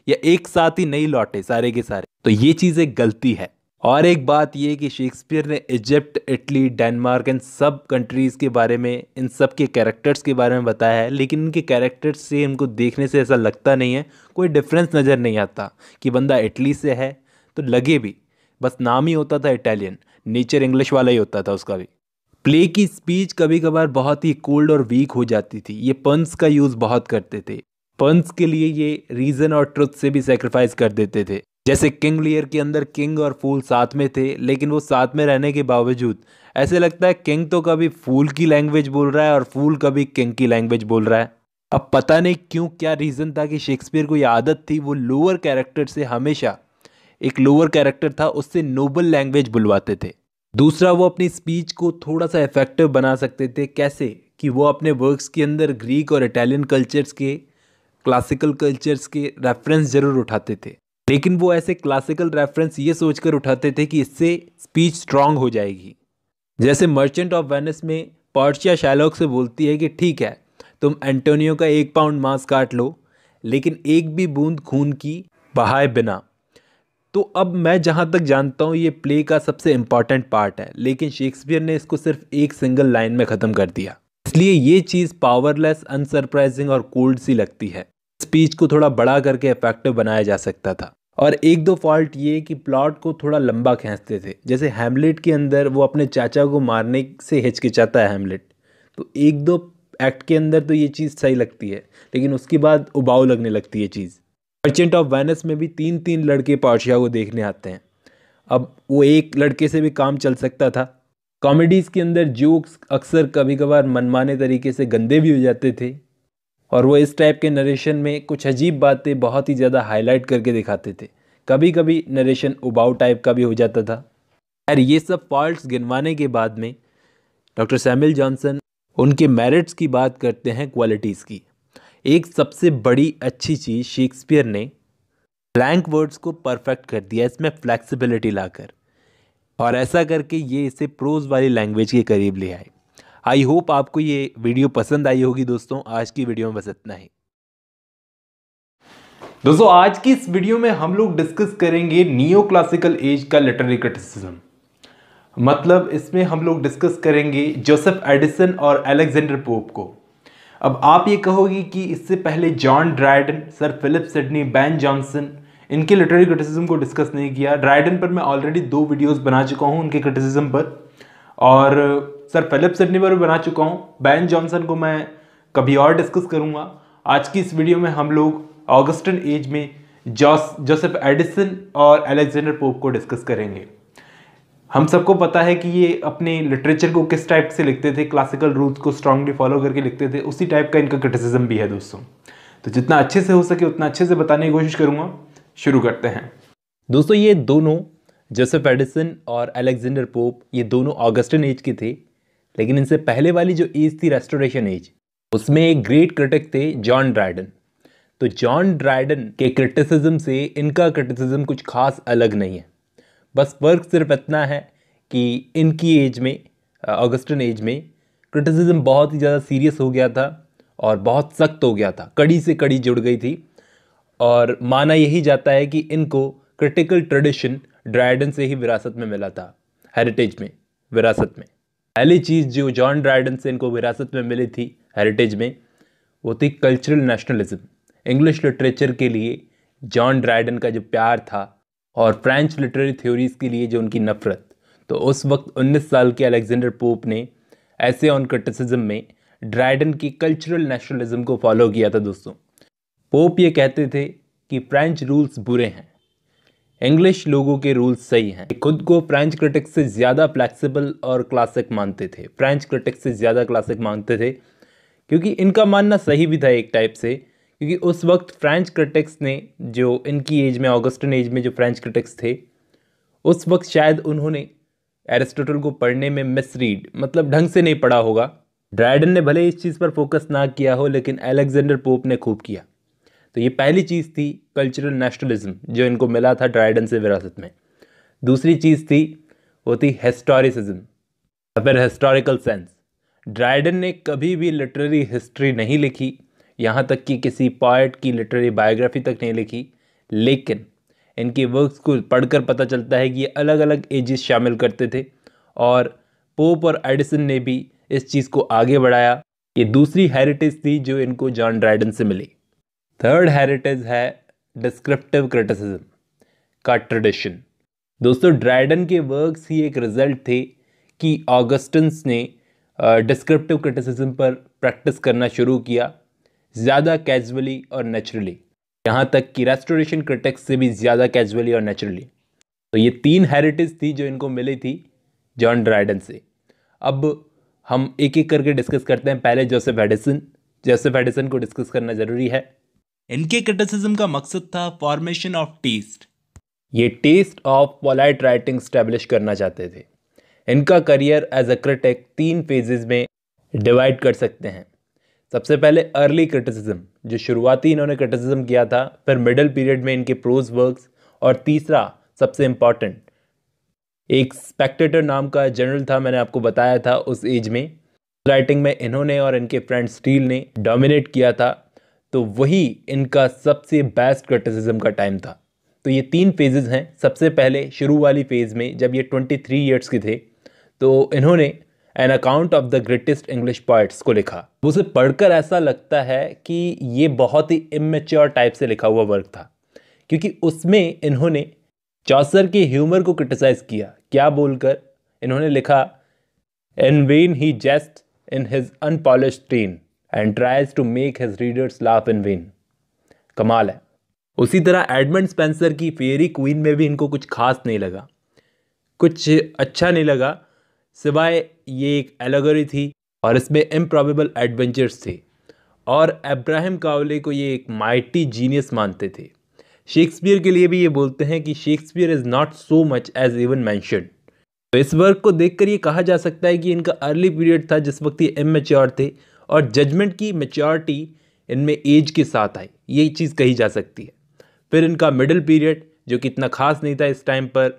या एक साथ ही नहीं लौटे सारे के सारे तो ये चीज़ एक गलती है और एक बात ये कि शेक्सपियर ने इजिप्ट इटली डेनमार्क इन सब कंट्रीज़ के बारे में इन सब के कैरेक्टर्स के बारे में बताया है लेकिन इनके कैरेक्टर्स से इनको देखने से ऐसा लगता नहीं है कोई डिफरेंस नज़र नहीं आता कि बंदा इटली से है तो लगे भी बस नाम ही होता था इटालियन नेचर इंग्लिश वाला ही होता था उसका भी प्ले की स्पीच कभी कभार बहुत ही कोल्ड और वीक हो जाती थी ये पंस का यूज़ बहुत करते थे पंस के लिए ये रीज़न और ट्रुथ से भी सेक्रीफाइस कर देते थे जैसे किंग लियर के अंदर किंग और फूल साथ में थे लेकिन वो साथ में रहने के बावजूद ऐसे लगता है किंग तो कभी फूल की लैंग्वेज बोल रहा है और फूल कभी किंग की लैंग्वेज बोल रहा है अब पता नहीं क्यों क्या रीज़न था कि शेक्सपियर को ये आदत थी वो लोअर कैरेक्टर से हमेशा एक लोअर कैरेक्टर था उससे नोबल लैंग्वेज बुलवाते थे दूसरा वो अपनी स्पीच को थोड़ा सा इफेक्टिव बना सकते थे कैसे कि वो अपने वर्क्स के अंदर ग्रीक और इटालियन कल्चर्स के क्लासिकल कल्चर्स के रेफरेंस ज़रूर उठाते थे लेकिन वो ऐसे क्लासिकल रेफरेंस ये सोचकर उठाते थे कि इससे स्पीच स्ट्रांग हो जाएगी जैसे मर्चेंट ऑफ वेनिस में पॉर्चिया शैलॉग से बोलती है कि ठीक है तुम एंटोनियो का एक पाउंड मांस काट लो लेकिन एक भी बूंद खून की बहाए बिना तो अब मैं जहाँ तक जानता हूँ ये प्ले का सबसे इम्पॉर्टेंट पार्ट है लेकिन शेक्सपियर ने इसको सिर्फ एक सिंगल लाइन में ख़त्म कर दिया इसलिए ये चीज़ पावरलेस अनसरप्राइजिंग और कोल्ड सी लगती है स्पीच को थोड़ा बड़ा करके इफेक्टिव बनाया जा सकता था और एक दो फॉल्ट ये कि प्लॉट को थोड़ा लंबा खींचते थे जैसे हैमलेट के अंदर वो अपने चाचा को मारने से हिचकिचाता है हैमलेट तो एक दो एक्ट के अंदर तो ये चीज़ सही लगती है लेकिन उसके बाद उबाऊ लगने लगती है चीज़ मर्चेंट ऑफ वेनस में भी तीन तीन लड़के पार्शिया को देखने आते हैं अब वो एक लड़के से भी काम चल सकता था कॉमेडीज़ के अंदर जोक्स अक्सर कभी कभार मनमाने तरीके से गंदे भी हो जाते थे और वो इस टाइप के नरेशन में कुछ अजीब बातें बहुत ही ज़्यादा हाईलाइट करके दिखाते थे कभी कभी नरेशन उबाऊ टाइप का भी हो जाता था खैर ये सब फॉल्ट गिनवाने के बाद में डॉक्टर सैमिल जॉनसन उनके मेरिट्स की बात करते हैं क्वालिटीज़ की एक सबसे बड़ी अच्छी चीज़ शेक्सपियर ने ब्लैंक वर्ड्स को परफेक्ट कर दिया इसमें फ्लैक्सिबिलिटी लाकर और ऐसा करके ये इसे प्रोज वाली लैंग्वेज के करीब ले आए आई होप आपको ये वीडियो पसंद आई होगी दोस्तों आज की वीडियो में बस इतना ही दोस्तों आज की इस वीडियो में हम लोग डिस्कस करेंगे नियो क्लासिकल एज का लिटरेरी क्रिटिसिज्म मतलब इसमें हम लोग डिस्कस करेंगे जोसेफ एडिसन और एलेक्जेंडर पोप को अब आप ये कहोगे कि इससे पहले John Dryden sir Philip Sidney Ben Jonson इनके लिटरेरी क्रिटिसिज्म को डिस्कस नहीं किया ड्राइडन पर मैं ऑलरेडी दो वीडियोस बना चुका हूँ उनके क्रिटिसिज्म पर और सर फिलिप सिडनी पर भी बना चुका हूँ बैन जॉनसन को मैं कभी और डिस्कस करूँगा आज की इस वीडियो में हम लोग ऑगस्टन एज में जॉस जोसेफ एडिसन और एलेक्जेंडर पोप को डिस्कस करेंगे हम सबको पता है कि ये अपने लिटरेचर को किस टाइप से लिखते थे क्लासिकल रूल्स को स्ट्रांगली फॉलो करके लिखते थे उसी टाइप का इनका क्रिटिसिज्म भी है दोस्तों तो जितना अच्छे से हो सके उतना अच्छे से बताने की कोशिश करूँगा शुरू करते हैं दोस्तों ये दोनों जोसेफ एडिसन और अलेक्जेंडर पोप ये दोनों ऑगस्टन एज के थे लेकिन इनसे पहले वाली जो एज थी रेस्टोरेशन एज उसमें एक ग्रेट क्रिटिक थे जॉन ड्राइडन तो जॉन ड्राइडन के क्रिटिसिज्म से इनका क्रिटिसिज्म कुछ खास अलग नहीं है बस फर्क सिर्फ इतना है कि इनकी एज में ऑगस्टन एज में क्रिटिसिज्म बहुत ही ज़्यादा सीरियस हो गया था और बहुत सख्त हो गया था कड़ी से कड़ी जुड़ गई थी और माना यही जाता है कि इनको क्रिटिकल ट्रेडिशन ड्राइडन से ही विरासत में मिला था हेरिटेज में विरासत में पहली चीज़ जो जॉन ड्राइडन से इनको विरासत में मिली थी हेरिटेज में वो थी कल्चरल नेशनलिज्म इंग्लिश लिटरेचर के लिए जॉन ड्राइडन का जो प्यार था और फ्रेंच लिटरेरी थ्योरीज़ के लिए जो उनकी नफ़रत तो उस वक्त 19 साल के अलेक्जेंडर पोप ने ऐसे ऑन क्रिटिसिज्म में ड्राइडन की कल्चरल नेशनलिज्म को फॉलो किया था दोस्तों पोप ये कहते थे कि फ्रेंच रूल्स बुरे हैं इंग्लिश लोगों के रूल्स सही हैं खुद को फ्रेंच क्रिटिक्स से ज़्यादा फ्लैक्सीबल और क्लासिक मानते थे फ्रेंच क्रिटिक्स से ज़्यादा क्लासिक मानते थे क्योंकि इनका मानना सही भी था एक टाइप से क्योंकि उस वक्त फ्रेंच क्रिटिक्स ने जो इनकी एज में ऑगस्टन एज में जो फ्रेंच क्रिटिक्स थे उस वक्त शायद उन्होंने एरिस्टोटल को पढ़ने में मिसरीड मतलब ढंग से नहीं पढ़ा होगा ड्राइडन ने भले इस चीज़ पर फोकस ना किया हो लेकिन एलेक्जेंडर पोप ने खूब किया तो ये पहली चीज़ थी कल्चरल नेशनलिज्म जो इनको मिला था ड्राइडन से विरासत में दूसरी चीज़ थी वो थी हिस्टोरिसिज्म या फिर हिस्टोरिकल सेंस ड्राइडन ने कभी भी लिटरेरी हिस्ट्री नहीं लिखी यहाँ तक कि किसी पॉइट की लिटरेरी बायोग्राफी तक नहीं लिखी लेकिन इनके वर्क्स को पढ़कर पता चलता है कि ये अलग अलग एजेस शामिल करते थे और पोप और एडिसन ने भी इस चीज़ को आगे बढ़ाया ये दूसरी हेरिटेज थी जो इनको जॉन ड्राइडन से मिली थर्ड हेरिटेज है डिस्क्रिप्टिव क्रिटिसिज्म का ट्रेडिशन दोस्तों ड्राइडन के वर्क्स ही एक रिज़ल्ट थे कि ऑगस्टन्स ने डिस्क्रिप्टिव क्रिटिसिज्म पर प्रैक्टिस करना शुरू किया ज़्यादा कैजुअली और नेचुरली यहाँ तक कि रेस्टोरेशन क्रिटिक्स से भी ज़्यादा कैजुअली और नेचुरली तो ये तीन हेरिटेज थी जो इनको मिली थी जॉन ड्राइडन से अब हम एक एक करके डिस्कस करते हैं पहले जोसेफ एडिसन जोसेफ एडिसन को डिस्कस करना ज़रूरी है इनके क्रिटिसिज्म का मकसद था फॉर्मेशन ऑफ टेस्ट ये taste of polite writing establish करना चाहते थे इनका करियर एज अ क्रिटिक तीन फेजेस में डिवाइड कर सकते हैं सबसे पहले अर्ली क्रिटिसिज्म जो शुरुआती इन्होंने क्रिटिसिज्म किया था फिर मिडिल पीरियड में इनके प्रोज वर्क्स और तीसरा सबसे इम्पॉर्टेंट एक स्पेक्टेटर नाम का जनरल था मैंने आपको बताया था उस एज में राइटिंग में इन्होंने और इनके फ्रेंड स्टील ने डोमिनेट किया था तो वही इनका सबसे बेस्ट क्रिटिसिज्म का टाइम था तो ये तीन फेजेस हैं सबसे पहले शुरू वाली फेज़ में जब ये ट्वेंटी थ्री ईयर्स के थे तो इन्होंने an account of the greatest English poets को लिखा उसे पढ़कर ऐसा लगता है कि ये बहुत ही इमेच्योर टाइप से लिखा हुआ वर्क था क्योंकि उसमें इन्होंने चौसर के ह्यूमर को क्रिटिसाइज़ किया क्या बोलकर इन्होंने लिखा in vain he jest in his unpolish strain and tries to make his readers laugh in vain कमाल है उसी तरह एडमंड स्पेंसर की फेरी क्वीन में भी इनको कुछ खास नहीं लगा कुछ अच्छा नहीं लगा सिवाय ये एक एलेगरी थी और इसमें इम्प्रॉबेबल एडवेंचर्स थे और अब्राहम कावले को ये एक माइटी जीनियस मानते थे शेक्सपियर के लिए भी ये बोलते हैं कि Shakespeare is not so much as even mention तो इस वर्क को देखकर ये कहा जा सकता है कि इनका अर्ली पीरियड था जिस वक्त ये इमेच्योर थे और जजमेंट की मेच्योरिटी इनमें एज के साथ आई ये चीज़ कही जा सकती है फिर इनका मिडिल पीरियड जो कि इतना खास नहीं था इस टाइम पर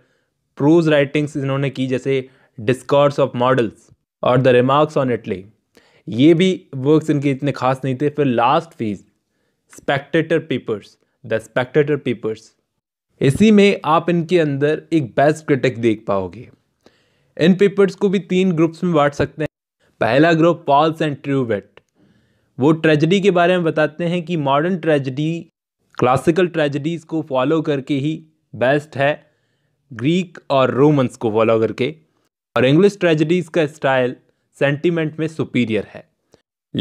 प्रोज राइटिंग्स इन्होंने की जैसे डिस्कॉर्स ऑफ मॉडल्स और द रिमार्क्स ऑन इटली ये भी वर्क्स इनके इतने खास नहीं थे फिर last phase spectator papers the spectator papers इसी में आप इनके अंदर एक बेस्ट क्रिटिक देख पाओगे इन पेपर्स को भी तीन ग्रुप्स में बांट सकते हैं पहला ग्रुप पॉल्स एंड ट्रूवेट वो ट्रेजडी के बारे में बताते हैं कि मॉडर्न ट्रेजडी क्लासिकल ट्रेजडीज़ को फॉलो करके ही बेस्ट है ग्रीक और रोमन्स को फॉलो करके और इंग्लिश ट्रेजडीज़ का स्टाइल सेंटिमेंट में सुपीरियर है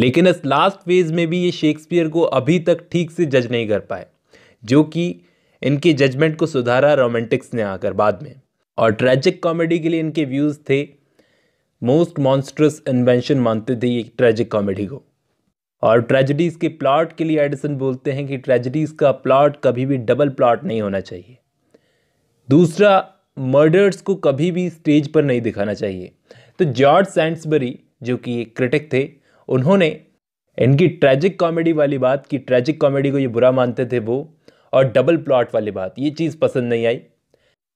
लेकिन इस लास्ट फेज़ में भी ये शेक्सपियर को अभी तक ठीक से जज नहीं कर पाए जो कि इनके जजमेंट को सुधारा रोमांटिक्स ने आकर बाद में और ट्रैजिक कॉमेडी के लिए इनके व्यूज़ थे मोस्ट मॉन्स्ट्रस इन्वेंशन मानते थे ये ट्रेजिक कॉमेडी को और ट्रेजिडीज़ के प्लॉट के लिए एडिसन बोलते हैं कि ट्रेजिडीज़ का प्लॉट कभी भी डबल प्लॉट नहीं होना चाहिए दूसरा मर्डर्स को कभी भी स्टेज पर नहीं दिखाना चाहिए तो जॉर्ज सैंडसबरी जो कि एक क्रिटिक थे उन्होंने इनकी ट्रैजिक कॉमेडी वाली बात की ट्रैजिक कॉमेडी को ये बुरा मानते थे वो और डबल प्लॉट वाली बात ये चीज़ पसंद नहीं आई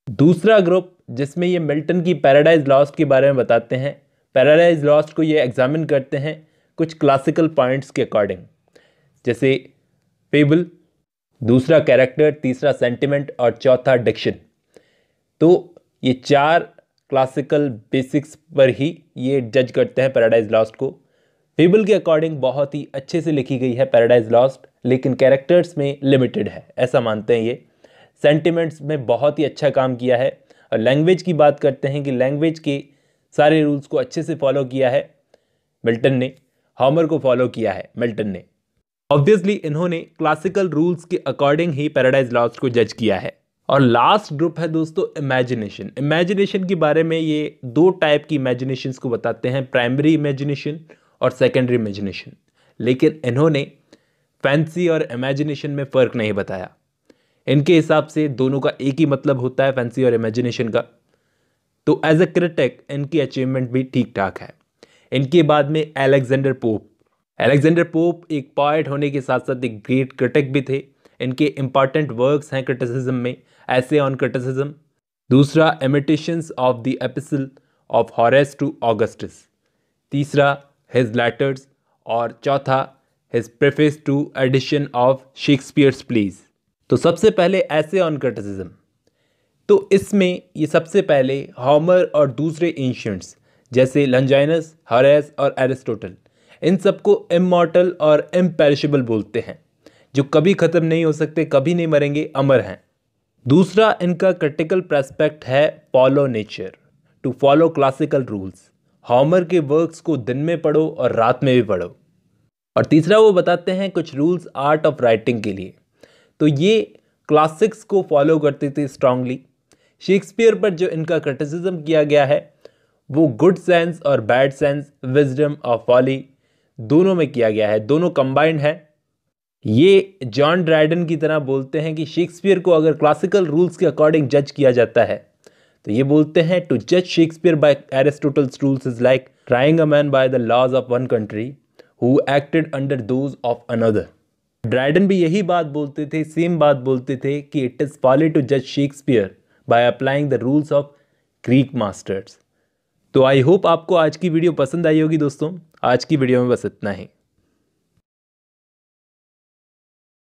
दूसरा ग्रुप जिसमें ये मिल्टन की पैराडाइज लॉस्ट के बारे में बताते हैं पैराडाइज लॉस्ट को ये एग्जामिन करते हैं कुछ क्लासिकल पॉइंट्स के अकॉर्डिंग जैसे फेबल दूसरा कैरेक्टर तीसरा सेंटिमेंट और चौथा डिक्शन तो ये चार क्लासिकल बेसिक्स पर ही ये जज करते हैं पैराडाइज लॉस्ट को फेबल के अकॉर्डिंग बहुत ही अच्छे से लिखी गई है पैराडाइज लॉस्ट लेकिन कैरेक्टर्स में लिमिटेड है ऐसा मानते हैं ये सेंटिमेंट्स में बहुत ही अच्छा काम किया है और लैंग्वेज की बात करते हैं कि लैंग्वेज के सारे रूल्स को अच्छे से फॉलो किया है मिल्टन ने हॉमर को फॉलो किया है मिल्टन ने ऑब्वियसली इन्होंने क्लासिकल रूल्स के अकॉर्डिंग ही पैराडाइज लॉस्ट को जज किया है और लास्ट ग्रुप है दोस्तों इमेजिनेशन इमेजिनेशन के बारे में ये दो टाइप की इमेजिनेशन को बताते हैं प्राइमरी इमेजिनेशन और सेकेंडरी इमेजिनेशन लेकिन इन्होंने फैंसी और इमेजिनेशन में फ़र्क नहीं बताया इनके हिसाब से दोनों का एक ही मतलब होता है फैंसी और इमेजिनेशन का तो एज अ क्रिटिक इनकी अचीवमेंट भी ठीक ठाक है इनके बाद में एलेक्जेंडर पोप एलेक्जेंडर पोप एक पॉइट होने के साथ साथ एक ग्रेट क्रिटिक भी थे इनके इम्पॉर्टेंट वर्क्स हैं क्रिटिसिज्म में ऐसे ऑन क्रिटिसिज्म दूसरा imitations of the epistle of Horace to Augustus तीसरा हिज लेटर्स और चौथा his preface to edition of Shakespeare's plays तो सबसे पहले ऐसे ऑन क्रिटिसिज्म तो इसमें ये सबसे पहले हॉमर और दूसरे एंशंट्स जैसे लंजाइनस हरेस और एरिस्टोटल इन सबको इमोटल और इम्पेरिशबल बोलते हैं जो कभी ख़त्म नहीं हो सकते कभी नहीं मरेंगे अमर हैं दूसरा इनका क्रिटिकल प्रस्पेक्ट है follow nature to follow classical rules Homer के वर्क्स को दिन में पढ़ो और रात में भी पढ़ो और तीसरा वो बताते हैं कुछ रूल्स आर्ट ऑफ राइटिंग के लिए तो ये क्लासिक्स को फॉलो करते थे स्ट्रांगली शेक्सपियर पर जो इनका क्रिटिसिज्म किया गया है वो गुड सेंस और बैड सेंस विजडम और फॉली दोनों में किया गया है दोनों कंबाइंड है ये जॉन ड्राइडन की तरह बोलते हैं कि शेक्सपियर को अगर क्लासिकल रूल्स के अकॉर्डिंग जज किया जाता है तो ये बोलते हैं टू जज Shakespeare by Aristotle's rules is like trying a man by the laws of one country who acted under those of another Dryden भी यही बात बोलते थे सेम बात बोलते थे कि इट इज़ पॉली टू जज Shakespeare by applying the rules of Greek masters तो आई होप आपको आज की वीडियो पसंद आई होगी दोस्तों आज की वीडियो में बस इतना ही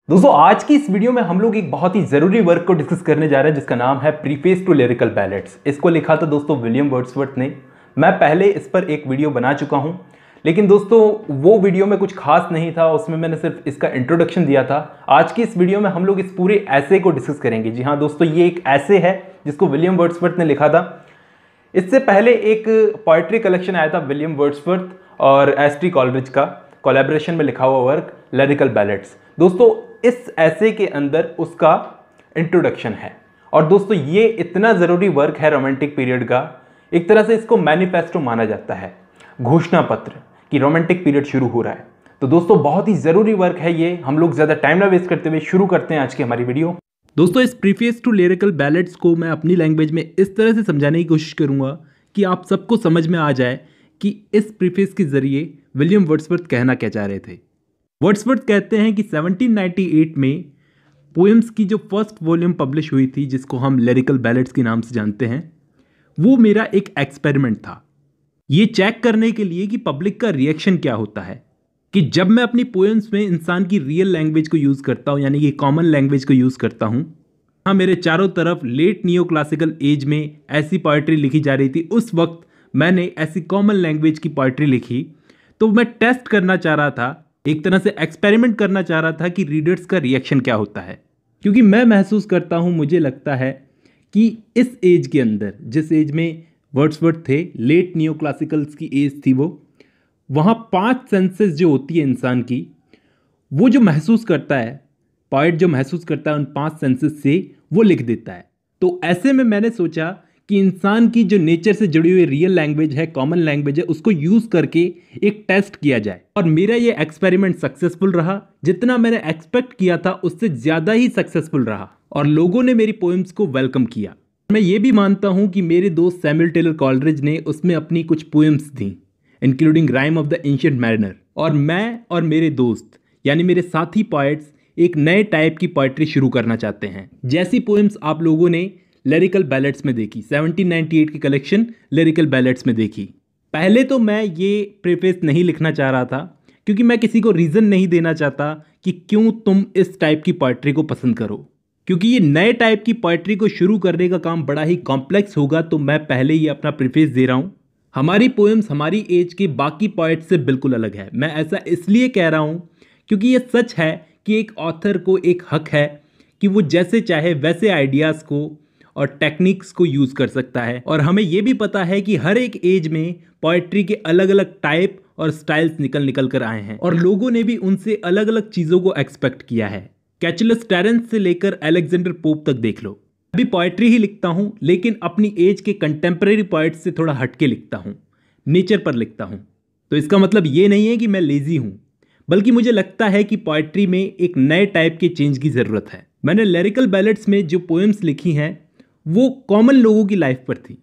दोस्तों आज की इस वीडियो में हम लोग एक बहुत ही जरूरी वर्क को डिस्कस करने जा रहे हैं जिसका नाम है प्रीफेस टू लिरिकल बैलेट्स इसको लिखा था दोस्तों विलियम वर्ड्सवर्थ ने मैं पहले इस पर एक वीडियो बना चुका हूं लेकिन दोस्तों वो वीडियो में कुछ खास नहीं था उसमें मैंने सिर्फ इसका इंट्रोडक्शन दिया था आज की इस वीडियो में हम लोग इस पूरे ऐसे को डिस्कस करेंगे जी हाँ दोस्तों ये एक ऐसे है जिसको विलियम वर्ड्सवर्थ ने लिखा था इससे पहले एक पोइट्री कलेक्शन आया था विलियम वर्ड्सवर्थ और एस्ट्री कॉलरिज का कोलेब्रेशन में लिखा हुआ वर्क लेरिकल बैलेट्स दोस्तों इस ऐसे के अंदर उसका इंट्रोडक्शन है और दोस्तों ये इतना ज़रूरी वर्क है रोमांटिक पीरियड का एक तरह से इसको मैनिफेस्टो माना जाता है घोषणा पत्र कि रोमांटिक पीरियड शुरू हो रहा है तो दोस्तों बहुत ही ज़रूरी वर्क है ये हम लोग ज़्यादा टाइम ना वेस्ट करते हुए शुरू करते हैं आज की हमारी वीडियो दोस्तों इस प्रीफियस टू लिरिकल बैलेट्स को मैं अपनी लैंग्वेज में इस तरह से समझाने की कोशिश करूंगा कि आप सबको समझ में आ जाए कि इस प्रीफेस के ज़रिए विलियम वर्ड्सवर्थ कहना क्या चाह रहे थे वर्ड्सवर्थ कहते हैं कि 1798 में पोएम्स की जो फर्स्ट वॉल्यूम पब्लिश हुई थी जिसको हम लिरिकल बैलेट्स के नाम से जानते हैं वो मेरा एक एक्सपेरिमेंट था ये चेक करने के लिए कि पब्लिक का रिएक्शन क्या होता है कि जब मैं अपनी पोएम्स में इंसान की रियल लैंग्वेज को यूज़ करता हूँ यानी कि कॉमन लैंग्वेज को यूज़ करता हूँ हाँ मेरे चारों तरफ लेट नियो क्लासिकल एज में ऐसी पोइट्री लिखी जा रही थी उस वक्त मैंने ऐसी कॉमन लैंग्वेज की पोइट्री लिखी तो मैं टेस्ट करना चाह रहा था एक तरह से एक्सपेरिमेंट करना चाह रहा था कि रीडर्स का रिएक्शन क्या होता है क्योंकि मैं महसूस करता हूँ मुझे लगता है कि इस एज के अंदर जिस एज में वर्ड्सवर्थ थे लेट नियो क्लासिकल्स की एज थी वो वहाँ पांच सेंसेस जो होती है इंसान की वो जो महसूस करता है पॉइट जो महसूस करता है उन पांच सेंसेस से वो लिख देता है तो ऐसे में मैंने सोचा कि इंसान की जो नेचर से जुड़ी हुई रियल लैंग्वेज है कॉमन लैंग्वेज है उसको यूज़ करके एक टेस्ट किया जाए और मेरा ये एक्सपेरिमेंट सक्सेसफुल रहा जितना मैंने एक्सपेक्ट किया था उससे ज़्यादा ही सक्सेसफुल रहा और लोगों ने मेरी पोइम्स को वेलकम किया मैं ये भी मानता हूँ कि मेरे दोस्त सैमुअल टेलर कॉलरेज ने उसमें अपनी कुछ पोएम्स दी including rime of the ancient mariner और मैं और मेरे दोस्त यानी मेरे साथी पॉइट्स एक नए टाइप की पोइट्री शुरू करना चाहते हैं जैसी पोएम्स आप लोगों ने लिरिकल बैलेट्स में देखी 1798 की कलेक्शन लिरिकल बैलेट्स में देखी पहले तो मैं ये प्रेफेस नहीं लिखना चाह रहा था क्योंकि मैं किसी को रीज़न नहीं देना चाहता कि क्यों तुम इस टाइप की पोइट्री को पसंद करो क्योंकि ये नए टाइप की पोइट्री को शुरू करने का काम बड़ा ही कॉम्प्लेक्स होगा तो मैं पहले ही अपना प्रिफेस दे रहा हूँ हमारी पोएम्स हमारी एज के बाकी पॉइट से बिल्कुल अलग है मैं ऐसा इसलिए कह रहा हूँ क्योंकि ये सच है कि एक ऑथर को एक हक है कि वो जैसे चाहे वैसे आइडियाज़ को और टेक्निक्स को यूज़ कर सकता है और हमें ये भी पता है कि हर एक एज में पोइट्री के अलग अलग टाइप और स्टाइल्स निकल निकल कर आए हैं और लोगों ने भी उनसे अलग अलग चीज़ों को एक्सपेक्ट किया है कैचलस टेरेंस से लेकर एलेक्जेंडर पोप तक देख लो अभी पोएट्री ही लिखता हूँ लेकिन अपनी एज के कंटेम्प्रेरी पोइट से थोड़ा हटके लिखता हूँ नेचर पर लिखता हूँ तो इसका मतलब ये नहीं है कि मैं लेज़ी हूँ बल्कि मुझे लगता है कि पोएट्री में एक नए टाइप के चेंज की ज़रूरत है मैंने लेरिकल बैलेट्स में जो पोएम्स लिखी हैं वो कॉमन लोगों की लाइफ पर थी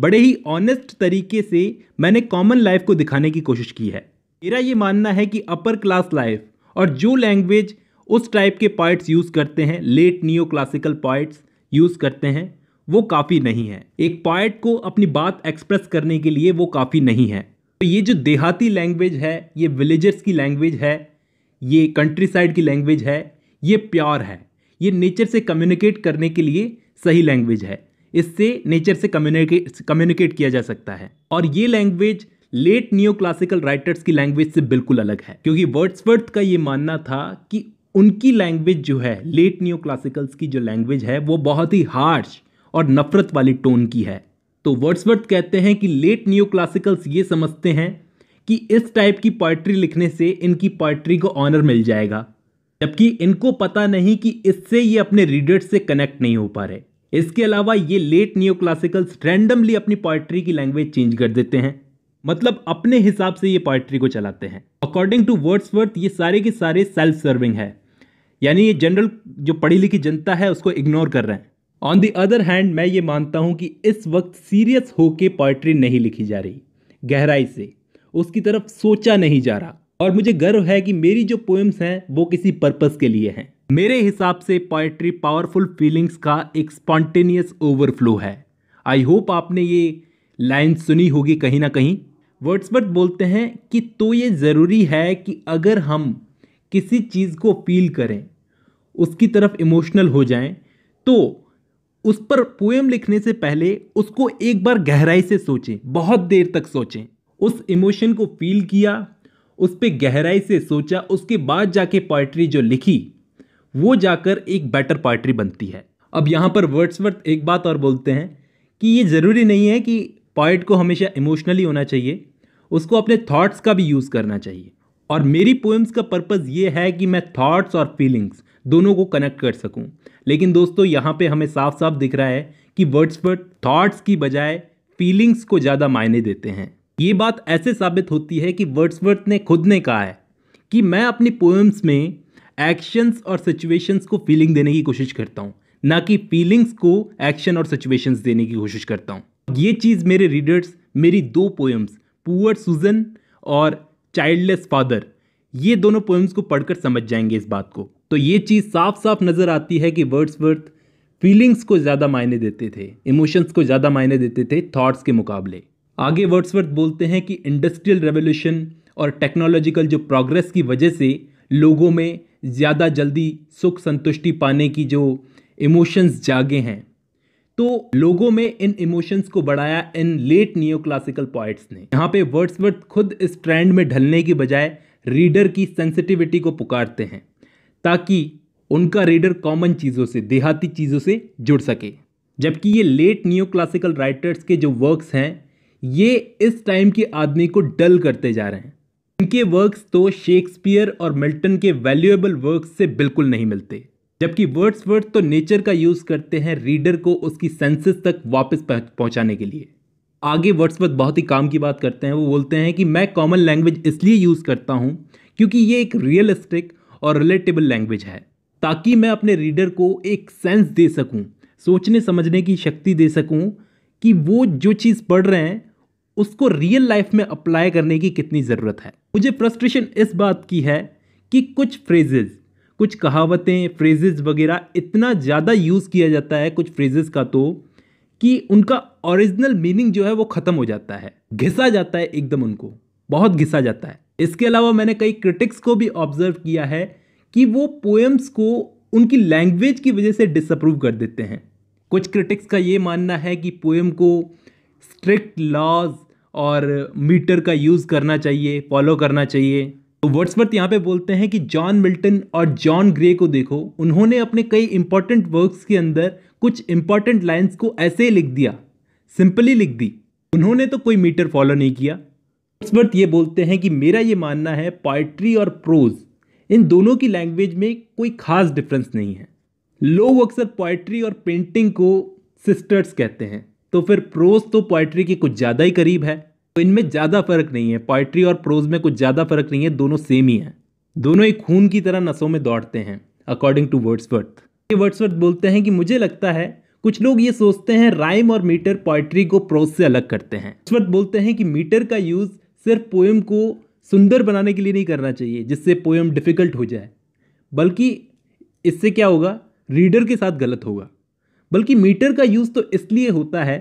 बड़े ही ऑनेस्ट तरीके से मैंने कॉमन लाइफ को दिखाने की कोशिश की है मेरा ये मानना है कि अपर क्लास लाइफ और जो लैंग्वेज उस टाइप के पॉइट्स यूज़ करते हैं late neo classical poets use करते हैं वो काफ़ी नहीं है एक पॉइट को अपनी बात एक्सप्रेस करने के लिए वो काफ़ी नहीं है तो ये जो देहाती लैंग्वेज है ये विलेजर्स की लैंग्वेज है ये कंट्री साइड की लैंग्वेज है ये प्योर है ये नेचर से कम्युनिकेट करने के लिए सही लैंग्वेज है इससे नेचर से कम्युनिकेट कम्युनिकेट किया जा सकता है और ये language late neo classical writers की लैंग्वेज से बिल्कुल अलग है क्योंकि वर्ड्सवर्थ का ये मानना था कि उनकी लैंग्वेज जो है लेट न्यू क्लासिकल्स की जो लैंग्वेज है वो बहुत ही हार्श और नफरत वाली टोन की है तो वर्ड्सवर्थ कहते हैं कि लेट न्यू क्लासिकल्स ये समझते हैं कि इस टाइप की पोइट्री लिखने से इनकी पोइट्री को ऑनर मिल जाएगा जबकि इनको पता नहीं कि इससे ये अपने रीडर्स से कनेक्ट नहीं हो पा रहे इसके अलावा ये लेट न्यू क्लासिकल्स रैंडमली अपनी पोइट्री की लैंग्वेज चेंज कर देते हैं मतलब अपने हिसाब से ये पोइट्री को चलाते हैं अकॉर्डिंग टू वर्ड्सवर्थ ये सारे के सारे सेल्फ सर्विंग है यानी ये जनरल जो पढ़ी लिखी जनता है उसको इग्नोर कर रहे हैं ऑन दी अदर हैंड मैं ये मानता हूँ कि इस वक्त सीरियस होके पोइट्री नहीं लिखी जा रही गहराई से उसकी तरफ सोचा नहीं जा रहा और मुझे गर्व है कि मेरी जो पोएम्स हैं वो किसी पर्पस के लिए हैं मेरे हिसाब से पोइट्री पावरफुल फीलिंग्स का एक स्पॉन्टेनियस ओवरफ्लो है आई होप आपने ये लाइन सुनी होगी कहीं ना कहीं वर्ड्सवर्थ बोलते हैं कि तो ये ज़रूरी है कि अगर हम किसी चीज़ को फील करें उसकी तरफ इमोशनल हो जाएं तो उस पर पोएम लिखने से पहले उसको एक बार गहराई से सोचें बहुत देर तक सोचें उस इमोशन को फील किया उस पर गहराई से सोचा उसके बाद जाके पोइट्री जो लिखी वो जाकर एक बेटर पोइट्री बनती है अब यहाँ पर वर्ड्सवर्थ एक बात और बोलते हैं कि ये ज़रूरी नहीं है कि पॉइट को हमेशा इमोशनली होना चाहिए उसको अपने थॉट्स का भी यूज़ करना चाहिए और मेरी पोएम्स का पर्पज़ ये है कि मैं थॉट्स और फीलिंग्स दोनों को कनेक्ट कर सकूं लेकिन दोस्तों यहाँ पे हमें साफ साफ दिख रहा है कि वर्ड्स पर थॉट्स की बजाय फीलिंग्स को ज़्यादा मायने देते हैं ये बात ऐसे साबित होती है कि वर्ड्स ने खुद ने कहा है कि मैं अपनी पोएम्स में एक्शंस और सिचुएशंस को फीलिंग देने की कोशिश करता हूँ ना कि फीलिंग्स को एक्शन और सिचुएशंस देने की कोशिश करता हूँ ये चीज़ मेरे रीडर्स मेरी दो पोएम्स पुअर सुजन और चाइल्डलेस फादर ये दोनों पोएम्स को पढ़कर समझ जाएंगे इस बात को तो ये चीज़ साफ साफ नज़र आती है कि वर्ड्स वर्थ फीलिंग्स को ज़्यादा मायने देते थे इमोशंस को ज़्यादा मायने देते थे थॉट्स के मुकाबले आगे वर्ड्स वर्थ बोलते हैं कि इंडस्ट्रियल रेवोल्यूशन और टेक्नोलॉजिकल जो प्रोग्रेस की वजह से लोगों में ज़्यादा जल्दी सुख संतुष्टि पाने की जो इमोशंस जागे हैं तो लोगों में इन इमोशंस को बढ़ाया इन लेट नियो क्लासिकल पॉइट्स ने यहाँ पे वर्ड्सवर्थ खुद इस ट्रेंड में ढलने की बजाय रीडर की सेंसिटिविटी को पुकारते हैं ताकि उनका रीडर कॉमन चीज़ों से देहाती चीज़ों से जुड़ सके जबकि ये लेट नियो क्लासिकल राइटर्स के जो वर्क्स हैं ये इस टाइम के आदमी को डल करते जा रहे हैं इनके वर्क्स तो शेक्सपियर और मिल्टन के वैल्यूएबल वर्क्स से बिल्कुल नहीं मिलते जबकि वर्ड्स वर्ड तो नेचर का यूज़ करते हैं रीडर को उसकी सेंसेस तक वापस पहुंचाने के लिए आगे वर्ड्स वर्ड बहुत ही काम की बात करते हैं वो बोलते हैं कि मैं कॉमन लैंग्वेज इसलिए यूज़ करता हूँ क्योंकि ये एक रियलिस्टिक और रिलेटेबल लैंग्वेज है ताकि मैं अपने रीडर को एक सेंस दे सकूँ सोचने समझने की शक्ति दे सकूँ कि वो जो चीज़ पढ़ रहे हैं उसको रियल लाइफ में अप्लाई करने की कितनी ज़रूरत है मुझे फ्रस्ट्रेशन इस बात की है कि कुछ फ्रेजेज़ कुछ कहावतें फ्रेजेस वगैरह इतना ज़्यादा यूज़ किया जाता है कुछ फ्रेजेस का तो कि उनका ओरिजिनल मीनिंग जो है वो ख़त्म हो जाता है घिसा जाता है एकदम उनको बहुत घिसा जाता है इसके अलावा मैंने कई क्रिटिक्स को भी ऑब्जर्व किया है कि वो पोएम्स को उनकी लैंग्वेज की वजह से डिसअप्रूव कर देते हैं कुछ क्रिटिक्स का ये मानना है कि पोएम को स्ट्रिक्ट लॉज और मीटर का यूज़ करना चाहिए फॉलो करना चाहिए तो वर्ड्सवर्थ यहाँ पे बोलते हैं कि जॉन मिल्टन और जॉन ग्रे को देखो उन्होंने अपने कई इंपॉर्टेंट वर्क्स के अंदर कुछ इंपॉर्टेंट लाइन्स को ऐसे ही लिख दिया सिंपली लिख दी उन्होंने तो कोई मीटर फॉलो नहीं किया वर्ड्सवर्थ ये बोलते हैं कि मेरा ये मानना है पोइट्री और प्रोज इन दोनों की लैंग्वेज में कोई खास डिफरेंस नहीं है लोग अक्सर पोइट्री और पेंटिंग को सिस्टर्स कहते हैं तो फिर प्रोज तो पोइट्री के कुछ ज़्यादा ही करीब है तो इनमें ज़्यादा फर्क नहीं है पोइट्री और प्रोज में कुछ ज़्यादा फर्क नहीं है दोनों सेम ही हैं दोनों एक खून की तरह नसों में दौड़ते हैं अकॉर्डिंग टू वर्ड्स वर्थ ये वर्ड्स वर्थ बोलते हैं कि मुझे लगता है कुछ लोग ये सोचते हैं राइम और मीटर पोइट्री को प्रोज से अलग करते हैं वर्थ बोलते हैं कि मीटर का यूज़ सिर्फ पोएम को सुंदर बनाने के लिए नहीं करना चाहिए जिससे पोएम डिफ़िकल्ट हो जाए बल्कि इससे क्या होगा रीडर के साथ गलत होगा बल्कि मीटर का यूज़ तो इसलिए होता है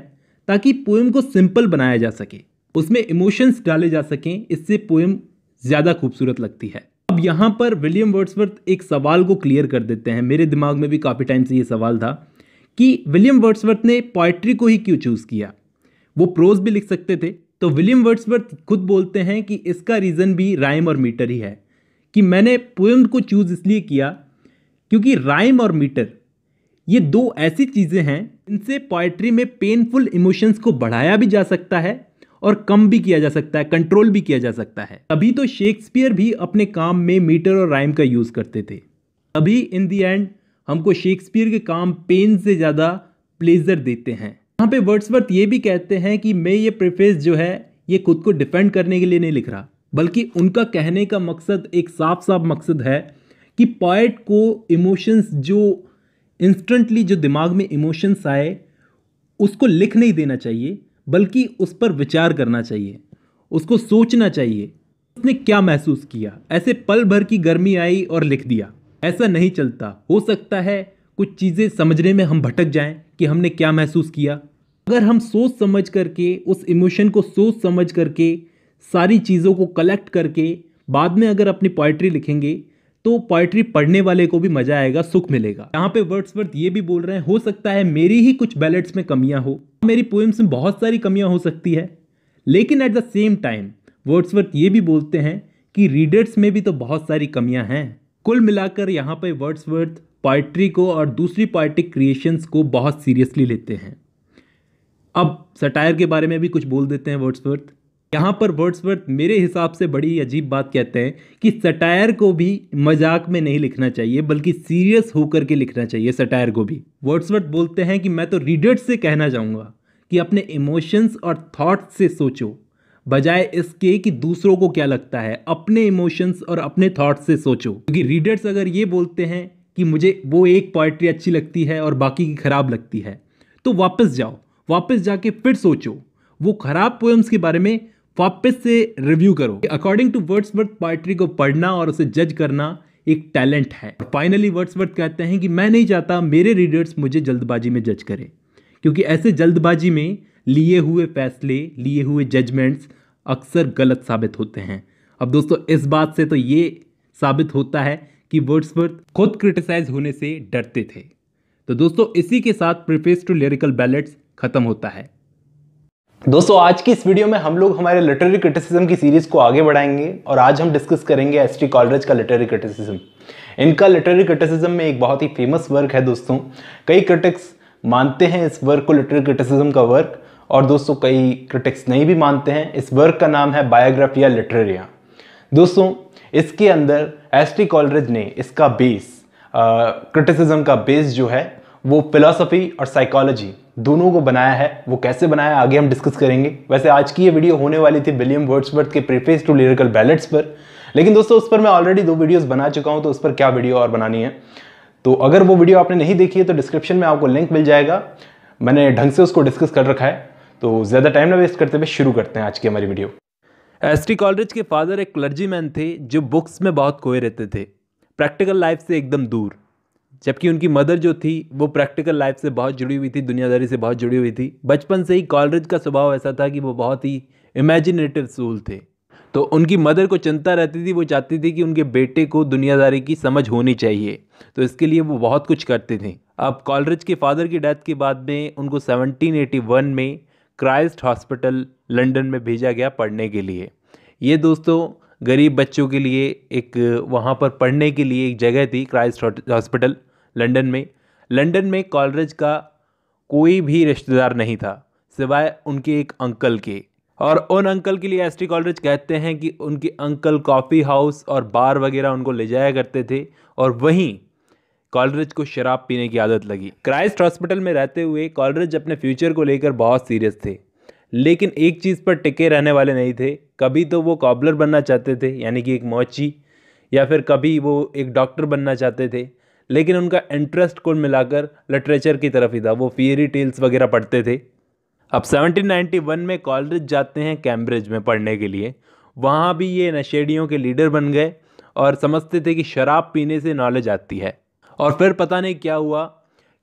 ताकि पोएम को सिंपल बनाया जा सके उसमें इमोशंस डाले जा सकें इससे पोएम ज़्यादा खूबसूरत लगती है अब यहाँ पर विलियम वर्ड्सवर्थ एक सवाल को क्लियर कर देते हैं मेरे दिमाग में भी काफ़ी टाइम से ये सवाल था कि विलियम वर्ड्सवर्थ ने पोइट्री को ही क्यों चूज़ किया वो प्रोज भी लिख सकते थे तो विलियम वर्ड्सवर्थ खुद बोलते हैं कि इसका रीज़न भी राइम और मीटर ही है कि मैंने पोएम को चूज़ इसलिए किया क्योंकि राइम और मीटर ये दो ऐसी चीज़ें हैं इनसे पोइट्री में पेनफुल इमोशंस को बढ़ाया भी जा सकता है और कम भी किया जा सकता है कंट्रोल भी किया जा सकता है अभी तो शेक्सपियर भी अपने काम में मीटर और राइम का यूज़ करते थे अभी इन दी एंड हमको शेक्सपियर के काम पेन से ज़्यादा प्लेजर देते हैं यहाँ पे वर्ड्सवर्थ ये भी कहते हैं कि मैं ये प्रिफेस जो है ये खुद को डिफेंड करने के लिए नहीं लिख रहा बल्कि उनका कहने का मकसद एक साफ साफ मकसद है कि पॉइट को इमोशंस जो इंस्टेंटली जो दिमाग में इमोशंस आए उसको लिख नहीं देना चाहिए बल्कि उस पर विचार करना चाहिए उसको सोचना चाहिए उसने क्या महसूस किया ऐसे पल भर की गर्मी आई और लिख दिया ऐसा नहीं चलता हो सकता है कुछ चीज़ें समझने में हम भटक जाएं कि हमने क्या महसूस किया अगर हम सोच समझ करके उस इमोशन को सोच समझ करके सारी चीज़ों को कलेक्ट करके बाद में अगर अपनी पोइट्री लिखेंगे तो पोइट्री पढ़ने वाले को भी मजा आएगा सुख मिलेगा यहाँ पे वर्ड्सवर्थ ये भी बोल रहे हैं हो सकता है मेरी ही कुछ बैलेट्स में कमियाँ हो मेरी पोइम्स में बहुत सारी कमियाँ हो सकती है लेकिन at the same time Wordsworth ये भी बोलते हैं कि रीडर्स में भी तो बहुत सारी कमियां हैं कुल मिलाकर यहाँ पर वर्ड्सवर्थ पोइट्री को और दूसरी पोइट्रिक क्रिएशंस को बहुत सीरियसली लेते हैं अब सटायर के बारे में भी कुछ बोल देते हैं वर्ड्सवर्थ यहाँ पर वर्ड्सवर्थ मेरे हिसाब से बड़ी अजीब बात कहते हैं कि सटायर को भी मजाक में नहीं लिखना चाहिए बल्कि सीरियस होकर के लिखना चाहिए सटायर को भी वर्ड्सवर्थ बोलते हैं कि मैं तो रीडर्स से कहना चाहूँगा कि अपने इमोशंस और थॉट्स से सोचो बजाय इसके कि दूसरों को क्या लगता है अपने इमोशंस और अपने थॉट्स से सोचो क्योंकि रीडर्स अगर ये बोलते हैं कि मुझे वो एक पोइट्री अच्छी लगती है और बाकी की ख़राब लगती है तो वापस जाओ वापस जाके फिर सोचो वो ख़राब पोएम्स के बारे में वापस से रिव्यू करो अकॉर्डिंग टू वर्थ पोइट्री को पढ़ना और उसे जज करना एक टैलेंट है फाइनली वर्थ कहते हैं कि मैं नहीं चाहता मेरे रीडर्स मुझे जल्दबाजी में जज करें क्योंकि ऐसे जल्दबाजी में लिए हुए फैसले लिए हुए जजमेंट्स अक्सर गलत साबित होते हैं अब दोस्तों इस बात से तो ये साबित होता है कि वर्थ खुद क्रिटिसाइज होने से डरते थे तो दोस्तों इसी के साथ प्रिफेस टू लिरिकल बैलेट्स खत्म होता है दोस्तों आज की इस वीडियो में हम लोग हमारे लिटरेरी क्रिटिसिज्म की सीरीज को आगे बढ़ाएंगे और आज हम डिस्कस करेंगे एस टी कॉलरेज का लिटरेरी क्रिटिसिज्म इनका लिटरेरी क्रिटिसिज्म में एक बहुत ही फेमस वर्क है दोस्तों कई क्रिटिक्स मानते हैं इस वर्क को लिटरेरी क्रिटिसिज्म का वर्क और दोस्तों कई क्रिटिक्स नहीं भी मानते हैं इस वर्क का नाम है बायोग्राफिया लिटरेरिया दोस्तों इसके अंदर एस टी कॉलरेज ने इसका बेस क्रिटिसिज्म का बेस जो है वो फिलोसफी और साइकोलॉजी दोनों को बनाया है वो कैसे बनाया आगे हम डिस्कस करेंगे वैसे आज की ये वीडियो होने वाली थी विलियम वर्ड्सवर्थ के प्रीफेस टू लिरिकल बैलेट्स पर लेकिन दोस्तों उस पर मैं ऑलरेडी दो वीडियोस बना चुका हूं तो उस पर क्या वीडियो और बनानी है तो अगर वो वीडियो आपने नहीं देखी है तो डिस्क्रिप्शन में आपको लिंक मिल जाएगा मैंने ढंग से उसको डिस्कस कर रखा है तो ज़्यादा टाइम ना वेस्ट करते हुए शुरू करते हैं आज की हमारी वीडियो एस कॉलेज के फादर एक क्लर्जीमैन थे जो बुक्स में बहुत खोए रहते थे प्रैक्टिकल लाइफ से एकदम दूर जबकि उनकी मदर जो थी वो प्रैक्टिकल लाइफ से बहुत जुड़ी हुई थी दुनियादारी से बहुत जुड़ी हुई थी बचपन से ही कॉलरेज का स्वभाव ऐसा था कि वो बहुत ही इमेजिनेटिव सूल थे तो उनकी मदर को चिंता रहती थी वो चाहती थी कि उनके बेटे को दुनियादारी की समझ होनी चाहिए तो इसके लिए वो बहुत कुछ करते थे अब कॉलरेज के फादर की डेथ के बाद में उनको 1781 में क्राइस्ट हॉस्पिटल लंदन में भेजा गया पढ़ने के लिए ये दोस्तों गरीब बच्चों के लिए एक वहाँ पर पढ़ने के लिए एक जगह थी क्राइस्ट हॉस्पिटल लंदन में लंदन में कॉलरेज का कोई भी रिश्तेदार नहीं था सिवाय उनके एक अंकल के और उन अंकल के लिए टी कॉलरेज कहते हैं कि उनके अंकल कॉफ़ी हाउस और बार वगैरह उनको ले जाया करते थे और वहीं कॉलरेज को शराब पीने की आदत लगी क्राइस्ट हॉस्पिटल में रहते हुए कॉलरेज अपने फ्यूचर को लेकर बहुत सीरियस थे लेकिन एक चीज़ पर टिके रहने वाले नहीं थे कभी तो वो कॉबलर बनना चाहते थे यानी कि एक मोची या फिर कभी वो एक डॉक्टर बनना चाहते थे लेकिन उनका इंटरेस्ट कुल मिलाकर लिटरेचर की तरफ ही था वो फियरी टेल्स वगैरह पढ़ते थे अब 1791 में कॉलरिज जाते हैं कैम्ब्रिज में पढ़ने के लिए वहाँ भी ये नशेड़ियों के लीडर बन गए और समझते थे कि शराब पीने से नॉलेज आती है और फिर पता नहीं क्या हुआ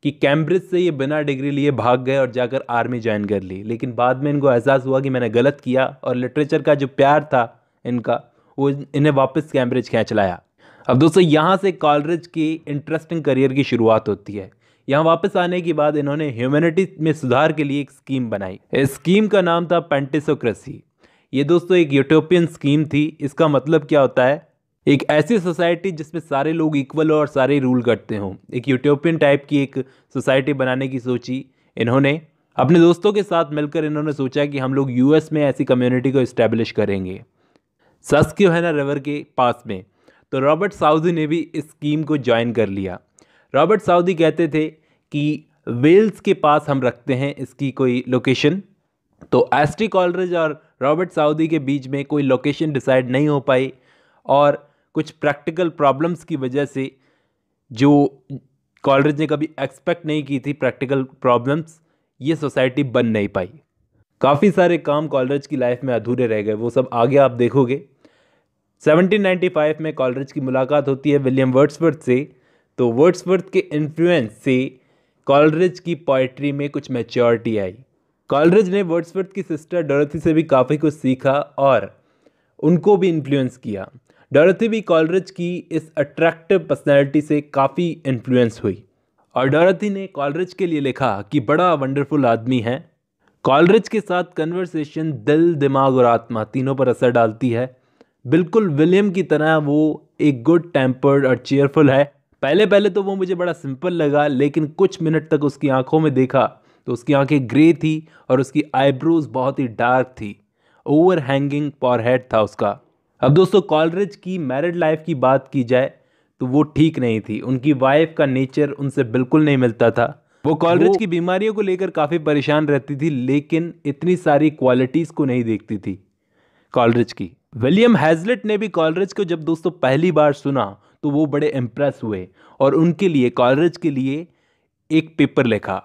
कि कैम्ब्रिज से ये बिना डिग्री लिए भाग गए और जाकर आर्मी ज्वाइन कर ली लेकिन बाद में इनको एहसास हुआ कि मैंने गलत किया और लिटरेचर का जो प्यार था इनका वो इन्हें वापस कैम्ब्रिज खींच लाया अब दोस्तों यहाँ से कॉलरेज की इंटरेस्टिंग करियर की शुरुआत होती है यहाँ वापस आने के बाद इन्होंने ह्यूमैनिटी में सुधार के लिए एक स्कीम बनाई स्कीम का नाम था पेंटिसोक्रेसी ये दोस्तों एक यूटोपियन स्कीम थी इसका मतलब क्या होता है एक ऐसी सोसाइटी जिसमें सारे लोग इक्वल और सारे रूल करते हों एक यूटोपियन टाइप की एक सोसाइटी बनाने की सोची इन्होंने अपने दोस्तों के साथ मिलकर इन्होंने सोचा कि हम लोग यूएस में ऐसी कम्युनिटी को इस्टेब्लिश करेंगे सस्क्यू है ना रिवर के पास में तो रॉबर्ट साउदी ने भी इस स्कीम को ज्वाइन कर लिया रॉबर्ट साउदी कहते थे कि वेल्स के पास हम रखते हैं इसकी कोई लोकेशन तो एस्ट्री कॉलरेज और रॉबर्ट साउदी के बीच में कोई लोकेशन डिसाइड नहीं हो पाई और कुछ प्रैक्टिकल प्रॉब्लम्स की वजह से जो कॉलरेज ने कभी एक्सपेक्ट नहीं की थी प्रैक्टिकल प्रॉब्लम्स ये सोसाइटी बन नहीं पाई काफ़ी सारे काम कॉलरेज की लाइफ में अधूरे रह गए वो सब आगे आप देखोगे 1795 में कॉलरिज की मुलाकात होती है विलियम वर्ड्सवर्थ से तो वर्ड्सवर्थ के इन्फ्लुएंस से कॉलरिज की पोइट्री में कुछ मैच्योरिटी आई कॉलरिज ने वर्ड्सवर्थ की सिस्टर डोरथी से भी काफ़ी कुछ सीखा और उनको भी इन्फ्लुएंस किया डोरथी भी कॉलरिज की इस अट्रैक्टिव पर्सनैलिटी से काफ़ी इन्फ्लुएंस हुई और डोरथी ने कॉलरिज के लिए लिखा कि बड़ा वंडरफुल आदमी है कॉलरिज के साथ कन्वर्सेशन दिल दिमाग और आत्मा तीनों पर असर डालती है बिल्कुल विलियम की तरह वो एक गुड टेम्पर्ड और चेयरफुल है पहले पहले तो वो मुझे बड़ा सिंपल लगा लेकिन कुछ मिनट तक उसकी आंखों में देखा तो उसकी आंखें ग्रे थी और उसकी आईब्रोज बहुत ही डार्क थी ओवर हैंगिंग पॉर हेड था उसका अब दोस्तों कॉलरेज की मैरिड लाइफ की बात की जाए तो वो ठीक नहीं थी उनकी वाइफ का नेचर उनसे बिल्कुल नहीं मिलता था वो कॉलरेज की बीमारियों को लेकर काफ़ी परेशान रहती थी लेकिन इतनी सारी क्वालिटीज़ को नहीं देखती थी कॉलरेज की विलियम हैजलेट ने भी कॉलरेज को जब दोस्तों पहली बार सुना तो वो बड़े इम्प्रेस हुए और उनके लिए कॉलरेज के लिए एक पेपर लिखा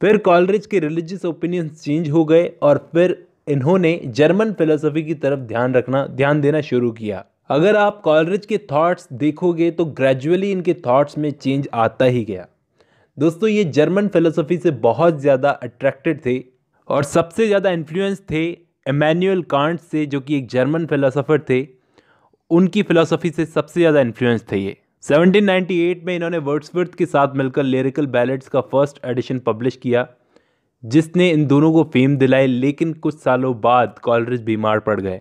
फिर कॉलरेज के रिलीजियस ओपिनियंस चेंज हो गए और फिर इन्होंने जर्मन फिलोसफी की तरफ ध्यान रखना ध्यान देना शुरू किया अगर आप कॉलरेज के थॉट्स देखोगे तो ग्रेजुअली इनके थॉट्स में चेंज आता ही गया दोस्तों ये जर्मन फिलोसफी से बहुत ज़्यादा अट्रैक्टेड थे और सबसे ज़्यादा इन्फ्लुएंस थे एमेन्यूल कांट से जो कि एक जर्मन फ़िलासफ़र थे उनकी फ़िलासफ़ी से सबसे ज़्यादा इन्फ्लुएंस थे ये 1798 में इन्होंने वर्ड्सवर्थ के साथ मिलकर लिरिकल बैलेट्स का फर्स्ट एडिशन पब्लिश किया जिसने इन दोनों को फेम दिलाई लेकिन कुछ सालों बाद कॉलरिज बीमार पड़ गए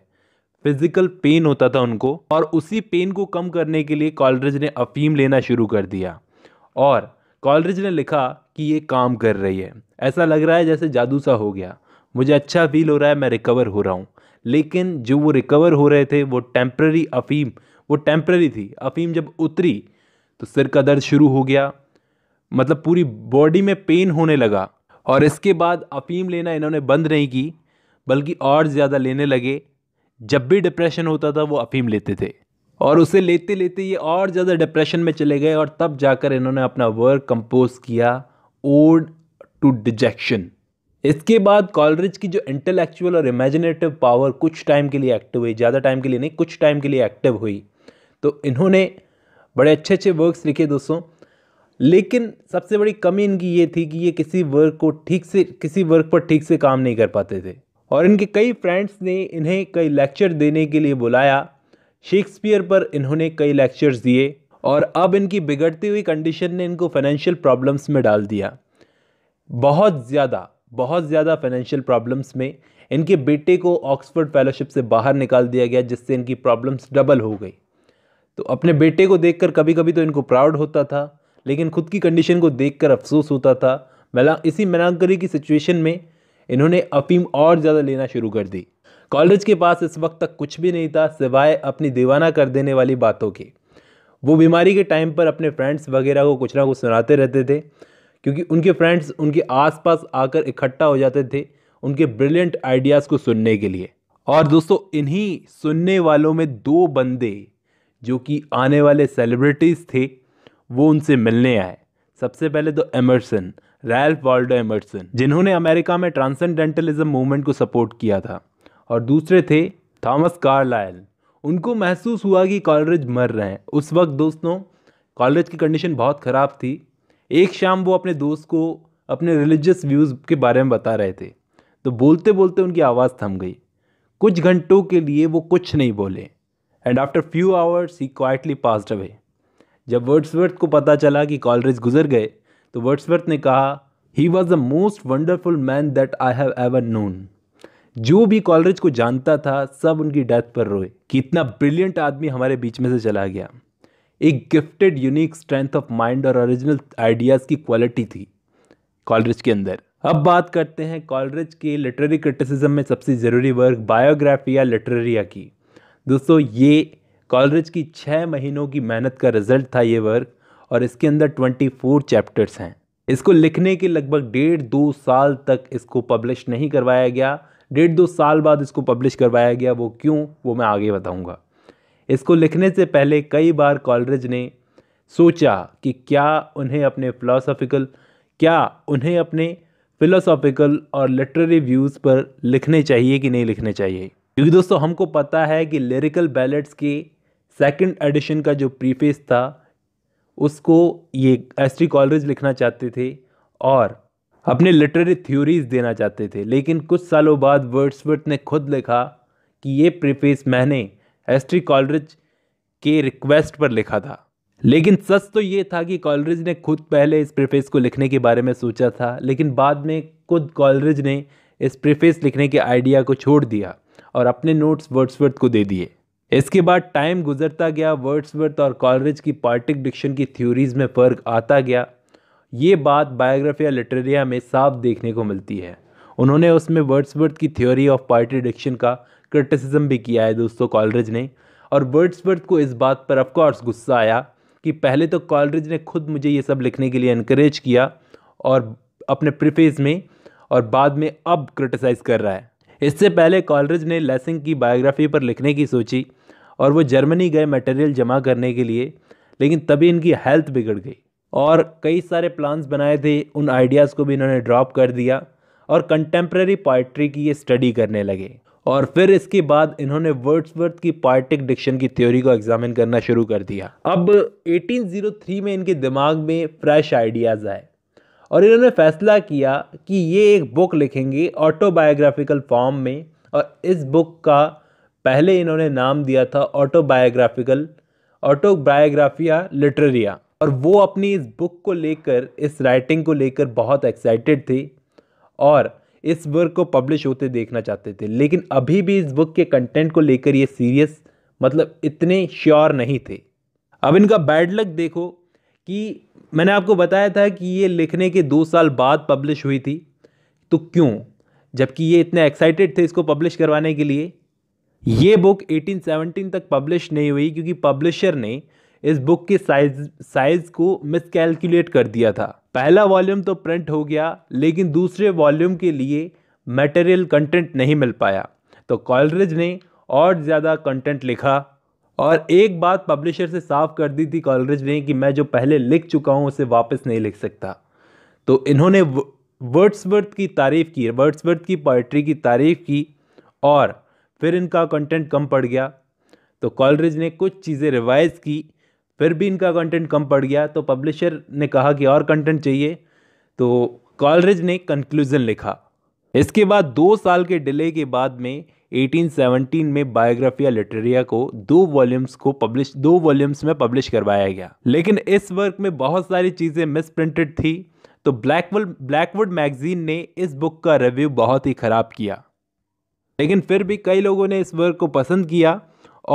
फिजिकल पेन होता था उनको और उसी पेन को कम करने के लिए कॉलरिज ने अफीम लेना शुरू कर दिया और कॉलरिज ने लिखा कि ये काम कर रही है ऐसा लग रहा है जैसे जादू सा हो गया मुझे अच्छा फील हो रहा है मैं रिकवर हो रहा हूँ लेकिन जो वो रिकवर हो रहे थे वो टेम्प्ररी अफीम वो टेम्प्ररी थी अफीम जब उतरी तो सिर का दर्द शुरू हो गया मतलब पूरी बॉडी में पेन होने लगा और इसके बाद अफीम लेना इन्होंने बंद नहीं की बल्कि और ज़्यादा लेने लगे जब भी डिप्रेशन होता था वो अफीम लेते थे और उसे लेते लेते ये और ज़्यादा डिप्रेशन में चले गए और तब जाकर इन्होंने अपना वर्क कंपोज किया ओड टू डिजेक्शन इसके बाद कॉलरिज की जो इंटेलेक्चुअल और इमेजिनेटिव पावर कुछ टाइम के लिए एक्टिव हुई ज़्यादा टाइम के लिए नहीं कुछ टाइम के लिए एक्टिव हुई तो इन्होंने बड़े अच्छे अच्छे वर्क्स लिखे दोस्तों लेकिन सबसे बड़ी कमी इनकी ये थी कि ये किसी वर्क को ठीक से किसी वर्क पर ठीक से काम नहीं कर पाते थे और इनके कई फ्रेंड्स ने इन्हें कई लेक्चर देने के लिए बुलाया शेक्सपियर पर इन्होंने कई लेक्चर्स दिए और अब इनकी बिगड़ती हुई कंडीशन ने इनको फाइनेंशियल प्रॉब्लम्स में डाल दिया बहुत ज़्यादा बहुत ज़्यादा फाइनेंशियल प्रॉब्लम्स में इनके बेटे को ऑक्सफोर्ड फेलोशिप से बाहर निकाल दिया गया जिससे इनकी प्रॉब्लम्स डबल हो गई तो अपने बेटे को देखकर कभी कभी तो इनको प्राउड होता था लेकिन खुद की कंडीशन को देखकर अफसोस होता था मेला इसी मेलांकली की सिचुएशन में इन्होंने अफीम और ज़्यादा लेना शुरू कर दी कॉलेज के पास इस वक्त तक कुछ भी नहीं था सिवाय अपनी दीवाना कर देने वाली बातों के वो बीमारी के टाइम पर अपने फ्रेंड्स वगैरह को कुछ ना कुछ सुनाते रहते थे क्योंकि उनके फ्रेंड्स उनके आसपास आकर इकट्ठा हो जाते थे उनके ब्रिलियंट आइडियाज़ को सुनने के लिए और दोस्तों इन्हीं सुनने वालों में दो बंदे जो कि आने वाले सेलिब्रिटीज़ थे वो उनसे मिलने आए सबसे पहले तो एमर्सन रैल्फ वाल्डो एमर्सन जिन्होंने अमेरिका में ट्रांसेंडेंटलिज्म मूवमेंट को सपोर्ट किया था और दूसरे थे थॉमस कार्लाइल उनको महसूस हुआ कि कॉलरेज मर रहे हैं उस वक्त दोस्तों कॉलरेज की कंडीशन बहुत ख़राब थी एक शाम वो अपने दोस्त को अपने रिलीजियस व्यूज़ के बारे में बता रहे थे तो बोलते बोलते उनकी आवाज़ थम गई कुछ घंटों के लिए वो कुछ नहीं बोले एंड आफ्टर फ्यू आवर्स ही क्वाइटली पास्ड अवे जब वर्ड्सवर्थ को पता चला कि कॉलरेज गुजर गए तो वर्ड्सवर्थ ने कहा he was the most wonderful man that I have ever known जो भी कॉलरेज को जानता था सब उनकी डेथ पर रोए कि इतना ब्रिलियंट आदमी हमारे बीच में से चला गया एक gifted unique strength of mind और ओरिजिनल आइडियाज़ की क्वालिटी थी कॉलरेज के अंदर अब बात करते हैं कॉलरेज के लिटरेरी क्रिटिसिज्म में सबसे ज़रूरी वर्क बायोग्राफी या लिटरेरिया की दोस्तों ये कॉलरेज की छः महीनों की मेहनत का रिजल्ट था ये वर्क और इसके अंदर ट्वेंटी फोर चैप्टर्स हैं इसको लिखने के लगभग डेढ़ दो साल तक इसको पब्लिश नहीं करवाया गया डेढ़ दो साल बाद इसको पब्लिश करवाया गया वो क्यों वो मैं आगे बताऊँगा इसको लिखने से पहले कई बार कॉलरेज ने सोचा कि क्या उन्हें अपने फिलोसॉफिकल क्या उन्हें अपने फ़िलोसॉफिकल और लिटरेरी व्यूज़ पर लिखने चाहिए कि नहीं लिखने चाहिए क्योंकि दोस्तों हमको पता है कि लिरिकल बैलेट्स के सेकंड एडिशन का जो प्रीफेस था उसको ये एस टी कॉलरेज लिखना चाहते थे और अपने लिटरेरी थ्योरीज देना चाहते थे लेकिन कुछ सालों बाद वर्ड्सवर्थ ने खुद लिखा कि ये प्रीफेस मैंने एस्ट्री कॉलरिज के रिक्वेस्ट पर लिखा था लेकिन सच तो ये था कि कॉलरिज ने खुद पहले इस प्रिफेस को लिखने के बारे में सोचा था लेकिन बाद में खुद कॉलरिज ने इस प्रिफेस लिखने के आइडिया को छोड़ दिया और अपने नोट्स वर्ड्सवर्थ को दे दिए इसके बाद टाइम गुजरता गया वर्ड्सवर्थ और कॉलरिज की पार्टिक डिक्शन की थ्योरीज में फ़र्क आता गया ये बात बायोग्राफी या लिटरेरिया में साफ देखने को मिलती है उन्होंने उसमें वर्ड्सवर्थ की थ्योरी ऑफ पार्टी डिक्शन का क्रिटिसिज्म भी किया है दोस्तों कॉलरिज ने और वर्ड्सवर्थ को इस बात पर ऑफकोर्स गुस्सा आया कि पहले तो कॉलरिज ने खुद मुझे ये सब लिखने के लिए इनक्रेज किया और अपने प्रिफेज में और बाद में अब क्रिटिसाइज़ कर रहा है इससे पहले कॉलरिज ने लेसिंग की बायोग्राफी पर लिखने की सोची और वो जर्मनी गए मटेरियल जमा करने के लिए लेकिन तभी इनकी हेल्थ बिगड़ गई और कई सारे प्लान्स बनाए थे उन आइडियाज़ को भी इन्होंने ड्रॉप कर दिया और कंटेम्प्रेरी पोइट्री की ये स्टडी करने लगे और फिर इसके बाद इन्होंने वर्ड्सवर्थ की पार्टिक डिक्शन की थ्योरी को एग्जामिन करना शुरू कर दिया अब 1803 में इनके दिमाग में फ्रेश आइडियाज़ आए और इन्होंने फैसला किया कि ये एक बुक लिखेंगे ऑटोबायोग्राफिकल फॉर्म में और इस बुक का पहले इन्होंने नाम दिया था ऑटोबायोग्राफिकल ऑटोबायोग्राफिया लिटरेरिया और वो अपनी इस बुक को लेकर इस राइटिंग को लेकर बहुत एक्साइटेड थे और इस वर्क को पब्लिश होते देखना चाहते थे लेकिन अभी भी इस बुक के कंटेंट को लेकर ये सीरियस मतलब इतने श्योर नहीं थे अब इनका बैड लक देखो कि मैंने आपको बताया था कि ये लिखने के दो साल बाद पब्लिश हुई थी तो क्यों जबकि ये इतने एक्साइटेड थे इसको पब्लिश करवाने के लिए ये बुक 1817 तक पब्लिश नहीं हुई क्योंकि पब्लिशर ने इस बुक की साइज साइज़ को मिसकैलकुलेट कर दिया था पहला वॉल्यूम तो प्रिंट हो गया लेकिन दूसरे वॉल्यूम के लिए मटेरियल कंटेंट नहीं मिल पाया तो कॉलरेज ने और ज़्यादा कंटेंट लिखा और एक बात पब्लिशर से साफ कर दी थी कॉलरेज ने कि मैं जो पहले लिख चुका हूँ उसे वापस नहीं लिख सकता तो इन्होंने वर्ड्सवर्थ की तारीफ़ की वर्ड्सवर्थ की पोइट्री की तारीफ़ की और फिर इनका कंटेंट कम पड़ गया तो कॉलरेज ने कुछ चीज़ें रिवाइज़ की फिर भी इनका कंटेंट कम पड़ गया तो पब्लिशर ने कहा कि और कंटेंट चाहिए तो कॉलरेज ने कंक्लूज़न लिखा इसके बाद दो साल के डिले के बाद में 1817 में बायोग्राफिया लिटरेरिया को दो वॉल्यूम्स को पब्लिश दो वॉल्यूम्स में पब्लिश करवाया गया लेकिन इस वर्क में बहुत सारी चीज़ें मिसप्रिंटेड थी तो ब्लैकवुड ब्लैकवुड मैगजीन ने इस बुक का रिव्यू बहुत ही ख़राब किया लेकिन फिर भी कई लोगों ने इस वर्क को पसंद किया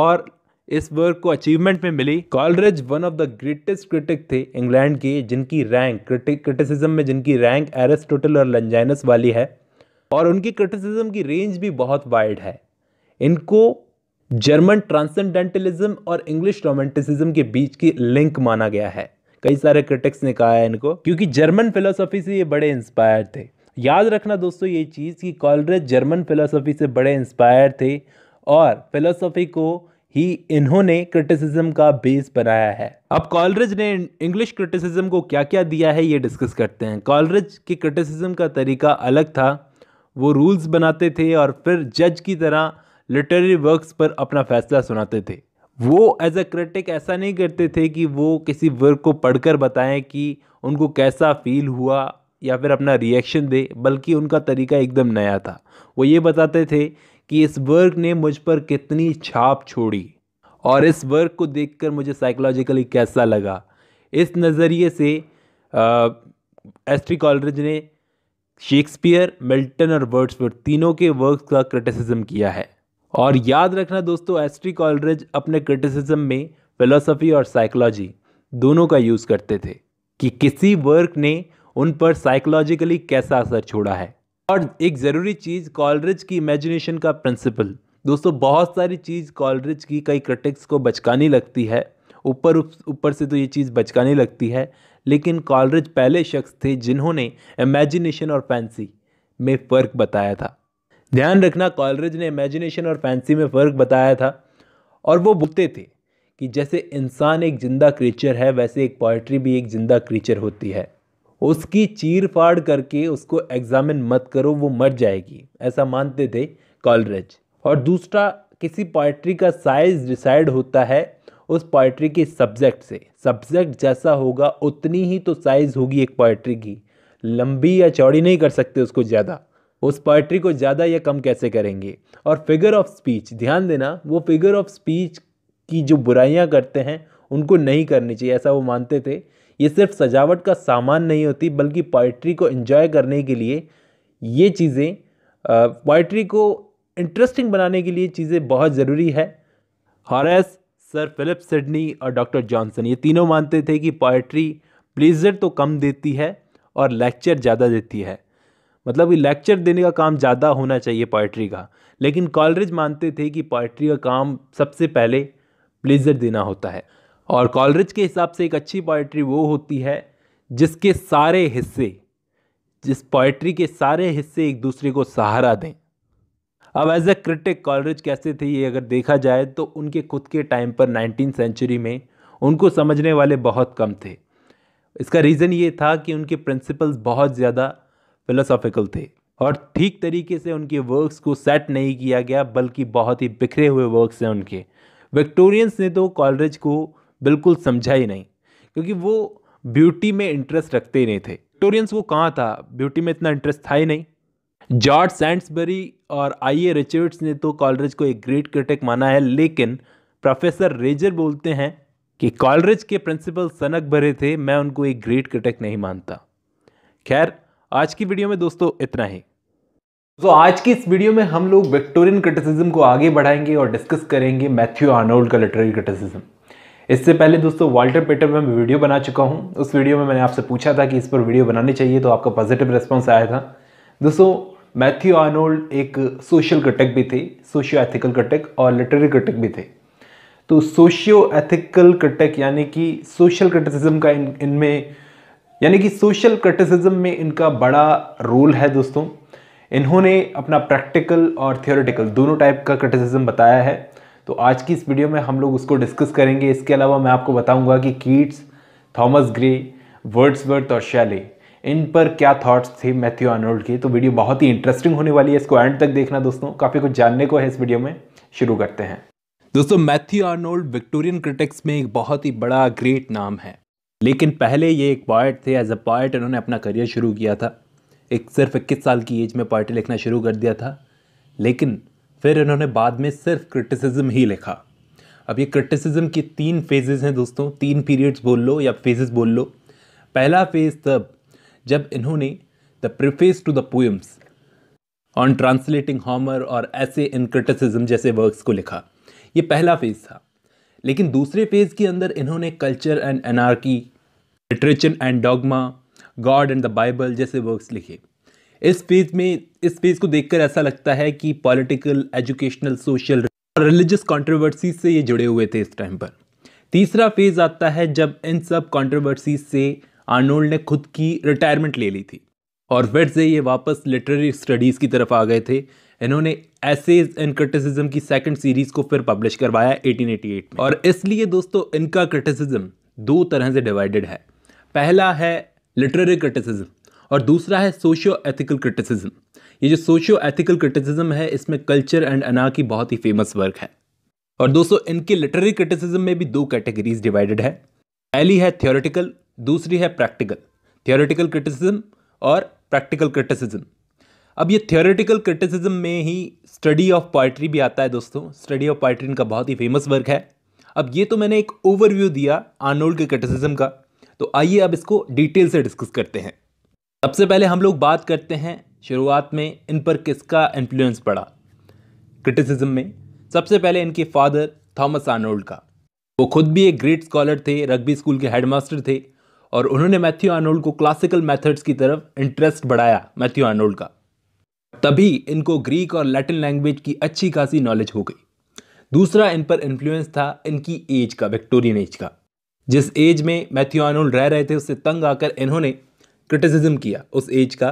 और इस वर्क को अचीवमेंट में मिली Coleridge one of the greatest critic थे इंग्लैंड के जिनकी रैंक क्रिटिसिज्म में जिनकी रैंक एरिस्टोटल और लंजाइनस वाली है और उनकी क्रिटिसिज्म की रेंज भी बहुत वाइड है इनको जर्मन ट्रांसेंडेंटलिज्म और इंग्लिश रोमेंटिसिज्म के बीच की लिंक माना गया है कई सारे क्रिटिक्स ने कहा है इनको क्योंकि जर्मन फिलोसॉफी से ये बड़े इंस्पायर थे याद रखना दोस्तों ये चीज़ कि कॉलरेज जर्मन फिलोसॉफी से बड़े इंस्पायर थे और फिलोसॉफी को ही इन्होंने क्रिटिसिज्म का बेस बनाया है अब कॉलरेज ने इंग्लिश क्रिटिसिज्म को क्या क्या दिया है ये डिस्कस करते हैं कॉलरेज के क्रिटिसिज्म का तरीका अलग था वो रूल्स बनाते थे और फिर जज की तरह लिटरेरी वर्क्स पर अपना फैसला सुनाते थे वो एज अ क्रिटिक ऐसा नहीं करते थे कि वो किसी वर्क को पढ़कर बताएं कि उनको कैसा फील हुआ या फिर अपना रिएक्शन दे बल्कि उनका तरीका एकदम नया था वो ये बताते थे कि इस वर्क ने मुझ पर कितनी छाप छोड़ी और इस वर्क को देखकर मुझे साइकोलॉजिकली कैसा लगा इस नज़रिए से एस्ट्री कॉलरेज ने शेक्सपियर मिल्टन और वर्ड्सवर्थ तीनों के वर्क का क्रिटिसिज्म किया है और याद रखना दोस्तों एस्ट्री कॉलरेज अपने क्रिटिसिज्म में फिलोसफी और साइकोलॉजी दोनों का यूज़ करते थे कि किसी वर्क ने उन पर साइकोलॉजिकली कैसा असर छोड़ा है और एक ज़रूरी चीज़ कॉलरिज की इमेजिनेशन का प्रिंसिपल दोस्तों बहुत सारी चीज़ कॉलरिज की कई क्रिटिक्स को बचकानी लगती है ऊपर ऊपर से तो ये चीज़ बचकानी लगती है लेकिन कॉलरिज पहले शख्स थे जिन्होंने इमेजिनेशन और फैंसी में फ़र्क बताया था ध्यान रखना कॉलरिज ने इमेजिनेशन और फैंसी में फ़र्क बताया था और वो बोलते थे कि जैसे इंसान एक ज़िंदा क्रीचर है वैसे एक पोइट्री भी एक ज़िंदा क्रीचर होती है उसकी चीर फाड़ करके उसको एग्जामिन मत करो वो मर जाएगी ऐसा मानते थे कॉलरेज और दूसरा किसी पोइट्री का साइज डिसाइड होता है उस पोइट्री के सब्जेक्ट से सब्जेक्ट जैसा होगा उतनी ही तो साइज़ होगी एक पोइट्री की लंबी या चौड़ी नहीं कर सकते उसको ज़्यादा उस पोइट्री को ज़्यादा या कम कैसे करेंगे और फिगर ऑफ स्पीच ध्यान देना वो फिगर ऑफ स्पीच की जो बुराइयाँ करते हैं उनको नहीं करनी चाहिए ऐसा वो मानते थे ये सिर्फ सजावट का सामान नहीं होती बल्कि पोइट्री को इन्जॉय करने के लिए ये चीज़ें पोइट्री को इंटरेस्टिंग बनाने के लिए चीज़ें बहुत ज़रूरी है हॉरेस सर फिलिप सिडनी और डॉक्टर जॉनसन ये तीनों मानते थे कि पोइट्री प्लेजर तो कम देती है और लेक्चर ज़्यादा देती है मतलब कि लेक्चर देने का काम ज़्यादा होना चाहिए पोइट्री का लेकिन कॉलरेज मानते थे कि पोइट्री का काम सबसे पहले प्लेजर देना होता है और कॉलरिज के हिसाब से एक अच्छी पोइट्री वो होती है जिसके सारे हिस्से जिस पोइट्री के सारे हिस्से एक दूसरे को सहारा दें अब एज ए क्रिटिक कॉलरिज कैसे थे ये अगर देखा जाए तो उनके खुद के टाइम पर नाइनटीन सेंचुरी में उनको समझने वाले बहुत कम थे इसका रीज़न ये था कि उनके प्रिंसिपल्स बहुत ज़्यादा फिलोसॉफिकल थे और ठीक तरीके से उनके वर्क्स को सेट नहीं किया गया बल्कि बहुत ही बिखरे हुए वर्क्स हैं उनके विक्टोरियंस ने तो कॉलरेज को बिल्कुल समझा ही नहीं क्योंकि वो ब्यूटी में इंटरेस्ट रखते ही नहीं थे विक्टोरियंस को कहाँ था ब्यूटी में इतना इंटरेस्ट था ही नहीं जॉर्ज सैंड्सबरी और आई ए रिचर्ड्स ने तो कॉलरेज को एक ग्रेट क्रिटिक माना है लेकिन प्रोफेसर रेजर बोलते हैं कि कॉलरेज के प्रिंसिपल सनक भरे थे मैं उनको एक ग्रेट क्रिटिक नहीं मानता खैर आज की वीडियो में दोस्तों इतना ही तो आज की इस वीडियो में हम लोग विक्टोरियन क्रिटिसिज्म को आगे बढ़ाएंगे और डिस्कस करेंगे मैथ्यू आर्नोल्ड का लिटरेरी क्रिटिसिज्म इससे पहले दोस्तों वाल्टर पेटर में मैं वीडियो बना चुका हूँ उस वीडियो में मैंने आपसे पूछा था कि इस पर वीडियो बनानी चाहिए तो आपका पॉजिटिव रिस्पॉन्स आया था दोस्तों मैथ्यू आर्नोल्ड एक सोशल कटक भी थे सोशियो एथिकल कटक और लिटरेरी कटक भी थे तो सोशियो एथिकल कटक यानी कि सोशल क्रिटिसिज्म का इन इनमें यानी कि सोशल क्रिटिसिज्म में इनका बड़ा रोल है दोस्तों इन्होंने अपना प्रैक्टिकल और थियोरेटिकल दोनों टाइप का क्रिटिसिज्म बताया है तो आज की इस वीडियो में हम लोग उसको डिस्कस करेंगे इसके अलावा मैं आपको बताऊंगा कि कीट्स थॉमस ग्रे वर्ड्सवर्थ और शैले इन पर क्या थॉट्स थे मैथ्यू आर्नोल्ड के तो वीडियो बहुत ही इंटरेस्टिंग होने वाली है इसको एंड तक देखना दोस्तों काफ़ी कुछ जानने को है इस वीडियो में शुरू करते हैं दोस्तों मैथ्यू आर्नोल्ड विक्टोरियन क्रिटिक्स में एक बहुत ही बड़ा ग्रेट नाम है लेकिन पहले ये एक पॉइट थे एज अ पॉइट इन्होंने अपना करियर शुरू किया था एक सिर्फ इक्कीस साल की एज में पॉइट लिखना शुरू कर दिया था लेकिन फिर इन्होंने बाद में सिर्फ क्रिटिसिज्म ही लिखा अब ये क्रिटिसिज्म के तीन फेजेस हैं दोस्तों तीन पीरियड्स बोल लो या फेजेस बोल लो पहला फेज तब जब इन्होंने the preface to the poems on translating Homer और ऐसे इन क्रिटिसिज्म जैसे वर्क्स को लिखा ये पहला फेज था लेकिन दूसरे फेज के अंदर इन्होंने culture and anarchy literature and dogma God and the Bible जैसे वर्क्स लिखे इस पेज में इस पेज को देखकर ऐसा लगता है कि पॉलिटिकल एजुकेशनल सोशल और रिलीजियस कंट्रोवर्सी से ये जुड़े हुए थे इस टाइम पर तीसरा फेज आता है जब इन सब कंट्रोवर्सी से आर्नोल्ड ने खुद की रिटायरमेंट ले ली थी और फिर से ये वापस लिटरेरी स्टडीज़ की तरफ आ गए थे इन्होंने एसेज एंड क्रिटिसिज्म की सेकंड सीरीज़ को फिर पब्लिश करवाया 1888 में और इसलिए दोस्तों इनका क्रिटिसिज्म दो तरह से डिवाइडेड है पहला है लिटरेरी क्रिटिसिज्म और दूसरा है सोशियो एथिकल क्रिटिसिज्म ये जो सोशियो एथिकल क्रिटिसिज्म है इसमें कल्चर एंड अना की बहुत ही फेमस वर्क है और दोस्तों इनके लिटरेरी क्रिटिसिज्म में भी दो कैटेगरीज डिवाइडेड है पहली है थियोरेटिकल दूसरी है प्रैक्टिकल थियोरेटिकल क्रिटिसिज्म और प्रैक्टिकल क्रिटिसिज्म अब ये थियोरेटिकल क्रिटिसिज्म में ही स्टडी ऑफ पोइट्री भी आता है दोस्तों स्टडी ऑफ पोइट्री इनका बहुत ही फेमस वर्क है अब ये तो मैंने एक ओवरव्यू दिया आर्नोल्ड के क्रिटिसिज्म का तो आइए अब इसको डिटेल से डिस्कस करते हैं सबसे पहले हम लोग बात करते हैं शुरुआत में इन पर किसका इन्फ्लुएंस पड़ा क्रिटिसिज्म में सबसे पहले इनके फादर थॉमस आर्नोल्ड का वो खुद भी एक ग्रेट स्कॉलर थे रग्बी स्कूल के हेडमास्टर थे और उन्होंने मैथ्यू आर्नोल्ड को क्लासिकल मेथड्स की तरफ इंटरेस्ट बढ़ाया मैथ्यू आर्नोल्ड का तभी इनको ग्रीक और लैटिन लैंग्वेज की अच्छी खासी नॉलेज हो गई दूसरा इन पर इन्फ्लुएंस था इनकी एज का विक्टोरियन एज का जिस एज में मैथ्यू आर्नोल्ड रह रहे थे उससे तंग आकर इन्होंने क्रिटिसिज्म किया उस एज का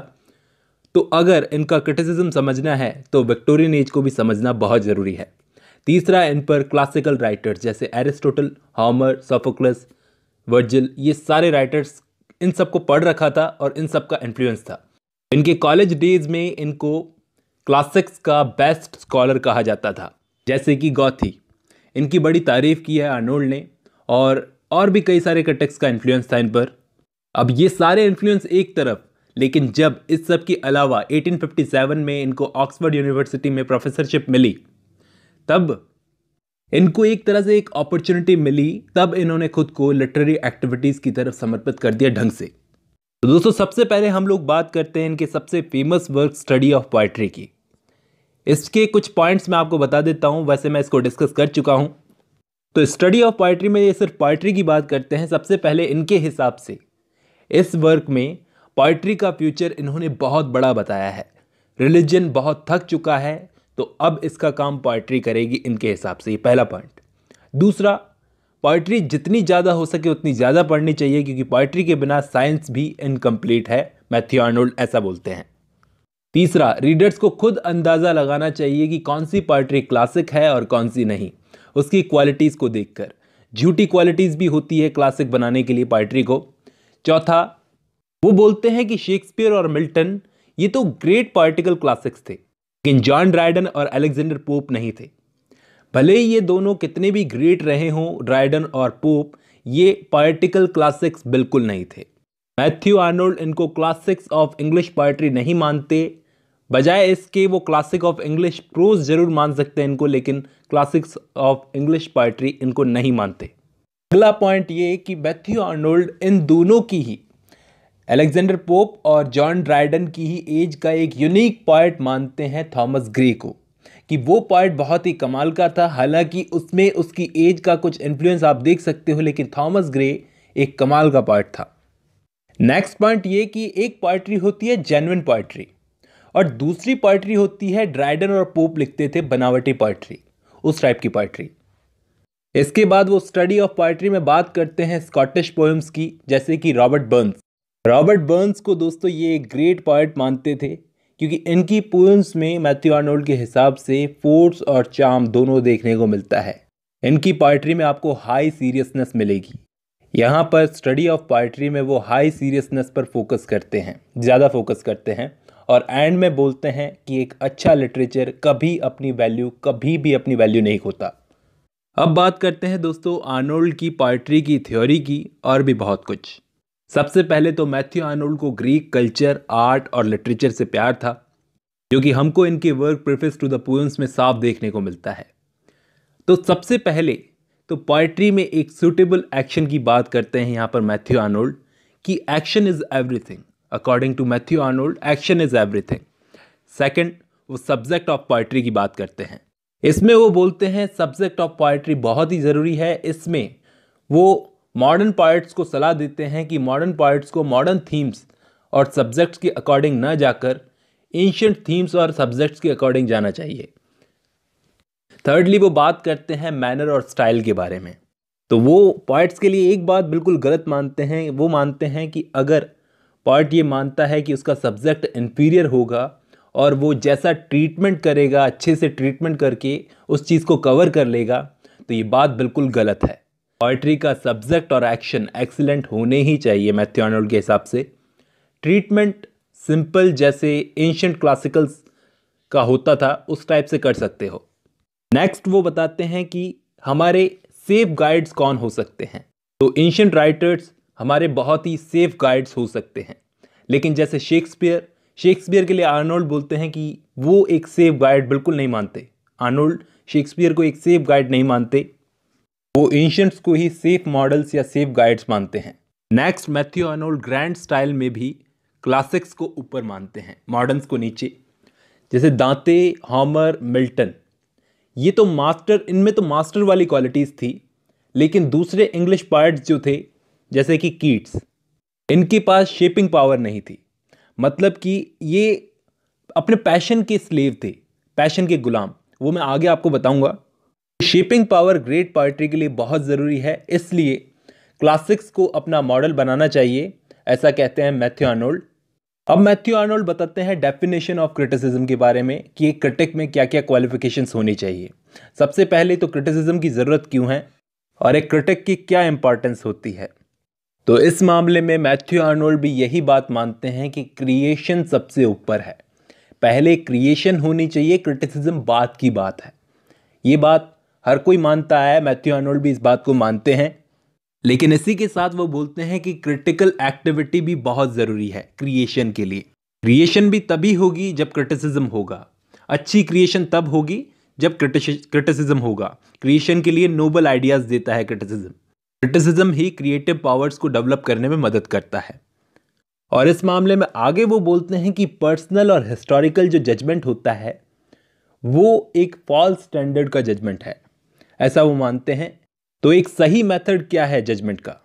तो अगर इनका क्रिटिसिज्म समझना है तो विक्टोरियन एज को भी समझना बहुत ज़रूरी है तीसरा इन पर क्लासिकल राइटर्स जैसे एरिस्टोटल हॉमर सोफोकलस वर्जिल ये सारे राइटर्स इन सबको पढ़ रखा था और इन सब का इन्फ्लुएंस था इनके कॉलेज डेज में इनको क्लासिक्स का बेस्ट स्कॉलर कहा जाता था जैसे कि गौथी इनकी बड़ी तारीफ़ की है आर्नोल्ड ने और और भी कई सारे क्रिटिक्स का इन्फ्लुएंस था इन पर अब ये सारे इन्फ्लुएंस एक तरफ लेकिन जब इस सब के अलावा 1857 में इनको ऑक्सफर्ड यूनिवर्सिटी में प्रोफेसरशिप मिली तब इनको एक तरह से एक अपॉर्चुनिटी मिली तब इन्होंने खुद को लिटरेरी एक्टिविटीज़ की तरफ समर्पित कर दिया ढंग से तो दोस्तों सबसे पहले हम लोग बात करते हैं इनके सबसे famous work study of poetry की इसके कुछ पॉइंट्स मैं आपको बता देता हूं वैसे मैं इसको डिस्कस कर चुका हूं तो स्टडी ऑफ पोइट्री में ये सिर्फ पोइट्री की बात करते हैं सबसे पहले इनके हिसाब से इस वर्क में पोइट्री का फ्यूचर इन्होंने बहुत बड़ा बताया है रिलीजन बहुत थक चुका है तो अब इसका काम पोइट्री करेगी इनके हिसाब से ये पहला पॉइंट दूसरा पोइट्री जितनी ज़्यादा हो सके उतनी ज़्यादा पढ़नी चाहिए क्योंकि पोइट्री के बिना साइंस भी इनकम्प्लीट है मैथ्यू आर्नोल्ड ऐसा बोलते हैं तीसरा रीडर्स को खुद अंदाज़ा लगाना चाहिए कि कौन सी पोइट्री क्लासिक है और कौन सी नहीं उसकी क्वालिटीज़ को देखकर झूठी क्वालिटीज़ भी होती है क्लासिक बनाने के लिए पोइट्री को चौथा वो बोलते हैं कि शेक्सपियर और मिल्टन ये तो ग्रेट पॉलिटिकल क्लासिक्स थे लेकिन जॉन ड्राइडन और अलेक्जेंडर पोप नहीं थे भले ही ये दोनों कितने भी ग्रेट रहे हों ड्राइडन और पोप ये पॉलिटिकल क्लासिक्स बिल्कुल नहीं थे मैथ्यू आर्नोल्ड इनको क्लासिक्स ऑफ इंग्लिश पोइट्री नहीं मानते बजाय इसके वो क्लासिक ऑफ इंग्लिश प्रोज जरूर मान सकते हैं इनको लेकिन क्लासिक्स ऑफ इंग्लिश पोइट्री इनको नहीं मानते अगला पॉइंट ये कि मैथ्यू आर्नोल्ड इन दोनों की ही एलेक्जेंडर पोप और जॉन ड्राइडन की ही एज का एक यूनिक पॉइंट मानते हैं थॉमस ग्रे को कि वो पॉइंट बहुत ही कमाल का था हालांकि उसमें उसकी एज का कुछ इन्फ्लुएंस आप देख सकते हो लेकिन थॉमस ग्रे एक कमाल का पॉइंट था नेक्स्ट पॉइंट ये कि एक पॉइट्री होती है जेनविन पॉइट्री और दूसरी पॉइट्री होती है ड्राइडन और पोप लिखते थे बनावटी पॉइट्री उस टाइप की पॉइट्री इसके बाद वो स्टडी ऑफ पोइट्री में बात करते हैं स्कॉटिश पोएम्स की जैसे कि रॉबर्ट बर्न्स रॉबर्ट बर्न्स को दोस्तों ये एक ग्रेट पोइट मानते थे क्योंकि इनकी पोएम्स में मैथ्यू आर्नोल्ड के हिसाब से फोर्स और चाम दोनों देखने को मिलता है इनकी पोइट्री में आपको हाई सीरियसनेस मिलेगी यहाँ पर स्टडी ऑफ पोइट्री में वो हाई सीरियसनेस पर फोकस करते हैं ज़्यादा फोकस करते हैं और एंड में बोलते हैं कि एक अच्छा लिटरेचर कभी अपनी वैल्यू कभी भी अपनी वैल्यू नहीं खोता अब बात करते हैं दोस्तों आर्नोल्ड की पोइट्री की थ्योरी की और भी बहुत कुछ सबसे पहले तो मैथ्यू आर्नोल्ड को ग्रीक कल्चर आर्ट और लिटरेचर से प्यार था जो कि हमको इनके work preface to the poems में साफ देखने को मिलता है तो सबसे पहले तो पोइट्री में एक सूटेबल एक्शन की बात करते हैं यहाँ पर मैथ्यू आर्नोल्ड कि action is everything according to Matthew Arnold action is everything second वो सब्जेक्ट ऑफ पोइट्री की बात करते हैं इसमें वो बोलते हैं सब्जेक्ट ऑफ पोइट्री बहुत ही ज़रूरी है इसमें वो मॉडर्न पोइट्स को सलाह देते हैं कि मॉडर्न पोइट्स को मॉडर्न थीम्स और सब्जेक्ट्स के अकॉर्डिंग ना जाकर एंशंट थीम्स और सब्जेक्ट्स के अकॉर्डिंग जाना चाहिए थर्डली वो बात करते हैं मैनर और स्टाइल के बारे में तो वो पॉइट्स के लिए एक बात बिल्कुल गलत मानते हैं वो मानते हैं कि अगर पॉइट ये मानता है कि उसका सब्जेक्ट इन्फीरियर होगा और वो जैसा ट्रीटमेंट करेगा अच्छे से ट्रीटमेंट करके उस चीज़ को कवर कर लेगा तो ये बात बिल्कुल गलत है पोइट्री का सब्जेक्ट और एक्शन एक्सीलेंट होने ही चाहिए मैथियोनोल के हिसाब से ट्रीटमेंट सिंपल जैसे एंशंट क्लासिकल्स का होता था उस टाइप से कर सकते हो नेक्स्ट वो बताते हैं कि हमारे सेफ गाइड्स कौन हो सकते हैं तो एंशंट राइटर्स हमारे बहुत ही सेफ गाइड्स हो सकते हैं लेकिन जैसे शेक्सपियर शेक्सपियर के लिए आर्नोल्ड बोलते हैं कि वो एक सेफ गाइड बिल्कुल नहीं मानते आर्नोल्ड शेक्सपियर को एक सेफ गाइड नहीं मानते वो एंशंट्स को ही सेफ मॉडल्स या सेफ गाइड्स मानते हैं next Matthew Arnold grand style में भी क्लासिक्स को ऊपर मानते हैं मॉडर्न्स को नीचे जैसे दांते हॉमर मिल्टन ये तो मास्टर इनमें तो मास्टर वाली क्वालिटीज़ थी लेकिन दूसरे इंग्लिश पार्ट्स जो थे जैसे कि कीट्स इनके पास शेपिंग पावर नहीं थी मतलब कि ये अपने पैशन के स्लेव थे पैशन के गुलाम वो मैं आगे आपको बताऊंगा शेपिंग पावर ग्रेट पार्टी के लिए बहुत ज़रूरी है इसलिए क्लासिक्स को अपना मॉडल बनाना चाहिए ऐसा कहते हैं मैथ्यू आर्नोल्ड अब मैथ्यू आर्नोल्ड बताते हैं डेफिनेशन ऑफ क्रिटिसिज्म के बारे में कि एक क्रिटिक में क्या क्या क्वालिफिकेशन होनी चाहिए सबसे पहले तो क्रिटिसिज्म की ज़रूरत क्यों है और एक क्रिटिक की क्या इंपॉर्टेंस होती है तो इस मामले में मैथ्यू आर्नोल्ड भी यही बात मानते हैं कि क्रिएशन सबसे ऊपर है पहले क्रिएशन होनी चाहिए क्रिटिसिज्म बात की बात है ये बात हर कोई मानता है मैथ्यू आर्नोल्ड भी इस बात को मानते हैं लेकिन इसी के साथ वो बोलते हैं कि क्रिटिकल एक्टिविटी भी बहुत ज़रूरी है क्रिएशन के लिए क्रिएशन भी तभी होगी जब क्रिटिसिज्म होगा अच्छी क्रिएशन तब होगी जब क्रिटिसिज्म होगा क्रिएशन के लिए नोबल आइडियाज़ देता है क्रिटिसिज्म क्रिटिसिज्म ही क्रिएटिव पावर्स को डेवलप करने में मदद करता है और इस मामले में आगे वो बोलते हैं कि पर्सनल और हिस्टोरिकल जो जजमेंट होता है वो एक फॉल्स स्टैंडर्ड का जजमेंट है ऐसा वो मानते हैं तो एक सही मेथड क्या है जजमेंट का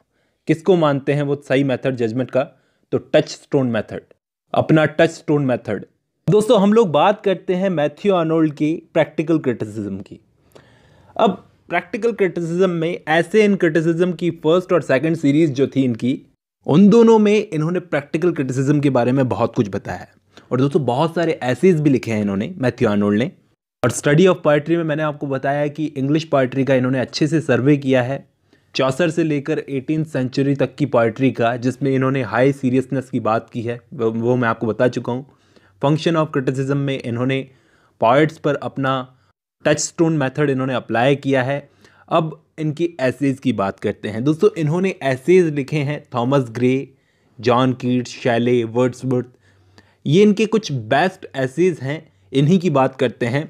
किसको मानते हैं वो सही मेथड जजमेंट का तो टच स्टोन मैथड अपना टच स्टोन मैथड दोस्तों हम लोग बात करते हैं मैथ्यू अनोल्ड की प्रैक्टिकल क्रिटिसिज्म की अब प्रैक्टिकल क्रिटिसिज्म में ऐसे इन क्रिटिसिज्म की फर्स्ट और सेकंड सीरीज जो थी इनकी उन दोनों में इन्होंने प्रैक्टिकल क्रिटिसिज्म के बारे में बहुत कुछ बताया है और दोस्तों बहुत सारे ऐसेज भी लिखे हैं इन्होंने मैथ्यू आर्नोल्ड ने और स्टडी ऑफ पोइट्री में मैंने आपको बताया कि इंग्लिश पोइट्री का इन्होंने अच्छे से सर्वे किया है चौसर से लेकर एटीन सेंचुरी तक की पोइट्री का जिसमें इन्होंने हाई सीरियसनेस की बात की है वो मैं आपको बता चुका हूँ फंक्शन ऑफ क्रिटिसिज्म में इन्होंने पॉइट्स पर अपना टच स्टोन मैथड इन्होंने अप्लाई किया है अब इनकी एसेज की बात करते हैं दोस्तों इन्होंने एसेज लिखे हैं Thomas Gray John Keats Shelley Wordsworth ये इनके कुछ बेस्ट एसेज हैं इन्हीं की बात करते हैं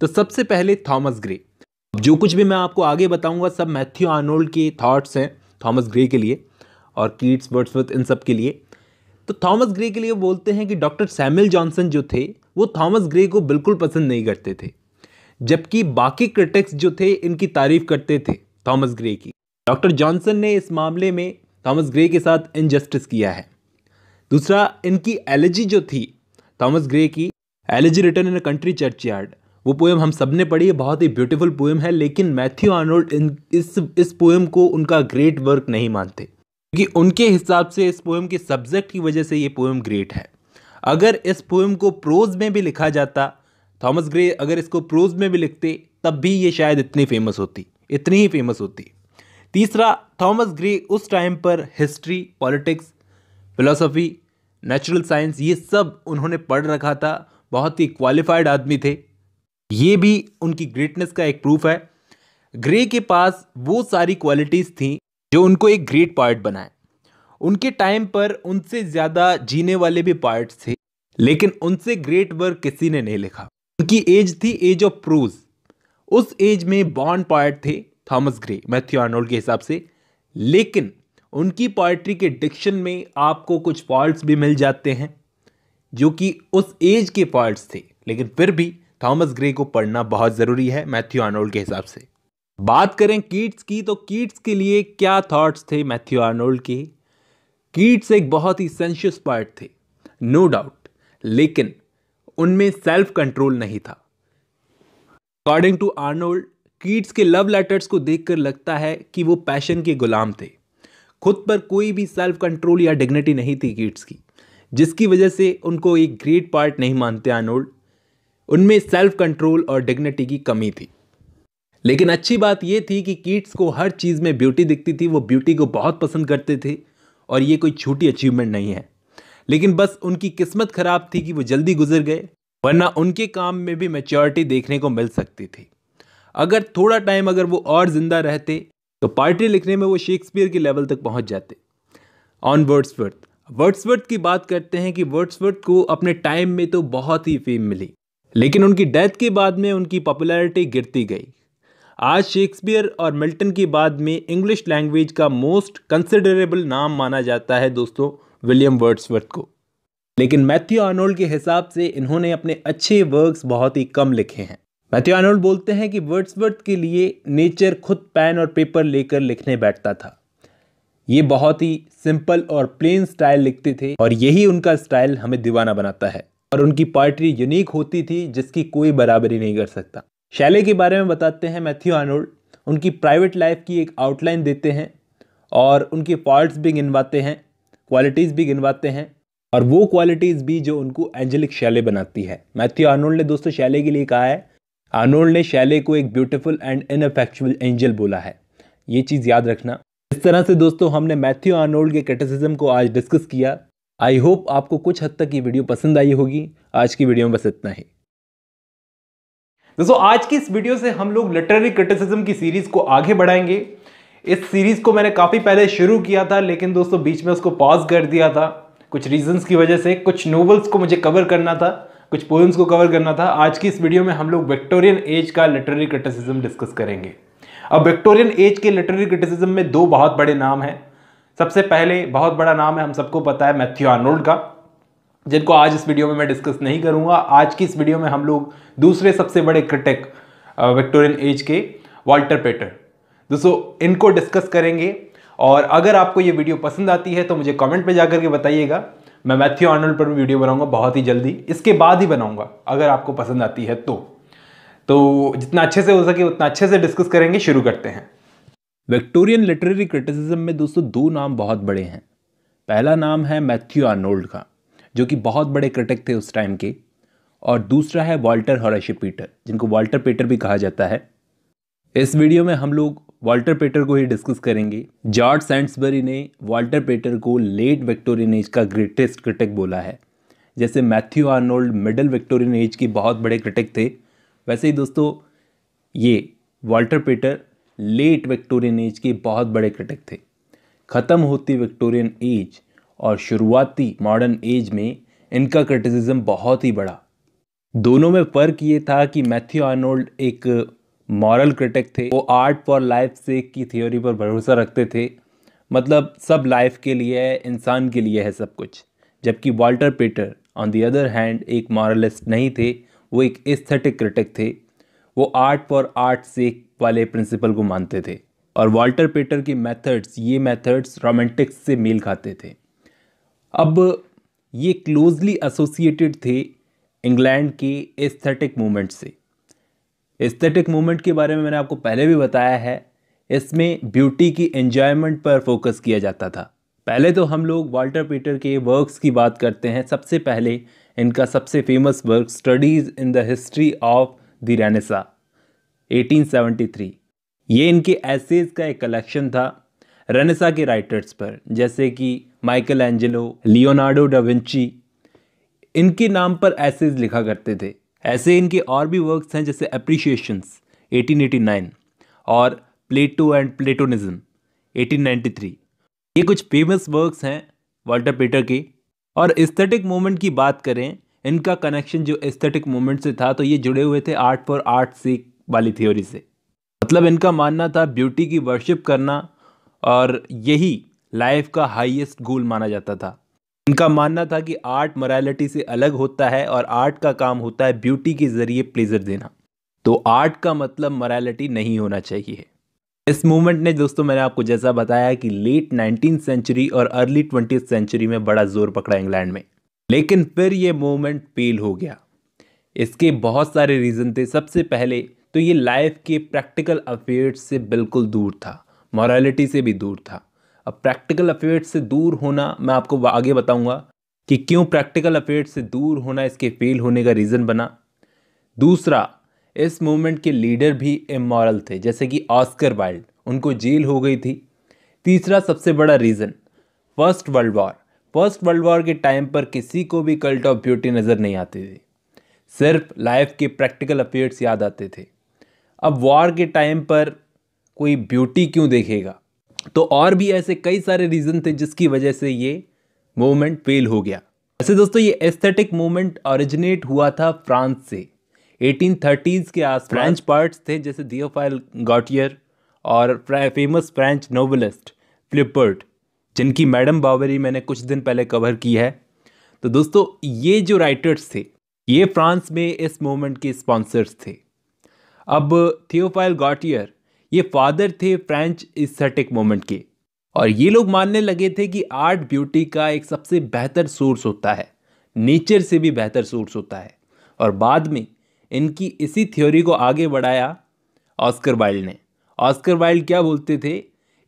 तो सबसे पहले थॉमस ग्रे जो कुछ भी मैं आपको आगे बताऊंगा सब मैथ्यू आर्नोल्ड के थॉट्स हैं थॉमस ग्रे के लिए और कीट्स वर्ड्सवर्थ इन सब के लिए तो थॉमस ग्रे के लिए बोलते हैं कि डॉक्टर सैमिल जॉनसन जो थे वो थॉमस ग्रे को बिल्कुल पसंद नहीं करते थे जबकि बाकी क्रिटिक्स जो थे इनकी तारीफ करते थे थॉमस ग्रे की डॉक्टर जॉनसन ने इस मामले में थॉमस ग्रे के साथ इनजस्टिस किया है दूसरा इनकी एलर्जी जो थी थॉमस ग्रे की elegy written in a country churchyard वो पोएम हम सब ने पढ़ी है बहुत ही ब्यूटीफुल पोएम है लेकिन मैथ्यू आर्नोल्ड इस इस पोएम को उनका ग्रेट वर्क नहीं मानते क्योंकि उनके हिसाब से इस पोएम के सब्जेक्ट की वजह से ये पोएम ग्रेट है अगर इस पोएम को प्रोज में भी लिखा जाता थॉमस ग्रे अगर इसको प्रोज में भी लिखते तब भी ये शायद इतनी फेमस होती इतनी ही फेमस होती तीसरा थॉमस ग्रे उस टाइम पर history politics philosophy natural science ये सब उन्होंने पढ़ रखा था बहुत ही क्वालिफाइड आदमी थे ये भी उनकी ग्रेटनेस का एक प्रूफ है ग्रे के पास वो सारी क्वालिटीज़ थी जो उनको एक ग्रेट पार्ट बनाए उनके टाइम पर उनसे ज़्यादा जीने वाले भी पार्ट्स थे लेकिन उनसे ग्रेट वर्क किसी ने नहीं लिखा उनकी एज थी एज ऑफ प्रूज उस एज में बॉन्ड पॉइट थे थॉमस ग्रे मैथ्यू आर्नोल्ड के हिसाब से लेकिन उनकी पोइट्री के डिक्शन में आपको कुछ पॉइंट्स भी मिल जाते हैं जो कि उस एज के पॉइंट्स थे लेकिन फिर भी थॉमस ग्रे को पढ़ना बहुत ज़रूरी है मैथ्यू आर्नोल्ड के हिसाब से बात करें कीट्स की तो कीट्स के लिए क्या थॉट्स थे मैथ्यू आर्नोल्ड के कीट्स एक बहुत ही सेंशियस पार्ट थे नो no डाउट लेकिन उनमें सेल्फ कंट्रोल नहीं था अकॉर्डिंग टू आर्नोल्ड कीट्स के लव लेटर्स को देखकर लगता है कि वो पैशन के गुलाम थे खुद पर कोई भी सेल्फ कंट्रोल या डिग्निटी नहीं थी कीट्स की जिसकी वजह से उनको एक ग्रेट पार्ट नहीं मानते आर्नोल्ड उनमें सेल्फ कंट्रोल और डिग्निटी की कमी थी लेकिन अच्छी बात यह थी कि कीट्स को हर चीज़ में ब्यूटी दिखती थी वो ब्यूटी को बहुत पसंद करते थे और ये कोई छोटी अचीवमेंट नहीं है लेकिन बस उनकी किस्मत खराब थी कि वो जल्दी गुजर गए वरना उनके काम में भी मेच्योरिटी देखने को मिल सकती थी अगर थोड़ा टाइम अगर वो और ज़िंदा रहते तो पार्टी लिखने में वो शेक्सपियर के लेवल तक पहुंच जाते ऑन वर्ड्सवर्थ वर्ड्सवर्थ की बात करते हैं कि वर्ड्सवर्थ को अपने टाइम में तो बहुत ही फेम मिली लेकिन उनकी डेथ के बाद में उनकी पॉपुलैरिटी गिरती गई आज शेक्सपियर और मिल्टन के बाद में इंग्लिश लैंग्वेज का मोस्ट कंसिडरेबल नाम माना जाता है दोस्तों विलियम वर्ड्सवर्थ को लेकिन मैथ्यू आर्नोल्ड के हिसाब से इन्होंने अपने अच्छे वर्क्स बहुत ही कम लिखे हैं मैथ्यू आर्नोल्ड बोलते हैं कि वर्ड्सवर्थ के लिए नेचर खुद पेन और पेपर लेकर लिखने बैठता था ये बहुत ही सिंपल और प्लेन स्टाइल लिखते थे और यही उनका स्टाइल हमें दीवाना बनाता है और उनकी पोइट्री यूनिक होती थी जिसकी कोई बराबरी नहीं कर सकता शैले के बारे में बताते हैं मैथ्यू आर्नोल्ड उनकी प्राइवेट लाइफ की एक आउटलाइन देते हैं और उनके पार्ट्स भी गिनवाते हैं क्वालिटीज़ भी गिनवाते हैं और वो क्वालिटीज़ भी जो उनको एंजेलिक शैले बनाती है मैथ्यू आर्नोल्ड ने दोस्तों शैले के लिए कहा है आर्नोल्ड ने शैले को एक ब्यूटीफुल एंड इनफेक्चुअल एंजल बोला है ये चीज़ याद रखना इस तरह से दोस्तों हमने मैथ्यू आर्नोल्ड के क्रिटिसिज्म को आज डिस्कस किया आई होप आपको कुछ हद तक ये वीडियो पसंद आई होगी आज की वीडियो में बस इतना ही दोस्तों आज की इस वीडियो से हम लोग लिटरेरी क्रिटिसिज्म की सीरीज को आगे बढ़ाएंगे इस सीरीज़ को मैंने काफ़ी पहले शुरू किया था लेकिन दोस्तों बीच में उसको पॉज कर दिया था कुछ रीजंस की वजह से कुछ नोवेल्स को मुझे कवर करना था कुछ पोएम्स को कवर करना था आज की इस वीडियो में हम लोग विक्टोरियन एज का लिटरेरी क्रिटिसिज्म डिस्कस करेंगे अब विक्टोरियन एज के लिटरेरी क्रिटिसिज्म में दो बहुत बड़े नाम हैं सबसे पहले बहुत बड़ा नाम है हम सबको पता है मैथ्यू आर्नोल्ड का जिनको आज इस वीडियो में मैं डिस्कस नहीं करूंगा आज की इस वीडियो में हम लोग दूसरे सबसे बड़े क्रिटिक विक्टोरियन एज के वाल्टर पेटर दोस्तों इनको डिस्कस करेंगे और अगर आपको ये वीडियो पसंद आती है तो मुझे कमेंट में जाकर के बताइएगा मैं मैथ्यू आर्नोल्ड पर भी वीडियो बनाऊंगा बहुत ही जल्दी इसके बाद ही बनाऊंगा अगर आपको पसंद आती है तो तो जितना अच्छे से हो सके उतना अच्छे से डिस्कस करेंगे शुरू करते हैं विक्टोरियन लिटरेरी क्रिटिसिज्म में दोस्तों दो नाम बहुत बड़े हैं पहला नाम है मैथ्यू आर्नोल्ड का जो कि बहुत बड़े क्रिटिक थे उस टाइम के और दूसरा है वॉल्टर हॉरेश पीटर जिनको वॉल्टर पीटर भी कहा जाता है इस वीडियो में हम लोग वाल्टर पेटर को ही डिस्कस करेंगे जॉर्ज सैंडसबरी ने वाल्टर पेटर को लेट विक्टोरियन एज का ग्रेटेस्ट क्रिटिक बोला है जैसे Matthew Arnold middle Victorian age के बहुत बड़े क्रिटिक थे वैसे ही दोस्तों ये Walter Pater late Victorian age के बहुत बड़े क्रिटिक थे ख़त्म होती विक्टोरियन एज और शुरुआती मॉडर्न एज में इनका क्रिटिसिज्म बहुत ही बड़ा दोनों में फ़र्क ये था कि मैथ्यू आर्नोल्ड एक मॉरल क्रिटिक थे वो आर्ट फॉर लाइफ से की थियोरी पर भरोसा रखते थे मतलब सब लाइफ के लिए है इंसान के लिए है सब कुछ जबकि Walter Pater on the other hand एक मॉरलिस्ट नहीं थे वो एक एस्थेटिक क्रिटिक थे वो आर्ट फॉर आर्ट से वाले प्रिंसिपल को मानते थे और वाल्टर पीटर के मेथड्स ये मेथड्स रोमांटिक्स से मेल खाते थे अब ये क्लोजली एसोसिएटेड थे इंग्लैंड के एस्थेटिक मूवमेंट से एस्थेटिक मूवमेंट के बारे में मैंने आपको पहले भी बताया है इसमें ब्यूटी की एन्जॉयमेंट पर फोकस किया जाता था पहले तो हम लोग वाल्टर पीटर के वर्क्स की बात करते हैं सबसे पहले इनका सबसे famous work studies in the history of the Renaissance 1873 ये इनके एसेज का एक कलेक्शन था रेनेसा के राइटर्स पर जैसे कि माइकल एंजेलो लियोनार्डो डाविंची इनके नाम पर एसेज लिखा करते थे ऐसे इनके और भी वर्क्स हैं जैसे अप्रिशिएशंस 1889 और प्लेटो एंड प्लेटोनिज्म 1893 ये कुछ फेमस वर्क्स हैं वाल्टर पीटर के और एस्थेटिक मोमेंट की बात करें इनका कनेक्शन जो एस्थेटिक मोमेंट से था तो ये जुड़े हुए थे आर्ट फॉर आर्ट से वाली थ्योरी से मतलब इनका मानना था ब्यूटी की वर्शिप करना और यही लाइफ का हाईएस्ट गोल माना जाता था इनका मानना था कि आर्ट मोरालिटी से अलग होता है और आर्ट का काम होता है ब्यूटी के ज़रिए प्लेजर देना तो आर्ट का मतलब मोरालिटी नहीं होना चाहिए इस मूवमेंट ने दोस्तों मैंने आपको जैसा बताया कि लेट नाइनटीन सेंचुरी और अर्ली ट्वेंटी सेंचुरी में बड़ा जोर पकड़ा इंग्लैंड में लेकिन फिर ये मूवमेंट फेल हो गया इसके बहुत सारे रीज़न थे सबसे पहले तो ये लाइफ के प्रैक्टिकल अफेयर्स से बिल्कुल दूर था मॉरलिटी से भी दूर था अब प्रैक्टिकल अफेयर्स से दूर होना मैं आपको आगे बताऊंगा कि क्यों प्रैक्टिकल अफेयर्स से दूर होना इसके फेल होने का रीज़न बना दूसरा इस मूवमेंट के लीडर भी इमोरल थे जैसे कि ऑस्कर वाइल्ड उनको जेल हो गई थी तीसरा सबसे बड़ा reason first world war first world war के टाइम पर किसी को भी कल्ट ऑफ ब्यूटी नज़र नहीं आती थी सिर्फ लाइफ के प्रैक्टिकल अफेयर्स याद आते थे अब वॉर के टाइम पर कोई ब्यूटी क्यों देखेगा तो और भी ऐसे कई सारे रीज़न थे जिसकी वजह से ये मूवमेंट फेल हो गया ऐसे दोस्तों ये एस्थेटिक मूवमेंट ओरिजिनेट हुआ था फ्रांस से एटीन के आस फ्रेंच पार्ट्स थे जैसे दियोफाइल गॉटियर और फेमस फ्रेंच नोवलिस्ट फ्लिपर्ट जिनकी मैडम बावरी मैंने कुछ दिन पहले कवर की है तो दोस्तों ये जो राइटर्स थे ये फ्रांस में इस मूवमेंट के स्पॉन्सर्स थे अब थियोफाइल गॉटियर ये फादर थे फ्रेंच इस्थेटिक मोमेंट के और ये लोग मानने लगे थे कि आर्ट ब्यूटी का एक सबसे बेहतर सोर्स होता है नेचर से भी बेहतर सोर्स होता है और बाद में इनकी इसी थ्योरी को आगे बढ़ाया ऑस्कर वाइल्ड ने ऑस्कर वाइल्ड क्या बोलते थे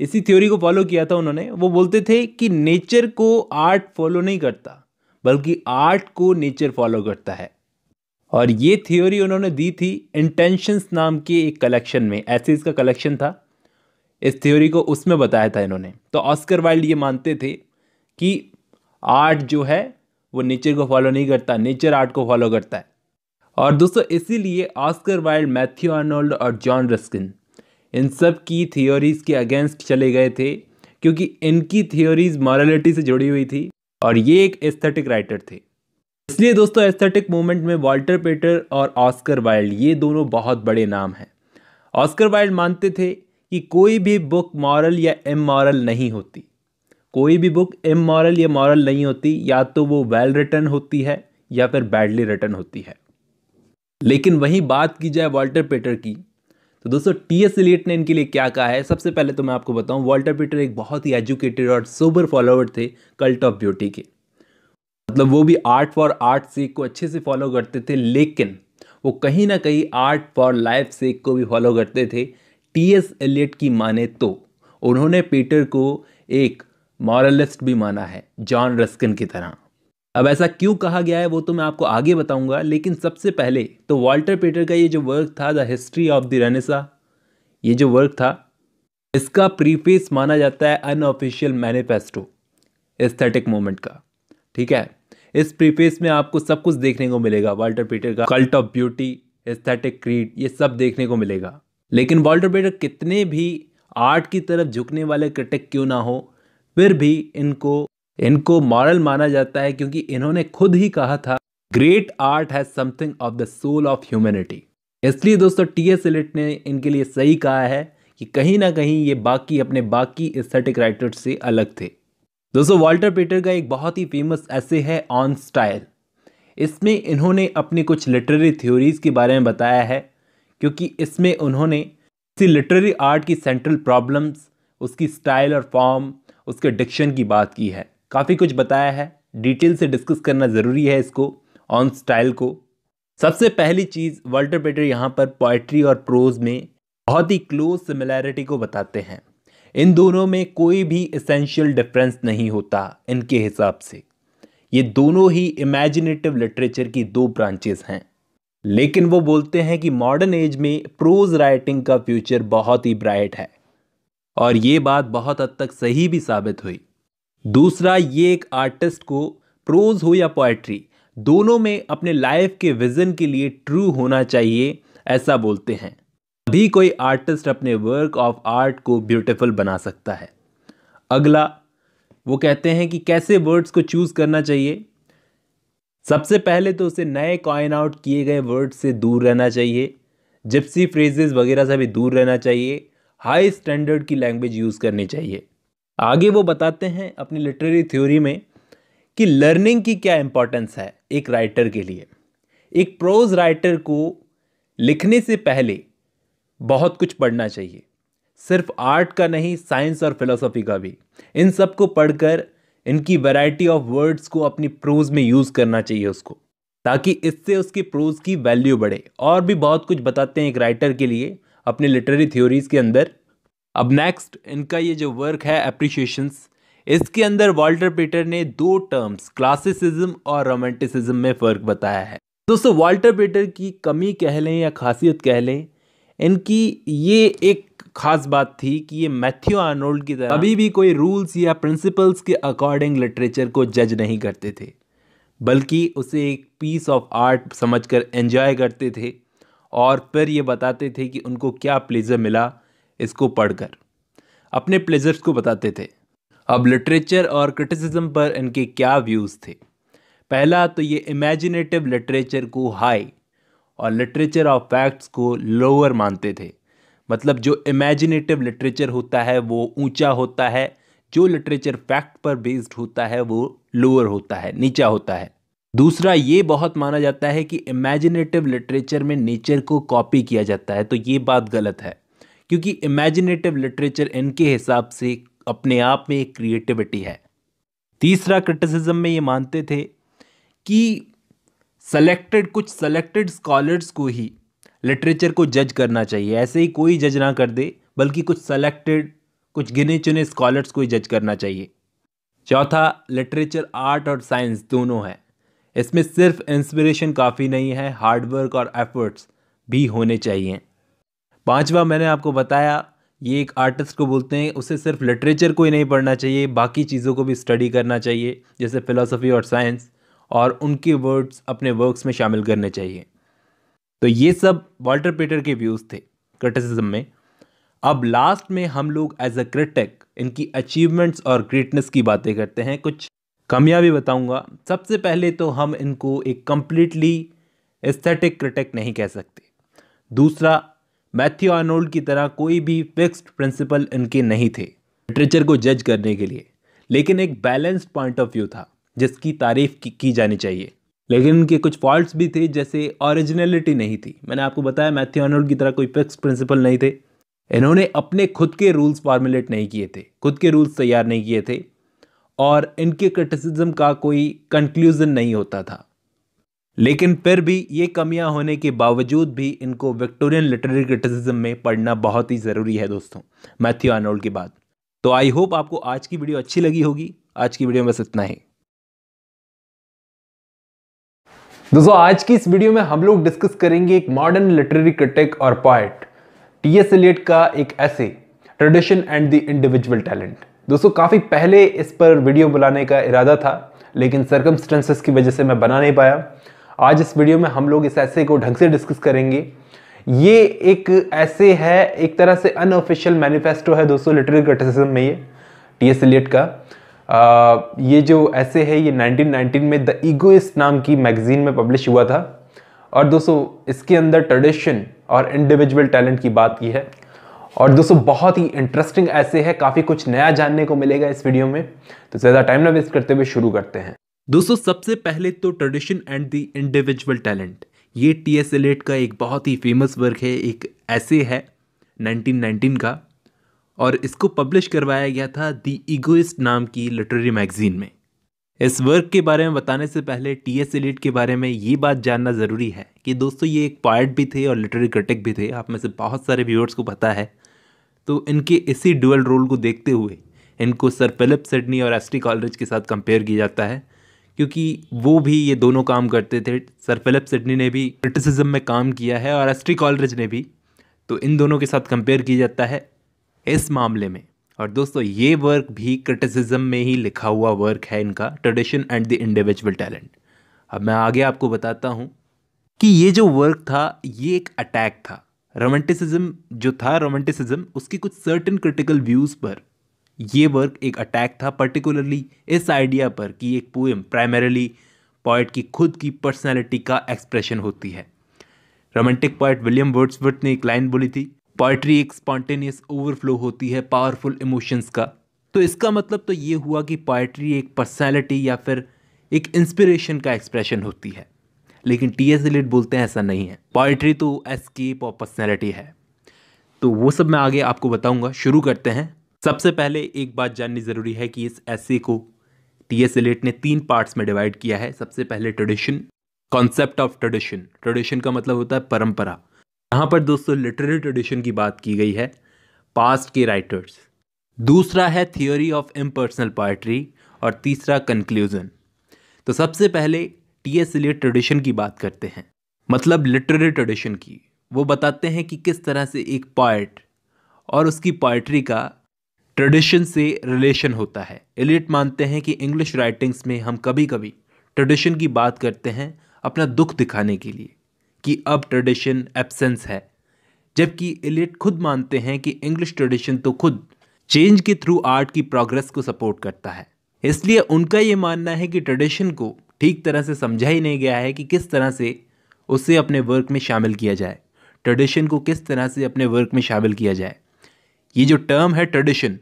इसी थ्योरी को फॉलो किया था उन्होंने वो बोलते थे कि नेचर को आर्ट फॉलो नहीं करता बल्कि आर्ट को नेचर फॉलो करता है और ये थ्योरी उन्होंने दी थी इंटेंशंस नाम के एक कलेक्शन में ऐसे इसका कलेक्शन था इस थ्योरी को उसमें बताया था इन्होंने तो ऑस्कर वाइल्ड ये मानते थे कि आर्ट जो है वो नेचर को फॉलो नहीं करता नेचर आर्ट को फॉलो करता है और दोस्तों इसीलिए ऑस्कर वाइल्ड मैथ्यू आर्नोल्ड और जॉन रस्किन इन सब की थियोरीज़ के अगेंस्ट चले गए थे क्योंकि इनकी थियोरीज मॉरलिटी से जुड़ी हुई थी और ये एक एस्थेटिक राइटर थे इसलिए दोस्तों एस्थेटिक मूवमेंट में वॉल्टर पेटर और ऑस्कर वाइल्ड ये दोनों बहुत बड़े नाम हैं ऑस्कर वाइल्ड मानते थे कि कोई भी बुक मॉरल या इमॉरल नहीं होती कोई भी बुक इमॉरल या मॉरल नहीं होती या तो वो वेल रिटर्न होती है या फिर बैडली रिटर्न होती है लेकिन वहीं बात की जाए वॉल्टर पेटर की तो दोस्तों टी एस एलियट ने इनके लिए क्या कहा है सबसे पहले तो मैं आपको बताऊं वॉल्टर पीटर एक बहुत ही एजुकेटेड और सोबर फॉलोअर थे कल्ट ऑफ ब्यूटी के मतलब वो भी आर्ट फॉर आर्ट सीख को अच्छे से फॉलो करते थे लेकिन वो कहीं ना कहीं आर्ट फॉर लाइफ सीख को भी फॉलो करते थे टी एस एलियट की माने तो उन्होंने पीटर को एक मॉरलिस्ट भी माना है जॉन रस्किन की तरह अब ऐसा क्यों कहा गया है वो तो मैं आपको आगे बताऊंगा लेकिन सबसे पहले तो वाल्टर पीटर का ये जो वर्क था the history of the Renaissance ये जो वर्क था इसका प्रीफेस माना जाता है अनऑफिशियल मैनिफेस्टो एस्थेटिक मोमेंट का ठीक है इस प्रीपेस में आपको सब कुछ देखने को मिलेगा वाल्टर पीटर का cult of beauty aesthetic creed ये सब देखने को मिलेगा लेकिन वाल्टर पीटर कितने भी आर्ट की तरफ झुकने वाले क्रिटिक क्यों ना हो फिर भी इनको इनको मॉरल माना जाता है क्योंकि इन्होंने खुद ही कहा था great art has something of the soul of humanity इसलिए दोस्तों टी एस एलिट ने इनके लिए सही कहा है कि कहीं ना कहीं ये बाकी अपने बाकी एस्थेटिक राइटर्स से अलग थे दोस्तों वाल्टर पीटर का एक बहुत ही फेमस ऐसे है ऑन स्टाइल इसमें इन्होंने अपनी कुछ लिटरेरी थ्योरीज के बारे में बताया है क्योंकि इसमें उन्होंने किसी लिटरेरी आर्ट की सेंट्रल प्रॉब्लम्स उसकी स्टाइल और फॉर्म उसके डिक्शन की बात की है काफ़ी कुछ बताया है डिटेल से डिस्कस करना ज़रूरी है इसको ऑन स्टाइल को सबसे पहली चीज़ वाल्टर पेटर यहाँ पर पोइट्री और प्रोज में बहुत ही क्लोज सिमिलैरिटी को बताते हैं इन दोनों में कोई भी इसेंशियल डिफरेंस नहीं होता इनके हिसाब से ये दोनों ही इमेजिनेटिव लिटरेचर की दो ब्रांचेस हैं लेकिन वो बोलते हैं कि मॉडर्न एज में प्रोज राइटिंग का फ्यूचर बहुत ही ब्राइट है और ये बात बहुत हद तक सही भी साबित हुई दूसरा ये एक आर्टिस्ट को प्रोज हो या पोएट्री दोनों में अपने लाइफ के विज़न के लिए ट्रू होना चाहिए ऐसा बोलते हैं भी कोई आर्टिस्ट अपने वर्क ऑफ आर्ट को ब्यूटीफुल बना सकता है अगला वो कहते हैं कि कैसे वर्ड्स को चूज़ करना चाहिए सबसे पहले तो उसे नए कॉइन आउट किए गए वर्ड से दूर रहना चाहिए जिप्सी फ्रेजेस वगैरह से भी दूर रहना चाहिए हाई स्टैंडर्ड की लैंग्वेज यूज़ करनी चाहिए आगे वो बताते हैं अपनी लिटरेरी थ्योरी में कि लर्निंग की क्या इंपॉर्टेंस है एक राइटर के लिए एक प्रोज राइटर को लिखने से पहले बहुत कुछ पढ़ना चाहिए सिर्फ आर्ट का नहीं साइंस और फिलोसफी का भी इन सब को पढ़कर इनकी वैरायटी ऑफ वर्ड्स को अपनी प्रोज में यूज़ करना चाहिए उसको ताकि इससे उसकी प्रोज की वैल्यू बढ़े और भी बहुत कुछ बताते हैं एक राइटर के लिए अपने लिटरेरी थ्योरीज के अंदर अब नेक्स्ट इनका ये जो वर्क है अप्रिशिएशंस इसके अंदर वॉल्टर पीटर ने दो टर्म्स क्लासिसिज्म और रोमांटिसिज्म में फ़र्क बताया है दोस्तों वॉल्टर पीटर की कमी कह लें या खासियत कह लें इनकी ये एक खास बात थी कि ये मैथ्यू आर्नोल्ड की तरह अभी भी कोई रूल्स या प्रिंसिपल्स के अकॉर्डिंग लिटरेचर को जज नहीं करते थे बल्कि उसे एक पीस ऑफ आर्ट समझकर एंजॉय करते थे और फिर ये बताते थे कि उनको क्या प्लेजर मिला इसको पढ़कर अपने प्लेजर्स को बताते थे अब लिटरेचर और क्रिटिसिज्म पर इनके क्या व्यूज़ थे पहला तो ये इमेजिनेटिव लिटरेचर को हाई और लिटरेचर ऑफ फैक्ट्स को लोअर मानते थे मतलब जो इमेजिनेटिव लिटरेचर होता है वो ऊंचा होता है जो लिटरेचर फैक्ट पर बेस्ड होता है वो लोअर होता है नीचा होता है दूसरा ये बहुत माना जाता है कि इमेजिनेटिव लिटरेचर में नेचर को कॉपी किया जाता है तो ये बात गलत है क्योंकि इमेजिनेटिव लिटरेचर इनके हिसाब से अपने आप में एक क्रिएटिविटी है तीसरा क्रिटिसिज्म में ये मानते थे कि सेलेक्टेड कुछ सेलेक्टेड स्कॉलर्स को ही लिटरेचर को जज करना चाहिए ऐसे ही कोई जज ना कर दे बल्कि कुछ सेलेक्टेड कुछ गिने चुने स्कॉलर्स को ही जज करना चाहिए चौथा लिटरेचर आर्ट और साइंस दोनों है इसमें सिर्फ इंस्पिरेशन काफ़ी नहीं है हार्डवर्क और एफर्ट्स भी होने चाहिए पांचवा मैंने आपको बताया ये एक आर्टिस्ट को बोलते हैं उसे सिर्फ लिटरेचर को ही नहीं पढ़ना चाहिए बाकी चीज़ों को भी स्टडी करना चाहिए जैसे फ़िलासफ़ी और साइंस और उनके वर्ड्स अपने वर्क्स में शामिल करने चाहिए तो ये सब वॉल्टर पेटर के व्यूज़ थे क्रिटिसिज्म में अब लास्ट में हम लोग एज अ क्रिटिक इनकी अचीवमेंट्स और ग्रेटनेस की बातें करते हैं कुछ कमियाँ भी बताऊँगा सबसे पहले तो हम इनको एक कम्प्लीटली एस्थेटिक क्रिटिक नहीं कह सकते दूसरा मैथ्यू आर्नोल्ड की तरह कोई भी फिक्स्ड प्रिंसिपल इनके नहीं थे लिटरेचर को जज करने के लिए लेकिन एक बैलेंस्ड पॉइंट ऑफ व्यू था जिसकी तारीफ की, की जानी चाहिए लेकिन उनके कुछ फॉल्ट्स भी थे जैसे ओरिजिनलिटी नहीं थी मैंने आपको बताया मैथ्यू अर्नोल्ड की तरह कोई फिक्स प्रिंसिपल नहीं थे इन्होंने अपने खुद के रूल्स फॉर्मुलेट नहीं किए थे खुद के रूल्स तैयार नहीं किए थे और इनके क्रिटिसिज्म का कोई कंक्लूजन नहीं होता था लेकिन फिर भी ये कमियां होने के बावजूद भी इनको विक्टोरियन लिटरेरी क्रिटिसिज्म में पढ़ना बहुत ही ज़रूरी है दोस्तों मैथ्यू आर्नोल्ड के बाद तो आई होप आपको आज की वीडियो अच्छी लगी होगी आज की वीडियो में बस इतना ही दोस्तों आज की इस वीडियो में हम लोग डिस्कस करेंगे एक मॉडर्न लिटरेरी क्रिटिक और पॉइट टी एस एलियट का एक ऐसे tradition and the individual talent दोस्तों काफ़ी पहले इस पर वीडियो बुलाने का इरादा था लेकिन सर्कमस्टेंसेस की वजह से मैं बना नहीं पाया आज इस वीडियो में हम लोग इस ऐसे को ढंग से डिस्कस करेंगे ये एक ऐसे है एक तरह से अनऑफिशियल मैनिफेस्टो है दोस्तों लिटरेरी क्रिटिसिज्म में ये टी एस एलियट का ये जो ऐसे है ये 1919 में द ईगोइस्ट नाम की मैगज़ीन में पब्लिश हुआ था और दोस्तों इसके अंदर ट्रेडिशन और इंडिविजुअल टैलेंट की बात की है और दोस्तों बहुत ही इंटरेस्टिंग ऐसे है काफ़ी कुछ नया जानने को मिलेगा इस वीडियो में तो ज़्यादा टाइम ना वेस्ट करते हुए शुरू करते हैं दोस्तों सबसे पहले तो tradition and the individual talent ये टी एस एलेट का एक बहुत ही फेमस वर्क है एक ऐसे है 1919 का और इसको पब्लिश करवाया गया था दी ईगोइस्ट नाम की लिटरेरी मैगजीन में इस वर्क के बारे में बताने से पहले टी एस एलिट के बारे में ये बात जानना ज़रूरी है कि दोस्तों ये एक पॉइट भी थे और लिटरेरी क्रिटिक भी थे आप में से बहुत सारे व्यूअर्स को पता है तो इनके इसी डुअल रोल को देखते हुए इनको सर फिलिप सिडनी और टी कॉलरेज के साथ कंपेयर किया जाता है क्योंकि वो भी ये दोनों काम करते थे सर फिलिप सिडनी ने भी क्रिटिसिज्म में काम किया है और टी कॉलरेज ने भी तो इन दोनों के साथ कंपेयर किया जाता है इस मामले में और दोस्तों ये वर्क भी क्रिटिसिज्म में ही लिखा हुआ वर्क है इनका tradition and the individual talent अब मैं आगे आपको बताता हूँ कि ये जो वर्क था ये एक अटैक था रोमांटिसिज्म जो था रोमांटिसिज्म उसकी कुछ सर्टन क्रिटिकल व्यूज़ पर ये वर्क एक अटैक था पर्टिकुलरली इस आइडिया पर कि एक पोएम प्राइमरली पॉइट की खुद की पर्सनैलिटी का एक्सप्रेशन होती है रोमांटिक पॉइट विलियम वर्ड्सवर्थ ने एक लाइन बोली थी पोइट्री एक स्पॉन्टेनियस ओवरफ्लो होती है पावरफुल इमोशंस का तो इसका मतलब तो ये हुआ कि पोइट्री एक पर्सनैलिटी या फिर एक इंस्पिरेशन का एक्सप्रेशन होती है लेकिन टी एस एलिट बोलते हैं ऐसा नहीं है पोइट्री तो एस्केप और पर्सनैलिटी है तो वो सब मैं आगे आपको बताऊंगा शुरू करते हैं सबसे पहले एक बात जाननी ज़रूरी है कि इस ऐसे को टी एस एलिट ने तीन पार्ट्स में डिवाइड किया है सबसे पहले tradition concept of tradition tradition का मतलब होता है परंपरा यहाँ पर दोस्तों लिटरेरी ट्रेडिशन की बात की गई है पास्ट के राइटर्स दूसरा है थियोरी ऑफ इम्पर्सनल पोइट्री और तीसरा कंक्लूजन तो सबसे पहले टी एस एलियट ट्रेडिशन की बात करते हैं मतलब लिटरेरी ट्रेडिशन की वो बताते हैं कि किस तरह से एक पॉइट और उसकी पोइट्री का ट्रेडिशन से रिलेशन होता है एलियट मानते हैं कि इंग्लिश राइटिंग्स में हम कभी कभी ट्रेडिशन की बात करते हैं अपना दुख दिखाने के लिए कि अब ट्रेडिशन एब्सेंस है जबकि एलियट खुद मानते हैं कि इंग्लिश ट्रेडिशन तो खुद चेंज के थ्रू आर्ट की प्रोग्रेस को सपोर्ट करता है इसलिए उनका ये मानना है कि ट्रेडिशन को ठीक तरह से समझा ही नहीं गया है कि किस तरह से उसे अपने वर्क में शामिल किया जाए ट्रेडिशन को किस तरह से अपने वर्क में शामिल किया जाए ये जो टर्म है ट्रेडिशन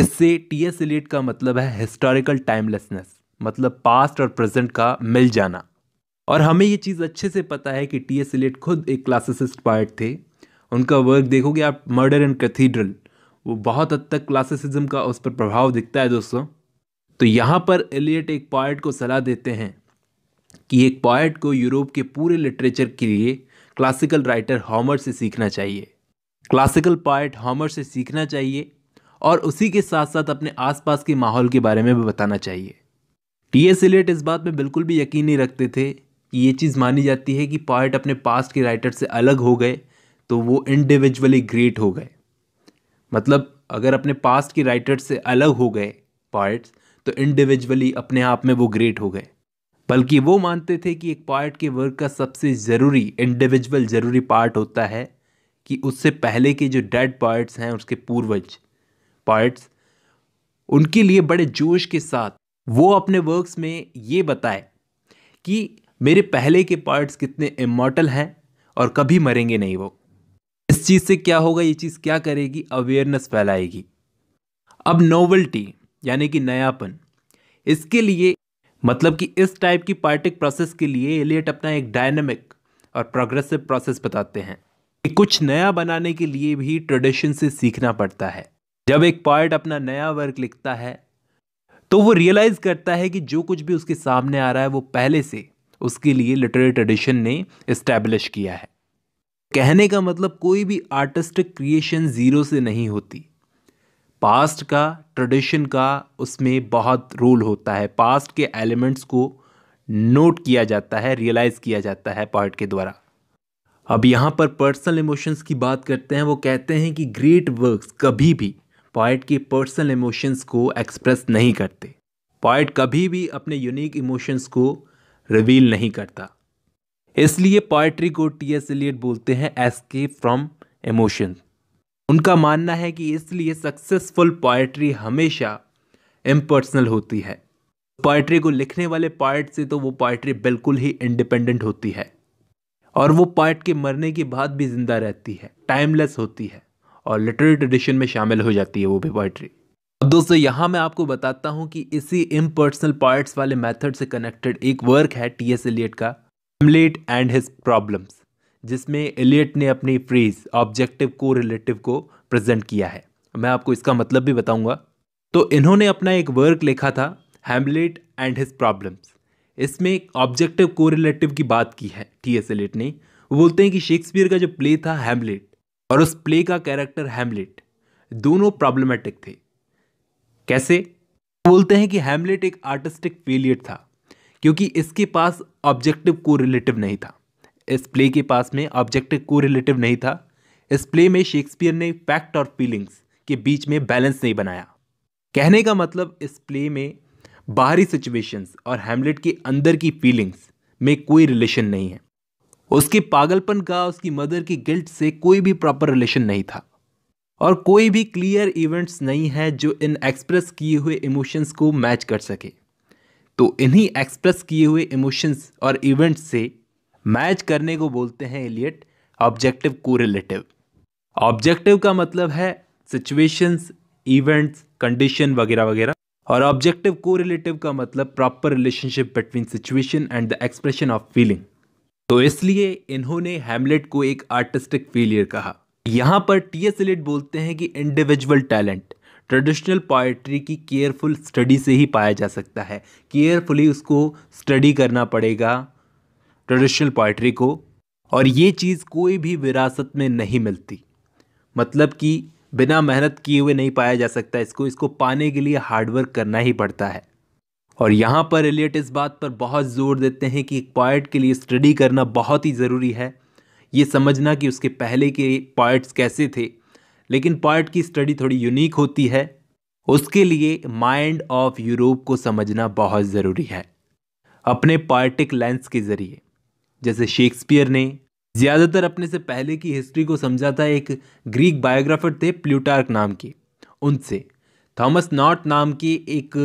इससे टी एस एलिट का मतलब है हिस्टोरिकल टाइमलेसनेस मतलब पास्ट और प्रेजेंट का मिल जाना और हमें ये चीज़ अच्छे से पता है कि टी एस एलियट खुद एक क्लासिसिस्ट पार्ट थे उनका वर्क देखोगे आप मर्डर एंड कैथीड्रल वो बहुत हद तक क्लासिसिज्म का उस पर प्रभाव दिखता है दोस्तों तो यहाँ पर एलियट एक पॉइट को सलाह देते हैं कि एक पॉइट को यूरोप के पूरे लिटरेचर के लिए क्लासिकल राइटर हॉमर से सीखना चाहिए क्लासिकल पॉइट हॉमर से सीखना चाहिए और उसी के साथ साथ अपने आसपास के माहौल के बारे में भी बताना चाहिए टी एस एलियट इस बात में बिल्कुल भी यकीन नहीं रखते थे कि ये चीज़ मानी जाती है कि पॉइट अपने पास्ट के राइटर से अलग हो गए तो वो इंडिविजुअली ग्रेट हो गए मतलब अगर अपने पास्ट के राइटर से अलग हो गए पॉइट्स तो इंडिविजुअली अपने आप में वो ग्रेट हो गए बल्कि वो मानते थे कि एक पॉइट के वर्क का सबसे ज़रूरी इंडिविजुअल ज़रूरी पार्ट होता है कि उससे पहले के जो डेड पॉइट्स हैं उसके पूर्वज पॉइट्स उनके लिए बड़े जोश के साथ वो अपने वर्क्स में ये बताए कि मेरे पहले के पार्ट्स कितने इमोटल हैं और कभी मरेंगे नहीं वो इस चीज़ से क्या होगा ये चीज़ क्या करेगी अवेयरनेस फैलाएगी अब नोवल्टी यानी कि नयापन इसके लिए मतलब कि इस टाइप की पार्टिक प्रोसेस के लिए एलियट अपना एक डायनेमिक और प्रोग्रेसिव प्रोसेस बताते हैं कि कुछ नया बनाने के लिए भी ट्रेडिशन से सीखना पड़ता है जब एक पार्ट अपना नया वर्क लिखता है तो वो रियलाइज़ करता है कि जो कुछ भी उसके सामने आ रहा है वो पहले से उसके लिए लिटरेरी ट्रेडिशन ने इस्टेब्लिश किया है कहने का मतलब कोई भी आर्टिस्टिक क्रिएशन ज़ीरो से नहीं होती पास्ट का ट्रेडिशन का उसमें बहुत रोल होता है पास्ट के एलिमेंट्स को नोट किया जाता है रियलाइज़ किया जाता है पॉइंट के द्वारा अब यहाँ पर पर्सनल इमोशंस की बात करते हैं वो कहते हैं कि ग्रेट वर्क्स कभी भी पॉइट के पर्सनल इमोशंस को एक्सप्रेस नहीं करते पॉइट कभी भी अपने यूनिक इमोशंस को रिवील नहीं करता इसलिए पोएट्री को टी एस एलियट बोलते हैं एस्केप फ्रॉम इमोशन उनका मानना है कि इसलिए सक्सेसफुल पोएट्री हमेशा इम्पर्सनल होती है पोएट्री को लिखने वाले पार्ट से तो वो पोएट्री बिल्कुल ही इंडिपेंडेंट होती है और वो पार्ट के मरने के बाद भी ज़िंदा रहती है टाइमलेस होती है और लिटरेरी ट्रेडिशन में शामिल हो जाती है वो भी पोइट्री दोस्तों यहाँ मैं आपको बताता हूँ कि इसी इम्पर्सनल पार्ट्स वाले मेथड से कनेक्टेड एक वर्क है टी एस एलियट का हेमलेट एंड हिज प्रॉब्लम्स जिसमें एलियट ने अपनी फ्रीज ऑब्जेक्टिव को रिलेटिव को प्रेजेंट किया है मैं आपको इसका मतलब भी बताऊंगा तो इन्होंने अपना एक वर्क लिखा था हेमलेट एंड हिज प्रॉब्लम्स इसमें ऑब्जेक्टिव को रिलेटिव की बात की है टी एस एलियट ने वो बोलते हैं कि शेक्सपियर का जो प्ले था हेमलेट और उस प्ले का कैरेक्टर हेमलेट दोनों प्रॉब्लमेटिक थे कैसे बोलते हैं कि हेमलेट एक आर्टिस्टिक फेलियर था क्योंकि इसके पास ऑब्जेक्टिव को रिलेटिव नहीं था इस प्ले के पास में ऑब्जेक्टिव को रिलेटिव नहीं था इस प्ले में शेक्सपियर ने फैक्ट और फीलिंग्स के बीच में बैलेंस नहीं बनाया कहने का मतलब इस प्ले में बाहरी सिचुएशंस और हैमलेट के अंदर की फीलिंग्स में कोई रिलेशन नहीं है उसके पागलपन का उसकी मदर की गिल्ट से कोई भी प्रॉपर रिलेशन नहीं था और कोई भी क्लियर इवेंट्स नहीं है जो इन एक्सप्रेस किए हुए इमोशंस को मैच कर सके तो इन्हीं एक्सप्रेस किए हुए इमोशंस और इवेंट्स से मैच करने को बोलते हैं एलियट ऑब्जेक्टिव कोरिलेटिव ऑब्जेक्टिव का मतलब है सिचुएशंस इवेंट्स कंडीशन वगैरह वगैरह और ऑब्जेक्टिव कोरिलेटिव का मतलब proper relationship between situation and the expression of feeling तो इसलिए इन्होंने हेमलेट को एक आर्टिस्टिक फेलियर कहा यहाँ पर टी एस एलिट बोलते हैं कि इंडिविजुअल टैलेंट ट्रेडिशनल पोइट्री की केयरफुल स्टडी से ही पाया जा सकता है केयरफुली उसको स्टडी करना पड़ेगा ट्रेडिशनल पोइट्री को और ये चीज़ कोई भी विरासत में नहीं मिलती मतलब कि बिना मेहनत किए हुए नहीं पाया जा सकता इसको इसको पाने के लिए हार्डवर्क करना ही पड़ता है और यहाँ पर एलियट इस बात पर बहुत जोर देते हैं कि एक पॉइट के लिए स्टडी करना बहुत ही ज़रूरी है ये समझना कि उसके पहले के पॉइट्स कैसे थे लेकिन पॉइट की स्टडी थोड़ी यूनिक होती है उसके लिए माइंड ऑफ यूरोप को समझना बहुत ज़रूरी है अपने पॉइटिक लेंस के ज़रिए जैसे शेक्सपियर ने ज़्यादातर अपने से पहले की हिस्ट्री को समझा था एक ग्रीक बायोग्राफर थे प्लूटार्क नाम के उनसे थॉमस नॉट नाम के एक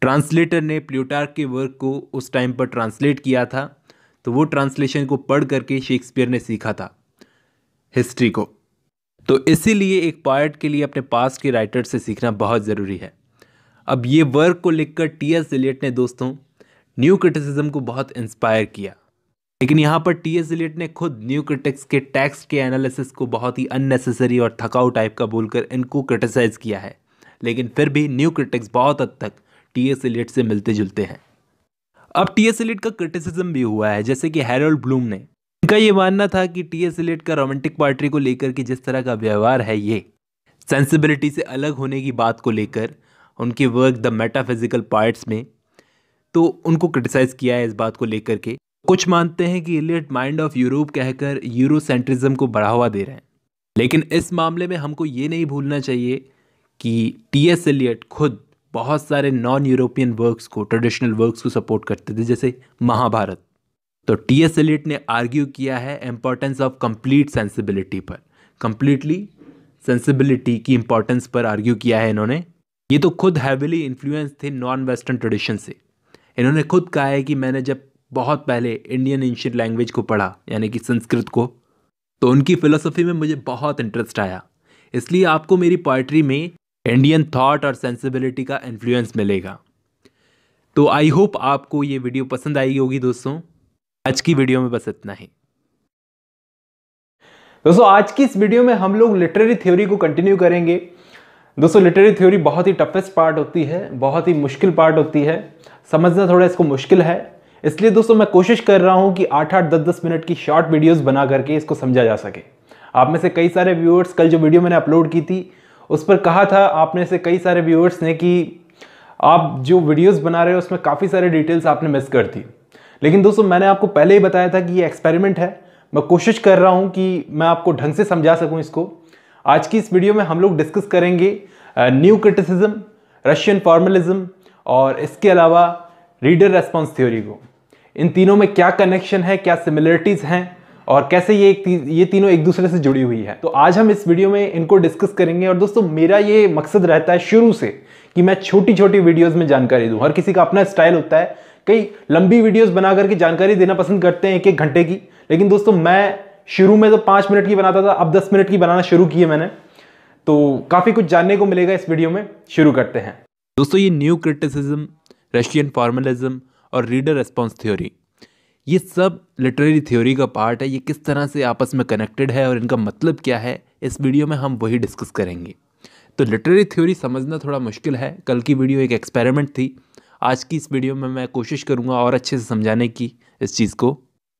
ट्रांसलेटर ने प्लूटार्क के वर्क को उस टाइम पर ट्रांसलेट किया था तो वो ट्रांसलेशन को पढ़ करके शेक्सपियर ने सीखा था हिस्ट्री को तो इसीलिए एक पार्ट के लिए अपने पास के राइटर से सीखना बहुत ज़रूरी है अब ये वर्क को लिखकर टी एस एलियट ने दोस्तों न्यू क्रिटिसिज्म को बहुत इंस्पायर किया लेकिन यहाँ पर टी एस एलियट ने खुद न्यू क्रिटिक्स के टेक्स्ट के एनालिसिस को बहुत ही अननेसेसरी और थकाऊ टाइप का बोलकर इनको क्रिटिसाइज़ किया है लेकिन फिर भी न्यू क्रिटिक्स बहुत हद तक टी एस एलियट से मिलते जुलते हैं अब टी एस एलिट का क्रिटिसिज्म भी हुआ है जैसे कि हेरल्ड ब्लूम ने इनका ये मानना था कि टी एस एलिट का रोमांटिक पार्टी को लेकर के जिस तरह का व्यवहार है ये सेंसिबिलिटी से अलग होने की बात को लेकर उनके वर्क द मेटाफिजिकल पार्ट्स में तो उनको क्रिटिसाइज़ किया है इस बात को लेकर के कुछ मानते हैं कि एलियट माइंड ऑफ यूरोप कहकर यूरोसेंट्रिज्म को बढ़ावा दे रहे हैं लेकिन इस मामले में हमको ये नहीं भूलना चाहिए कि टी एस एलियट खुद बहुत सारे नॉन यूरोपियन वर्क्स को ट्रेडिशनल वर्क्स को सपोर्ट करते थे जैसे महाभारत तो टी एस एलिट ने आर्ग्यू किया है इम्पोर्टेंस ऑफ कंप्लीट सेंसिबिलिटी पर कंप्लीटली सेंसिबिलिटी की इम्पोर्टेंस पर आर्ग्यू किया है इन्होंने ये तो खुद हैविली इन्फ्लुएंस थे नॉन वेस्टर्न ट्रेडिशन से इन्होंने खुद कहा है कि मैंने जब बहुत पहले इंडियन एंशियन लैंग्वेज को पढ़ा यानी कि संस्कृत को तो उनकी फ़िलोसफी में मुझे बहुत इंटरेस्ट आया इसलिए आपको मेरी पोइट्री में इंडियन थॉट और सेंसिबिलिटी का इन्फ्लुएंस मिलेगा तो आई होप आपको ये वीडियो पसंद आई होगी दोस्तों आज की वीडियो में बस इतना ही दोस्तों आज की इस वीडियो में हम लोग लिटरेरी थ्योरी को कंटिन्यू करेंगे दोस्तों लिटरेरी थ्योरी बहुत ही टफेस्ट पार्ट होती है बहुत ही मुश्किल पार्ट होती है समझना थोड़ा इसको मुश्किल है इसलिए दोस्तों मैं कोशिश कर रहा हूँ कि आठ आठ दस दस मिनट की शॉर्ट वीडियोज़ बना करके इसको समझा जा सके आप में से कई सारे व्यूअर्स कल जो वीडियो मैंने अपलोड की थी उस पर कहा था आपने से कई सारे व्यूअर्स ने कि आप जो वीडियोस बना रहे हो उसमें काफ़ी सारे डिटेल्स आपने मिस कर दी लेकिन दोस्तों मैंने आपको पहले ही बताया था कि ये एक्सपेरिमेंट है मैं कोशिश कर रहा हूँ कि मैं आपको ढंग से समझा सकूँ इसको आज की इस वीडियो में हम लोग डिस्कस करेंगे न्यू क्रिटिसिज्म रशियन फॉर्मलिज्म और इसके अलावा रीडर रेस्पॉन्स थ्योरी को इन तीनों में क्या कनेक्शन है क्या सिमिलरिटीज़ हैं और कैसे ये ती, ये तीनों एक दूसरे से जुड़ी हुई है तो आज हम इस वीडियो में इनको डिस्कस करेंगे और दोस्तों मेरा ये मकसद रहता है शुरू से कि मैं छोटी छोटी वीडियोज़ में जानकारी दूं हर किसी का अपना स्टाइल होता है कई लंबी वीडियोज़ बना करके जानकारी देना पसंद करते हैं एक एक घंटे की लेकिन दोस्तों मैं शुरू में तो पाँच मिनट की बनाता था अब दस मिनट की बनाना शुरू किए मैंने तो काफ़ी कुछ जानने को मिलेगा इस वीडियो में शुरू करते हैं दोस्तों ये न्यू क्रिटिसिज्म रशियन फॉर्मलिज्म और रीडर रेस्पॉन्स थ्योरी ये सब लिटरेरी थ्योरी का पार्ट है ये किस तरह से आपस में कनेक्टेड है और इनका मतलब क्या है इस वीडियो में हम वही डिस्कस करेंगे तो लिटरेरी थ्योरी समझना थोड़ा मुश्किल है कल की वीडियो एक एक्सपेरिमेंट थी आज की इस वीडियो में मैं कोशिश करूँगा और अच्छे से समझाने की इस चीज़ को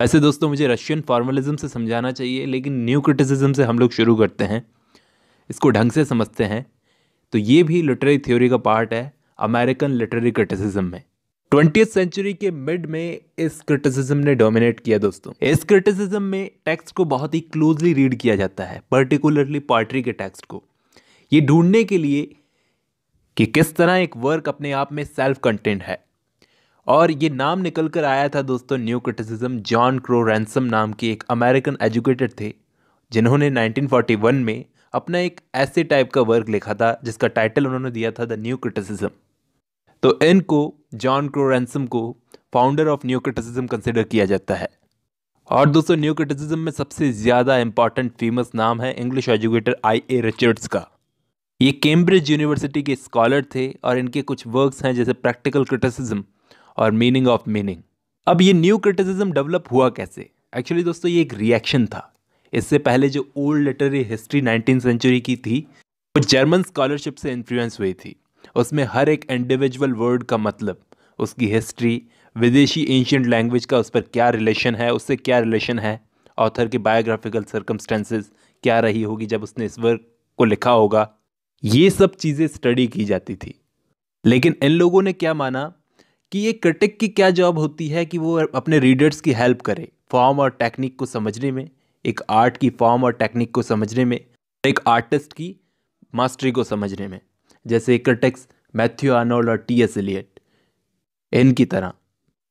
वैसे दोस्तों मुझे रशियन फॉर्मलिज्म से समझाना चाहिए लेकिन न्यू क्रिटिसिज्म से हम लोग शुरू करते हैं इसको ढंग से समझते हैं तो ये भी लिटरेरी थ्योरी का पार्ट है अमेरिकन लिटरेरी क्रिटिसिज्म में ट्वेंटी सेंचुरी के मिड में इस क्रिटिसिज्म ने डोमिनेट किया दोस्तों इस क्रिटिसिज्म में टेक्स्ट को बहुत ही क्लोजली रीड किया जाता है पर्टिकुलरली पोइट्री के टेक्स्ट को ये ढूंढने के लिए कि किस तरह एक वर्क अपने आप में सेल्फ कंटेंट है और ये नाम निकल कर आया था दोस्तों new criticism John Crowe Ransom नाम के एक अमेरिकन एजुकेटेड थे जिन्होंने 1941 में अपना एक ऐसे टाइप का वर्क लिखा था जिसका टाइटल उन्होंने दिया था द न्यू क्रिटिसिज्म तो इनको जॉन क्रो रैंसम को founder of new criticism consider किया जाता है और दोस्तों न्यू क्रिटिसिज्म में सबसे ज़्यादा इंपॉर्टेंट फेमस नाम है English educator I A Richards का ये कैम्ब्रिज यूनिवर्सिटी के स्कॉलर थे और इनके कुछ वर्क्स हैं जैसे प्रैक्टिकल क्रिटिसिज्म और मीनिंग ऑफ मीनिंग अब ये न्यू क्रिटिसिज्म डेवलप हुआ कैसे एक्चुअली दोस्तों ये एक रिएक्शन था इससे पहले जो old literary history nineteen century की थी वो जर्मन स्कॉलरशिप से इन्फ्लुएंस हुई थी उसमें हर एक इंडिविजुअल वर्ड का मतलब उसकी हिस्ट्री विदेशी एंशियंट लैंग्वेज का उस पर क्या रिलेशन है उससे क्या रिलेशन है ऑथर के बायोग्राफिकल सर्कमस्टेंसेस क्या रही होगी जब उसने इस वर्क को लिखा होगा ये सब चीज़ें स्टडी की जाती थी लेकिन इन लोगों ने क्या माना कि ये क्रिटिक की क्या जॉब होती है कि वो अपने रीडर्स की हेल्प करे फॉर्म और टेक्निक को समझने में एक आर्ट की फॉर्म और टेक्निक को समझने में एक आर्टिस्ट की मास्टरी को समझने में जैसे क्रिटिक्स मैथ्यू आर्नोल्ड और टी एस एलियट इनकी तरह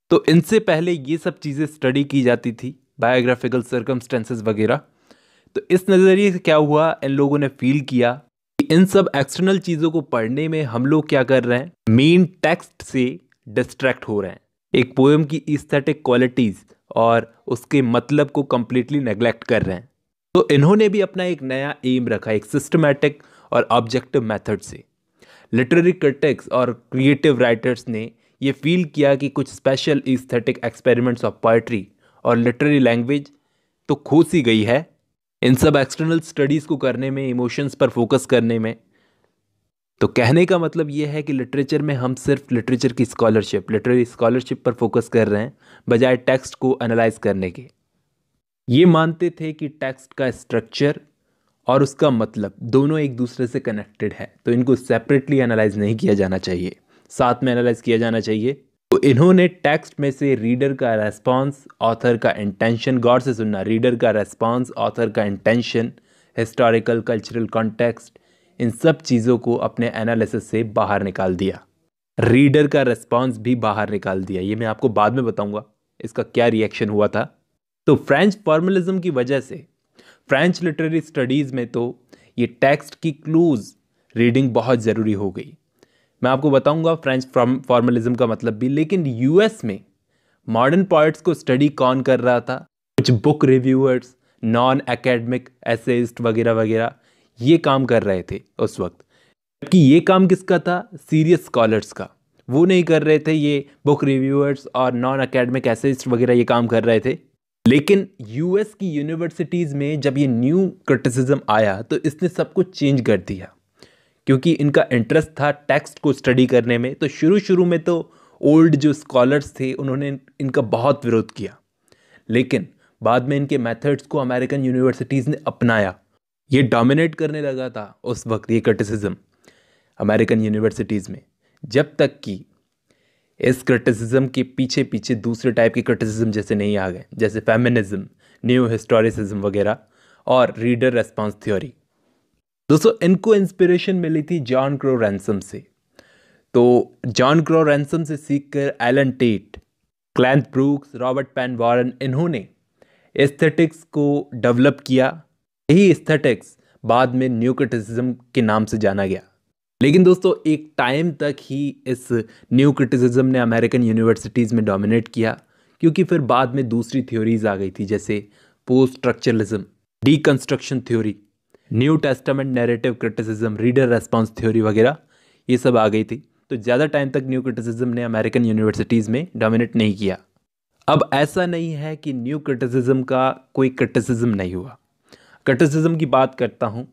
तो इनसे पहले ये सब चीज़ें स्टडी की जाती थी बायोग्राफिकल सर्कमस्टेंसेस वगैरह तो इस नज़रिए से क्या हुआ इन लोगों ने फील किया कि इन सब एक्सटर्नल चीज़ों को पढ़ने में हम लोग क्या कर रहे हैं मेन टेक्स्ट से डिस्ट्रैक्ट हो रहे हैं एक पोएम की इस्थेटिक क्वालिटीज़ और उसके मतलब को कम्प्लीटली नेग्लेक्ट कर रहे हैं तो इन्होंने भी अपना एक नया एम रखा एक सिस्टमेटिक और ऑब्जेक्टिव मेथड से लिटरेरी क्रिटिक्स और क्रिएटिव राइटर्स ने ये फील किया कि कुछ special aesthetic experiments of poetry और लिटरेरी लैंग्वेज तो खोस ही गई है इन सब एक्सटर्नल स्टडीज़ को करने में इमोशंस पर फोकस करने में तो कहने का मतलब ये है कि लिटरेचर में हम सिर्फ लिटरेचर की स्कॉलरशिप लिटरेरी स्कॉलरशिप पर फोकस कर रहे हैं बजाय टेक्स्ट को एनालाइज करने के ये मानते थे कि टेक्स्ट का स्ट्रक्चर और उसका मतलब दोनों एक दूसरे से कनेक्टेड है तो इनको सेपरेटली एनालाइज नहीं किया जाना चाहिए साथ में एनालाइज किया जाना चाहिए तो इन्होंने टेक्स्ट में से रीडर का रेस्पॉन्स ऑथर का इंटेंशन गौर से सुनना रीडर का रेस्पॉन्स ऑथर का इंटेंशन हिस्टोरिकल कल्चरल कॉन्टेक्स्ट इन सब चीज़ों को अपने एनालिसिस से बाहर निकाल दिया रीडर का रेस्पॉन्स भी बाहर निकाल दिया ये मैं आपको बाद में बताऊंगा इसका क्या रिएक्शन हुआ था तो फ्रेंच फॉर्मलिज्म की वजह से फ्रेंच लिटरेरी स्टडीज़ में तो ये टेक्स्ट की क्लूज़ रीडिंग बहुत ज़रूरी हो गई मैं आपको बताऊंगा फ्रेंच फॉर्मलिज्म का मतलब भी लेकिन यूएस में मॉडर्न पॉइट्स को स्टडी कौन कर रहा था कुछ book reviewers non academic essayists वगैरह वगैरह ये काम कर रहे थे उस वक्त जबकि ये काम किसका था सीरियस स्कॉलर्स का वो नहीं कर रहे थे ये बुक रिव्यूअर्स और नॉन एकेडमिक एसेस्ट वगैरह ये काम कर रहे थे लेकिन यूएस की यूनिवर्सिटीज़ में जब ये न्यू क्रिटिसिज्म आया तो इसने सब कुछ चेंज कर दिया क्योंकि इनका इंटरेस्ट था टेक्स्ट को स्टडी करने में तो शुरू शुरू में तो ओल्ड जो स्कॉलर्स थे उन्होंने इनका बहुत विरोध किया लेकिन बाद में इनके मेथड्स को अमेरिकन यूनिवर्सिटीज़ ने अपनाया ये डोमिनेट करने लगा था उस वक्त ये क्रिटिसिज्म अमेरिकन यूनिवर्सिटीज़ में जब तक कि इस क्रिटिसिज्म के पीछे पीछे दूसरे टाइप के क्रिटिसिज्म जैसे नहीं आ गए जैसे फेमिनिज्म न्यू हिस्टोरिसिज्म वगैरह और रीडर रेस्पॉन्स थ्योरी दोस्तों इनको इंस्पिरेशन मिली थी जॉन क्रो रैंसम से तो जॉन क्रो रैंसम से सीख कर Allen Tate Cleanth Brooks Robert Penn Warren इन्होंने एस्थेटिक्स को डेवलप किया यही एस्थेटिक्स बाद में न्यू क्रिटिसिज्म के नाम से जाना गया लेकिन दोस्तों एक टाइम तक ही इस न्यू क्रिटिसिज्म ने अमेरिकन यूनिवर्सिटीज़ में डोमिनेट किया क्योंकि फिर बाद में दूसरी थ्योरीज आ गई थी जैसे post structuralism deconstruction theory new testament narrative criticism reader response theory वगैरह ये सब आ गई थी तो ज़्यादा टाइम तक न्यू क्रिटिसिज्म ने अमेरिकन यूनिवर्सिटीज़ में डोमिनेट नहीं किया अब ऐसा नहीं है कि न्यू क्रिटिसिज्म का कोई क्रिटिसिज्म नहीं हुआ क्रिटिसिज्म की बात करता हूँ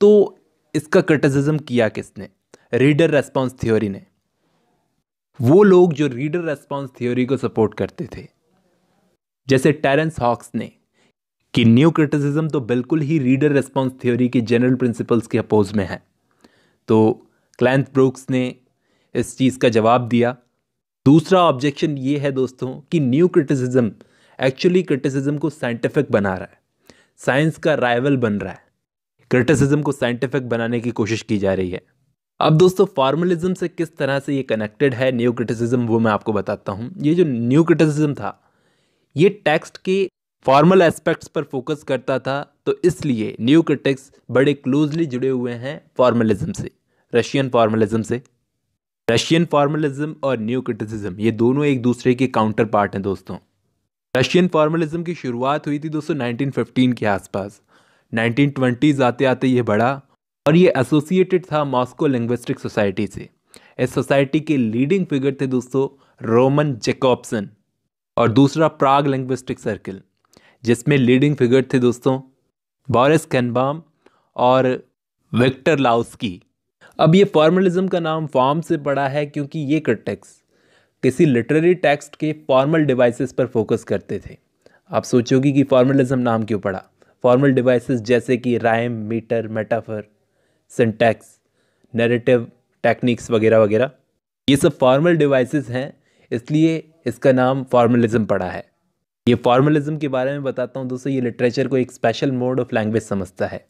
तो इसका क्रिटिसिज्म किया किसने रीडर रेस्पॉन्स थ्योरी ने वो लोग जो रीडर रेस्पॉन्स थ्योरी को सपोर्ट करते थे जैसे टेरेंस हॉक्स ने कि न्यू क्रिटिसिज्म तो बिल्कुल ही रीडर रेस्पॉन्स थ्योरी के जनरल प्रिंसिपल्स के अपोज में है तो क्लैंथ ब्रूक्स ने इस चीज़ का जवाब दिया दूसरा ऑब्जेक्शन ये है दोस्तों कि न्यू क्रिटिसिज्म एक्चुअली क्रिटिसिज्म को साइंटिफिक बना रहा है साइंस का राइवल बन रहा है क्रिटिसिज्म को साइंटिफिक बनाने की कोशिश की जा रही है अब दोस्तों फार्मलिज्म से किस तरह से ये कनेक्टेड है न्यू क्रिटिसिज्म वो मैं आपको बताता हूँ ये जो न्यू क्रिटिसिज्म था ये टेक्स्ट के फॉर्मल एस्पेक्ट्स पर फोकस करता था तो इसलिए न्यू क्रिटिक्स बड़े क्लोजली जुड़े हुए हैं फॉर्मलिज्म से रशियन फॉर्मलिज्म से रशियन फॉर्मलिज्म और न्यू क्रिटिसिज्म ये दोनों एक दूसरे के काउंटर पार्ट हैं दोस्तों रशियन फॉर्मलिज्म की शुरुआत हुई थी दोस्तों 1915 के आसपास नाइनटीन ट्वेंटीज़ आते आते ये बढ़ा और ये एसोसिएटेड था मॉस्को लिंग्विस्टिक सोसाइटी से इस सोसाइटी के लीडिंग फिगर थे दोस्तों रोमन जेकॉब्सन और दूसरा प्राग लिंग्विस्टिक सर्किल जिसमें लीडिंग फिगर थे दोस्तों बोरिस कैनबाम और विक्टर लाउस्की अब ये फॉर्मलिज्म का नाम फॉर्म से पड़ा है क्योंकि ये क्रिटिक्स किसी लिटरेरी टेक्स्ट के फॉर्मल डिवाइसेस पर फोकस करते थे आप सोचोगे कि फॉर्मलिज्म नाम क्यों पड़ा फॉर्मल डिवाइसेस जैसे कि rhyme metre metaphor syntax narrative techniques वगैरह वगैरह ये सब फॉर्मल डिवाइसेस हैं इसलिए इसका नाम फॉर्मलिज्म पड़ा है ये फॉर्मलिज्म के बारे में बताता हूँ दोस्तों ये लिटरेचर को एक स्पेशल मोड ऑफ लैंग्वेज समझता है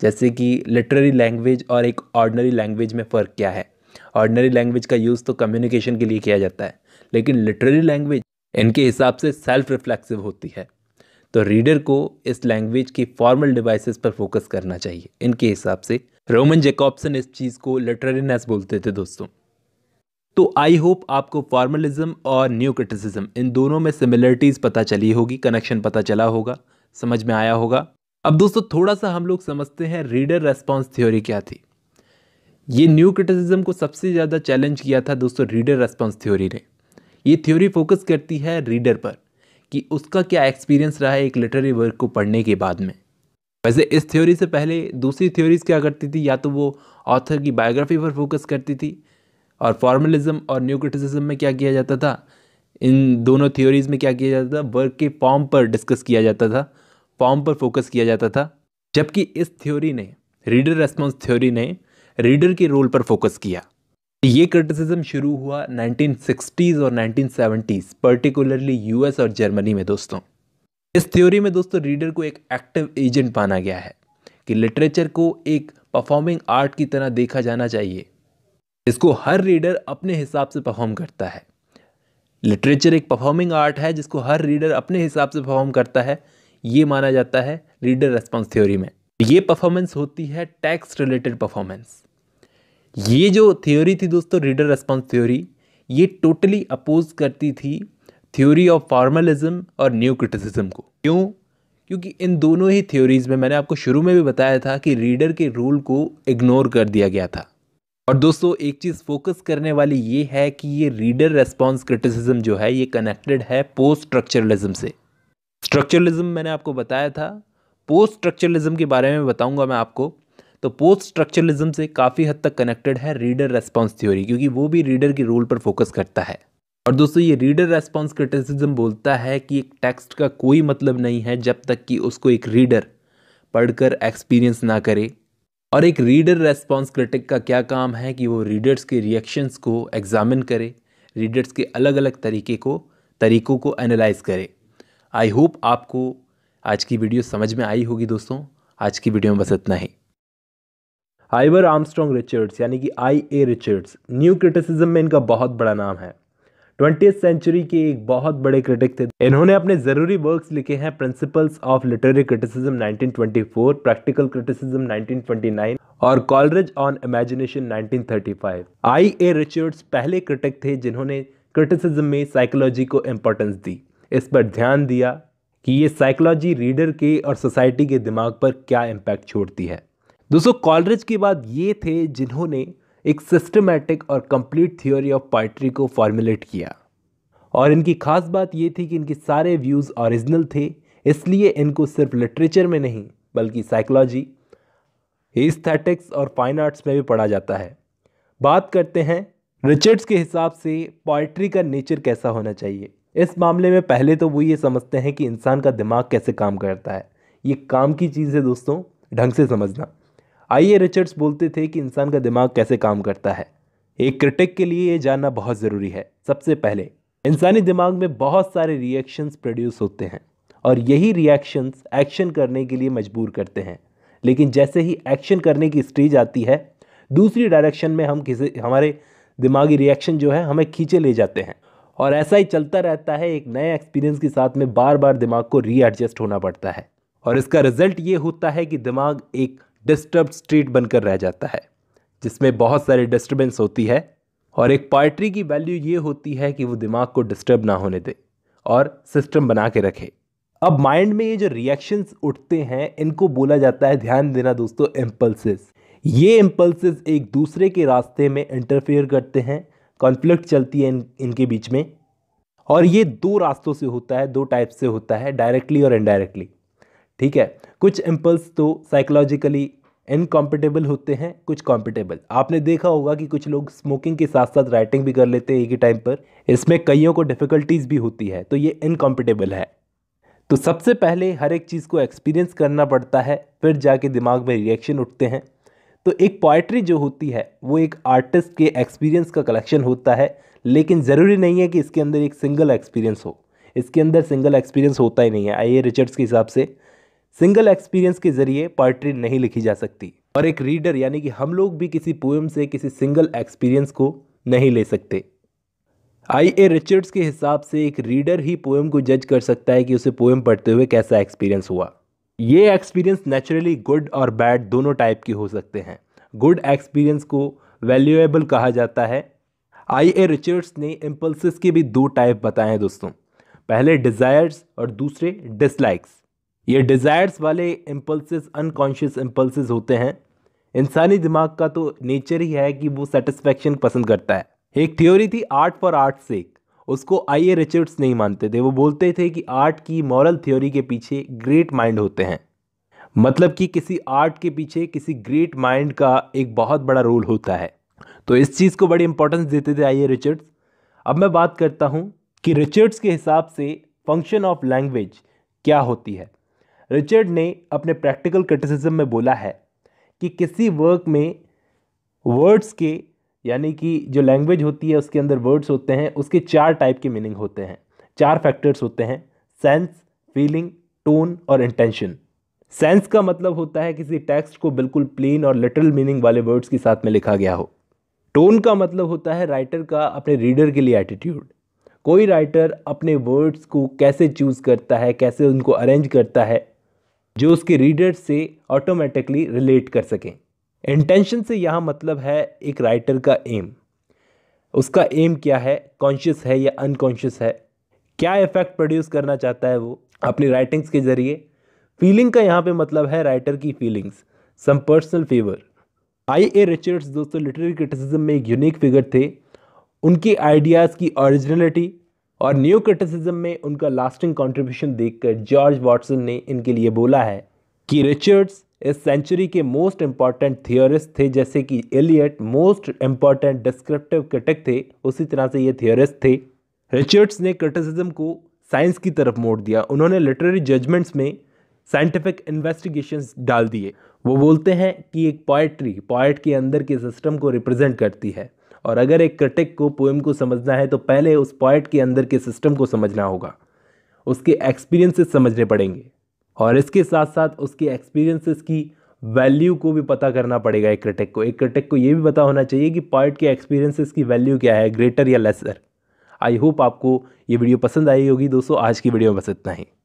जैसे कि लिटरेरी लैंग्वेज और एक ऑर्डनरी लैंग्वेज में फ़र्क क्या है ऑर्डनरी लैंग्वेज का यूज़ तो कम्युनिकेशन के लिए किया जाता है लेकिन लिटरेरी लैंग्वेज इनके हिसाब से सेल्फ रिफ्लेक्सिव होती है तो रीडर को इस लैंग्वेज की फॉर्मल डिवाइसेस पर फोकस करना चाहिए इनके हिसाब से रोमन जेकॉब्सन इस चीज़ को लिटरेनेस बोलते थे दोस्तों तो आई होप आपको फॉर्मलिज्म और न्यू क्रिटिसिज्म इन दोनों में सिमिलरिटीज़ पता चली होगी कनेक्शन पता चला होगा समझ में आया होगा अब दोस्तों थोड़ा सा हम लोग समझते हैं रीडर रेस्पॉन्स थ्योरी क्या थी ये न्यू क्रिटिसिज्म को सबसे ज़्यादा चैलेंज किया था दोस्तों रीडर रेस्पॉन्स थ्योरी ने ये थ्योरी फोकस करती है रीडर पर कि उसका क्या एक्सपीरियंस रहा है एक लिटरेरी वर्क को पढ़ने के बाद में वैसे इस थ्योरी से पहले दूसरी थ्योरीज क्या करती थी या तो वो ऑथर की बायोग्राफी पर फोकस करती थी और फॉर्मलिज्म और न्यू क्रिटिसिज्म में क्या किया जाता था इन दोनों थ्योरीज में क्या किया जाता था वर्क के फॉर्म पर डिस्कस किया जाता था फॉर्म पर फोकस किया जाता था जबकि इस थ्योरी ने रीडर रेस्पॉन्स थ्योरी ने रीडर के रोल पर फोकस किया ये क्रिटिसिज्म शुरू हुआ 1960s और 1970s पर्टिकुलरली यूएस और जर्मनी में दोस्तों इस थ्योरी में दोस्तों रीडर को एक एक्टिव एजेंट माना गया है कि लिटरेचर को एक परफॉर्मिंग आर्ट की तरह देखा जाना चाहिए इसको हर रीडर अपने हिसाब से परफॉर्म करता है लिटरेचर एक परफॉर्मिंग आर्ट है जिसको हर रीडर अपने हिसाब से परफॉर्म करता है ये माना जाता है रीडर रेस्पॉन्स थ्योरी में ये परफॉर्मेंस होती है टैक्स रिलेटेड परफॉर्मेंस ये जो थ्योरी थी दोस्तों रीडर रेस्पॉन्स थ्योरी ये टोटली अपोज करती थी थ्योरी ऑफ फॉर्मलिज्म और न्यू क्रिटिसिज्म को क्यों क्योंकि इन दोनों ही थ्योरीज में मैंने आपको शुरू में भी बताया था कि रीडर के रूल को इग्नोर कर दिया गया था और दोस्तों एक चीज़ फोकस करने वाली ये है कि ये रीडर रेस्पॉन्स क्रिटिसिज्म जो है ये कनेक्टेड है पोस्ट स्ट्रक्चरलिज्म से स्ट्रक्चरलिज्म मैंने आपको बताया था पोस्ट स्ट्रक्चरलिज्म के बारे में बताऊंगा मैं आपको तो पोस्ट स्ट्रक्चरलिज्म से काफ़ी हद तक कनेक्टेड है रीडर रेस्पॉन्स थ्योरी क्योंकि वो भी रीडर के रोल पर फोकस करता है और दोस्तों ये रीडर रेस्पॉन्स क्रिटिसिज्म बोलता है कि एक टेक्स्ट का कोई मतलब नहीं है जब तक कि उसको एक रीडर पढ़कर एक्सपीरियंस ना करे और एक रीडर रेस्पॉन्स क्रिटिक का क्या काम है कि वो रीडर्स के रिएक्शंस को एग्जामिन करे रीडर्स के अलग अलग तरीके को तरीकों को एनालाइज करे आई होप आपको आज की वीडियो समझ में आई होगी दोस्तों आज की वीडियो में बस इतना ही आइवर आर्मस्ट्रॉन्ग रिचर्ड्स यानी कि I A Richards new criticism में इनका बहुत बड़ा नाम है ट्वेंटी सेंचुरी के एक बहुत बड़े क्रिटिक थे इन्होंने अपने ज़रूरी वर्क्स लिखे हैं principles of literary criticism 1924, practical criticism 1929 और Coleridge on imagination 1935। I A Richards पहले क्रिटिक थे जिन्होंने क्रिटिसिज्म में साइकोलॉजी को इम्पोर्टेंस दी इस पर ध्यान दिया कि ये साइकोलॉजी रीडर के और सोसाइटी के दिमाग पर क्या इम्पैक्ट छोड़ती है दोस्तों कॉलरेज के बाद ये थे जिन्होंने एक सिस्टमेटिक और कंप्लीट थ्योरी ऑफ पोइट्री को फॉर्मुलेट किया और इनकी खास बात ये थी कि इनके सारे व्यूज़ ओरिजिनल थे इसलिए इनको सिर्फ लिटरेचर में नहीं बल्कि साइकोलॉजी एस्थेटिक्स और फाइन आर्ट्स में भी पढ़ा जाता है बात करते हैं रिचर्ड्स के हिसाब से पोइट्री का नेचर कैसा होना चाहिए इस मामले में पहले तो वो ये समझते हैं कि इंसान का दिमाग कैसे काम करता है ये काम की चीज़ है दोस्तों ढंग से समझना आइए रिचर्ड्स बोलते थे कि इंसान का दिमाग कैसे काम करता है एक क्रिटिक के लिए ये जानना बहुत ज़रूरी है सबसे पहले इंसानी दिमाग में बहुत सारे रिएक्शंस प्रोड्यूस होते हैं और यही रिएक्शंस एक्शन करने के लिए मजबूर करते हैं लेकिन जैसे ही एक्शन करने की स्टेज आती है दूसरी डायरेक्शन में हम किसी हमारे दिमागी रिएक्शन जो है हमें खींचे ले जाते हैं और ऐसा ही चलता रहता है एक नए एक्सपीरियंस के साथ में बार बार दिमाग को रीएडजस्ट होना पड़ता है और इसका रिजल्ट ये होता है कि दिमाग एक डिस्टर्ब स्ट्रीट बनकर रह जाता है जिसमें बहुत सारी डिस्टर्बेंस होती है और एक पोइट्री की वैल्यू ये होती है कि वो दिमाग को डिस्टर्ब ना होने दे और सिस्टम बना के रखे अब माइंड में ये जो रिएक्शंस उठते हैं इनको बोला जाता है ध्यान देना दोस्तों इम्पल्सिस ये इम्पल्सिस एक दूसरे के रास्ते में इंटरफेयर करते हैं कॉन्फ्लिक्ट चलती है इन इनके बीच में और ये दो रास्तों से होता है दो टाइप से होता है डायरेक्टली और इनडायरेक्टली ठीक है कुछ इम्पल्स तो साइकोलॉजिकली इनकॉम्पिटेबल होते हैं कुछ कॉम्पिटेबल आपने देखा होगा कि कुछ लोग स्मोकिंग के साथ साथ राइटिंग भी कर लेते हैं एक ही टाइम पर इसमें कईयों को डिफ़िकल्टीज भी होती है तो ये इनकॉम्पिटेबल है तो सबसे पहले हर एक चीज़ को एक्सपीरियंस करना पड़ता है फिर जाके दिमाग में रिएक्शन उठते हैं तो एक पोइट्री जो होती है वो एक आर्टिस्ट के एक्सपीरियंस का कलेक्शन होता है लेकिन ज़रूरी नहीं है कि इसके अंदर एक सिंगल एक्सपीरियंस हो इसके अंदर सिंगल एक्सपीरियंस होता ही नहीं है आई ए रिचर्ड्स के हिसाब से सिंगल एक्सपीरियंस के जरिए पोइट्री नहीं लिखी जा सकती और एक रीडर यानी कि हम लोग भी किसी पोएम से किसी सिंगल एक्सपीरियंस को नहीं ले सकते आई ए रिचर्ड्स के हिसाब से एक रीडर ही पोएम को जज कर सकता है कि उसे पोएम पढ़ते हुए कैसा एक्सपीरियंस हुआ ये एक्सपीरियंस नेचुरली गुड और बैड दोनों टाइप के हो सकते हैं गुड एक्सपीरियंस को वैल्यूएबल कहा जाता है आई ए रिचर्ड्स ने इम्पल्सिस के भी दो टाइप बताए हैं दोस्तों पहले डिज़ायर्स और दूसरे डिसलाइक्स ये डिज़ायर्स वाले इम्पल्सिस अनकॉन्शियस इम्पल्सिस होते हैं इंसानी दिमाग का तो नेचर ही है कि वो सेटिस्फैक्शन पसंद करता है एक थ्योरी थी आर्ट फॉर आर्ट से उसको आई ए रिचर्ड्स नहीं मानते थे वो बोलते थे कि आर्ट की मॉरल थ्योरी के पीछे ग्रेट माइंड होते हैं मतलब कि किसी आर्ट के पीछे किसी ग्रेट माइंड का एक बहुत बड़ा रोल होता है तो इस चीज़ को बड़ी इंपॉर्टेंस देते थे आई ए रिचर्ड्स अब मैं बात करता हूँ कि रिचर्ड्स के हिसाब से फंक्शन ऑफ लैंग्वेज क्या होती है रिचर्ड ने अपने प्रैक्टिकल क्रिटिसिज्म में बोला है कि किसी वर्क में वर्ड्स के यानी कि जो लैंग्वेज होती है उसके अंदर वर्ड्स होते हैं उसके चार टाइप के मीनिंग होते हैं चार फैक्टर्स होते हैं सेंस फीलिंग टोन और इंटेंशन सेंस का मतलब होता है किसी टेक्स्ट को बिल्कुल प्लेन और लिटरल मीनिंग वाले वर्ड्स के साथ में लिखा गया हो टोन का मतलब होता है राइटर का अपने रीडर के लिए एटीट्यूड कोई राइटर अपने वर्ड्स को कैसे चूज़ करता है कैसे उनको अरेंज करता है जो उसके रीडर से ऑटोमेटिकली रिलेट कर सकें इंटेंशन से यहाँ मतलब है एक राइटर का एम उसका एम क्या है कॉन्शियस है या अनकॉन्शियस है क्या इफ़ेक्ट प्रोड्यूस करना चाहता है वो अपनी राइटिंग्स के ज़रिए फीलिंग का यहाँ पे मतलब है राइटर की feelings some personal favour I A Richards दोस्तों लिटरेरी क्रिटिसिज्म में एक यूनिक फिगर थे उनके आइडियाज़ की ओरिजिनलिटी और न्यू क्रिटिसिज्म में उनका लास्टिंग कंट्रीब्यूशन देखकर जॉर्ज वॉटसन ने इनके लिए बोला है कि रिचर्ड्स इस सेंचुरी के मोस्ट इम्पॉर्टेंट थियोरिस्ट थे जैसे कि Eliot most important descriptive critic थे उसी तरह से ये थियोरिस्ट थे रिचर्ड्स ने क्रिटिसिज्म को साइंस की तरफ मोड़ दिया उन्होंने लिटरेरी जजमेंट्स में साइंटिफिक इन्वेस्टिगेशंस डाल दिए वो बोलते हैं कि एक पोइट्री पॉइट के अंदर के सिस्टम को रिप्रेजेंट करती है और अगर एक क्रिटिक को पोएम को समझना है तो पहले उस पॉइट के अंदर के सिस्टम को समझना होगा उसके एक्सपीरियंसेस समझने पड़ेंगे और इसके साथ साथ उसके एक्सपीरियंसेस की वैल्यू को भी पता करना पड़ेगा एक क्रिटिक को एक क्रिटिक को ये भी पता होना चाहिए कि पॉइट के एक्सपीरियंसेस की वैल्यू क्या है ग्रेटर या लेसर आई होप आपको ये वीडियो पसंद आई होगी दोस्तों आज की वीडियो में बस इतना ही